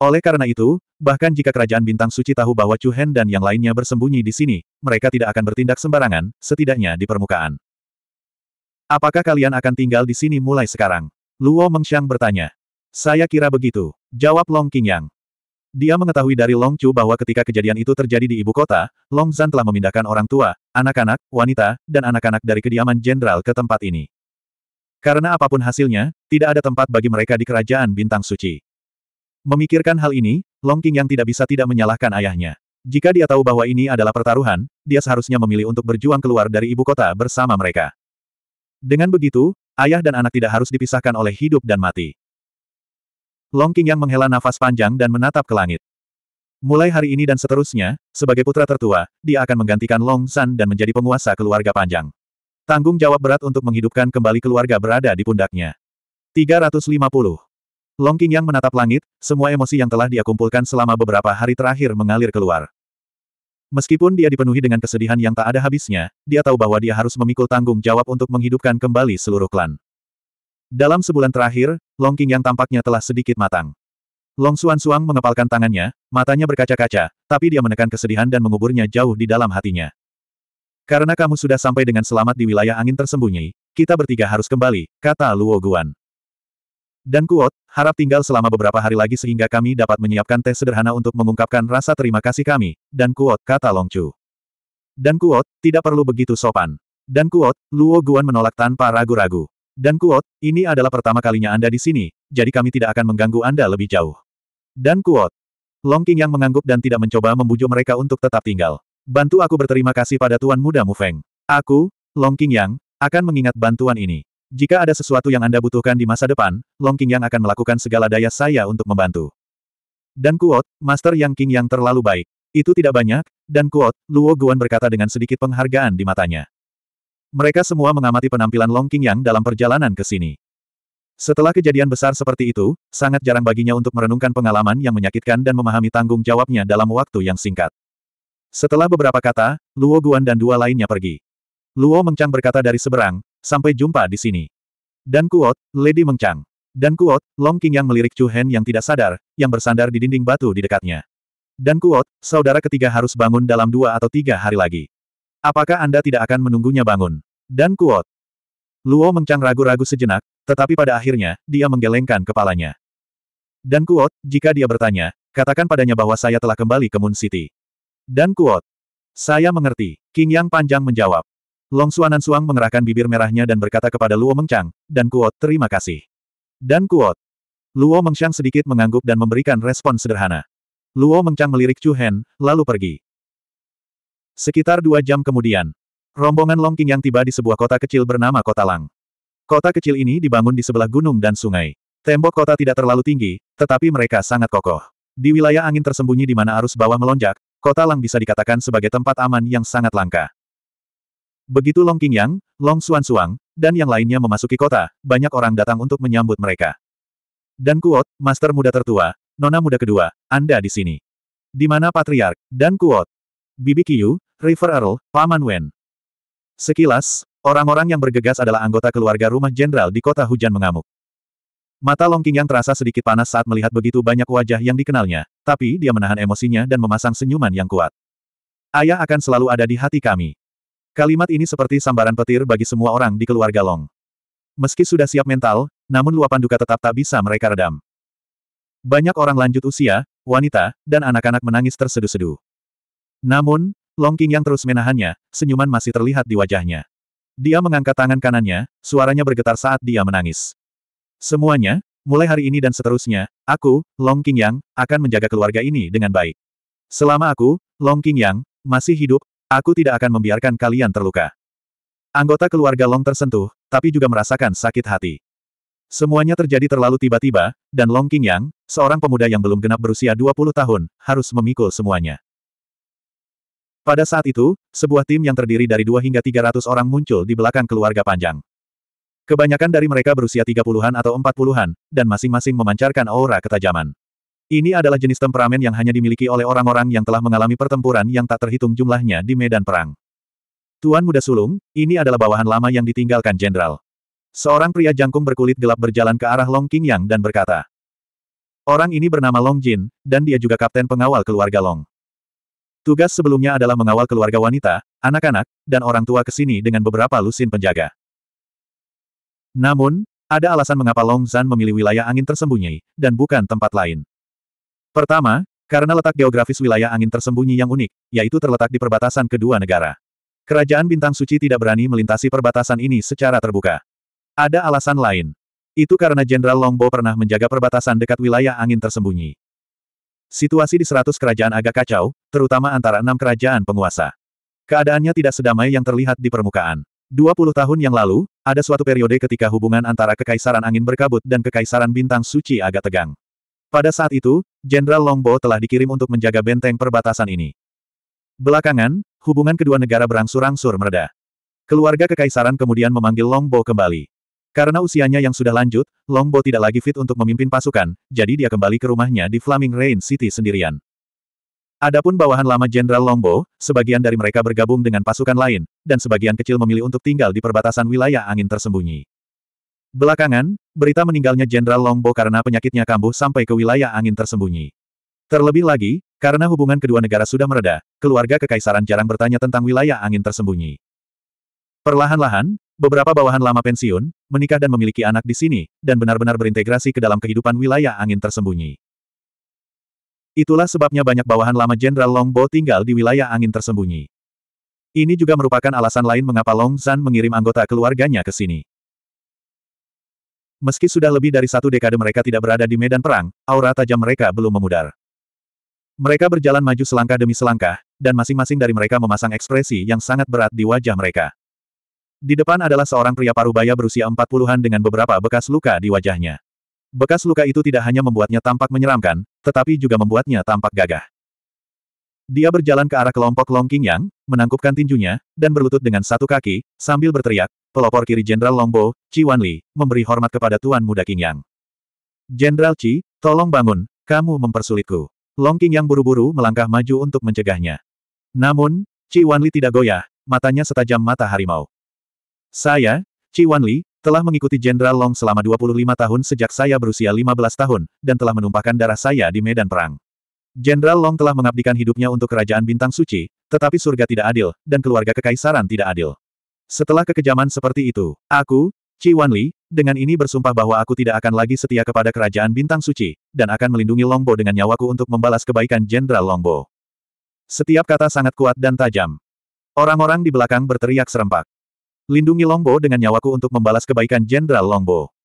Oleh karena itu, bahkan jika kerajaan bintang suci tahu bahwa Chu Hen dan yang lainnya bersembunyi di sini, mereka tidak akan bertindak sembarangan, setidaknya di permukaan. Apakah kalian akan tinggal di sini mulai sekarang? Luo Mengxiang bertanya. Saya kira begitu, jawab Long Qingyang. Dia mengetahui dari Long Chu bahwa ketika kejadian itu terjadi di ibu kota, Long Zan telah memindahkan orang tua, anak-anak, wanita, dan anak-anak dari kediaman jenderal ke tempat ini. Karena apapun hasilnya, tidak ada tempat bagi mereka di kerajaan bintang suci. Memikirkan hal ini, Long King yang tidak bisa tidak menyalahkan ayahnya. Jika dia tahu bahwa ini adalah pertaruhan, dia seharusnya memilih untuk berjuang keluar dari ibu kota bersama mereka. Dengan begitu, ayah dan anak tidak harus dipisahkan oleh hidup dan mati. Long King yang menghela nafas panjang dan menatap ke langit. Mulai hari ini dan seterusnya, sebagai putra tertua, dia akan menggantikan Long San dan menjadi penguasa keluarga panjang. Tanggung jawab berat untuk menghidupkan kembali keluarga berada di pundaknya. 350. Long King yang menatap langit, semua emosi yang telah dia kumpulkan selama beberapa hari terakhir mengalir keluar. Meskipun dia dipenuhi dengan kesedihan yang tak ada habisnya, dia tahu bahwa dia harus memikul tanggung jawab untuk menghidupkan kembali seluruh klan. Dalam sebulan terakhir, Long King yang tampaknya telah sedikit matang. Long Suan Suang mengepalkan tangannya, matanya berkaca-kaca, tapi dia menekan kesedihan dan menguburnya jauh di dalam hatinya. Karena kamu sudah sampai dengan selamat di wilayah angin tersembunyi, kita bertiga harus kembali, kata Luo Guan. Dan kuot, harap tinggal selama beberapa hari lagi sehingga kami dapat menyiapkan teh sederhana untuk mengungkapkan rasa terima kasih kami, dan kuot, kata Long Chu. Dan kuot, tidak perlu begitu sopan. Dan kuot, Luo Guan menolak tanpa ragu-ragu. Dan Kuot, ini adalah pertama kalinya Anda di sini, jadi kami tidak akan mengganggu Anda lebih jauh. Dan Kuot. Long King yang mengangguk dan tidak mencoba membujuk mereka untuk tetap tinggal. Bantu aku berterima kasih pada Tuan Muda Mu Feng. Aku, Long King Yang, akan mengingat bantuan ini. Jika ada sesuatu yang Anda butuhkan di masa depan, Long King Yang akan melakukan segala daya saya untuk membantu. Dan Kuot, Master Yang King Yang terlalu baik. Itu tidak banyak, dan Kuot, Luo Guan berkata dengan sedikit penghargaan di matanya. Mereka semua mengamati penampilan Long King Yang dalam perjalanan ke sini. Setelah kejadian besar seperti itu, sangat jarang baginya untuk merenungkan pengalaman yang menyakitkan dan memahami tanggung jawabnya dalam waktu yang singkat. Setelah beberapa kata, Luo Guan dan dua lainnya pergi. Luo Mengchang berkata dari seberang, sampai jumpa di sini. Dan kuot, Lady Mengchang. Dan kuot, Long King Yang melirik Chu Hen yang tidak sadar, yang bersandar di dinding batu di dekatnya. Dan kuot, saudara ketiga harus bangun dalam dua atau tiga hari lagi. Apakah Anda tidak akan menunggunya bangun? Dan kuot. Luo Mengcang ragu-ragu sejenak, tetapi pada akhirnya, dia menggelengkan kepalanya. Dan kuot, jika dia bertanya, katakan padanya bahwa saya telah kembali ke Moon City. Dan kuot. Saya mengerti. King Yang panjang menjawab. Long Suanan Suang mengerahkan bibir merahnya dan berkata kepada Luo Mengcang, dan kuot, terima kasih. Dan kuot. Luo Mengcang sedikit mengangguk dan memberikan respon sederhana. Luo Mengcang melirik Chu Hen, lalu pergi. Sekitar dua jam kemudian, rombongan Long King yang tiba di sebuah kota kecil bernama Kota Lang. Kota kecil ini dibangun di sebelah gunung dan sungai. Tembok kota tidak terlalu tinggi, tetapi mereka sangat kokoh. Di wilayah angin tersembunyi di mana arus bawah melonjak, Kota Lang bisa dikatakan sebagai tempat aman yang sangat langka. Begitu Long Yang, Long Suang, dan yang lainnya memasuki kota, banyak orang datang untuk menyambut mereka. Dan Kuot, master muda tertua, nona muda kedua, Anda di sini. Di mana Patriark, dan Kuot? Bibi Kiyu, River Earl, Paman Wen. Sekilas, orang-orang yang bergegas adalah anggota keluarga rumah jenderal di kota hujan mengamuk. Mata Long King yang terasa sedikit panas saat melihat begitu banyak wajah yang dikenalnya, tapi dia menahan emosinya dan memasang senyuman yang kuat. Ayah akan selalu ada di hati kami. Kalimat ini seperti sambaran petir bagi semua orang di keluarga Long. Meski sudah siap mental, namun luapan duka tetap tak bisa mereka redam. Banyak orang lanjut usia, wanita, dan anak-anak menangis terseduh-seduh. Namun, Long King yang terus menahannya, senyuman masih terlihat di wajahnya. Dia mengangkat tangan kanannya, suaranya bergetar saat dia menangis. Semuanya, mulai hari ini dan seterusnya, aku, Long King Yang, akan menjaga keluarga ini dengan baik. Selama aku, Long King Yang, masih hidup, aku tidak akan membiarkan kalian terluka. Anggota keluarga Long tersentuh, tapi juga merasakan sakit hati. Semuanya terjadi terlalu tiba-tiba, dan Long King Yang, seorang pemuda yang belum genap berusia 20 tahun, harus memikul semuanya. Pada saat itu, sebuah tim yang terdiri dari dua hingga tiga ratus orang muncul di belakang keluarga panjang. Kebanyakan dari mereka berusia tiga puluhan atau empat puluhan, dan masing-masing memancarkan aura ketajaman. Ini adalah jenis temperamen yang hanya dimiliki oleh orang-orang yang telah mengalami pertempuran yang tak terhitung jumlahnya di medan perang. Tuan Muda Sulung, ini adalah bawahan lama yang ditinggalkan jenderal. Seorang pria jangkung berkulit gelap berjalan ke arah Long Yang dan berkata, Orang ini bernama Long Jin, dan dia juga kapten pengawal keluarga Long. Tugas sebelumnya adalah mengawal keluarga wanita, anak-anak, dan orang tua ke sini dengan beberapa lusin penjaga. Namun, ada alasan mengapa Long Zan memilih wilayah angin tersembunyi, dan bukan tempat lain. Pertama, karena letak geografis wilayah angin tersembunyi yang unik, yaitu terletak di perbatasan kedua negara. Kerajaan Bintang Suci tidak berani melintasi perbatasan ini secara terbuka. Ada alasan lain. Itu karena Jenderal Longbo pernah menjaga perbatasan dekat wilayah angin tersembunyi. Situasi di seratus kerajaan agak kacau, terutama antara enam kerajaan penguasa. Keadaannya tidak sedamai yang terlihat di permukaan. Dua puluh tahun yang lalu, ada suatu periode ketika hubungan antara Kekaisaran Angin Berkabut dan Kekaisaran Bintang Suci agak tegang. Pada saat itu, Jenderal Longbo telah dikirim untuk menjaga benteng perbatasan ini. Belakangan, hubungan kedua negara berangsur-angsur mereda. Keluarga Kekaisaran kemudian memanggil Longbo kembali. Karena usianya yang sudah lanjut, Longbo tidak lagi fit untuk memimpin pasukan, jadi dia kembali ke rumahnya di Flaming Rain City sendirian. Adapun bawahan lama Jenderal Longbo, sebagian dari mereka bergabung dengan pasukan lain, dan sebagian kecil memilih untuk tinggal di perbatasan wilayah angin tersembunyi. Belakangan, berita meninggalnya Jenderal Longbo karena penyakitnya kambuh sampai ke wilayah angin tersembunyi. Terlebih lagi, karena hubungan kedua negara sudah mereda, keluarga kekaisaran jarang bertanya tentang wilayah angin tersembunyi. Perlahan-lahan, Beberapa bawahan lama pensiun, menikah dan memiliki anak di sini, dan benar-benar berintegrasi ke dalam kehidupan wilayah angin tersembunyi. Itulah sebabnya banyak bawahan lama Jenderal Longbo tinggal di wilayah angin tersembunyi. Ini juga merupakan alasan lain mengapa Long Zan mengirim anggota keluarganya ke sini. Meski sudah lebih dari satu dekade mereka tidak berada di medan perang, aura tajam mereka belum memudar. Mereka berjalan maju selangkah demi selangkah, dan masing-masing dari mereka memasang ekspresi yang sangat berat di wajah mereka. Di depan adalah seorang pria parubaya berusia empat puluhan dengan beberapa bekas luka di wajahnya. Bekas luka itu tidak hanya membuatnya tampak menyeramkan, tetapi juga membuatnya tampak gagah. Dia berjalan ke arah kelompok Long Yang, menangkupkan tinjunya, dan berlutut dengan satu kaki, sambil berteriak, pelopor kiri Jenderal Longbo, Chi Wanli, memberi hormat kepada Tuan Muda King Yang. Jenderal Chi, tolong bangun, kamu mempersulitku. Long Yang buru-buru melangkah maju untuk mencegahnya. Namun, Chi Wanli tidak goyah, matanya setajam mata harimau. Saya, Chi Wanli, telah mengikuti Jenderal Long selama 25 tahun sejak saya berusia 15 tahun, dan telah menumpahkan darah saya di medan perang. Jenderal Long telah mengabdikan hidupnya untuk kerajaan bintang suci, tetapi surga tidak adil, dan keluarga kekaisaran tidak adil. Setelah kekejaman seperti itu, aku, Chi Wanli, dengan ini bersumpah bahwa aku tidak akan lagi setia kepada kerajaan bintang suci, dan akan melindungi Longbo dengan nyawaku untuk membalas kebaikan Jenderal Longbo. Setiap kata sangat kuat dan tajam. Orang-orang di belakang berteriak serempak. Lindungi Longbo dengan nyawaku untuk membalas kebaikan Jenderal Longbo.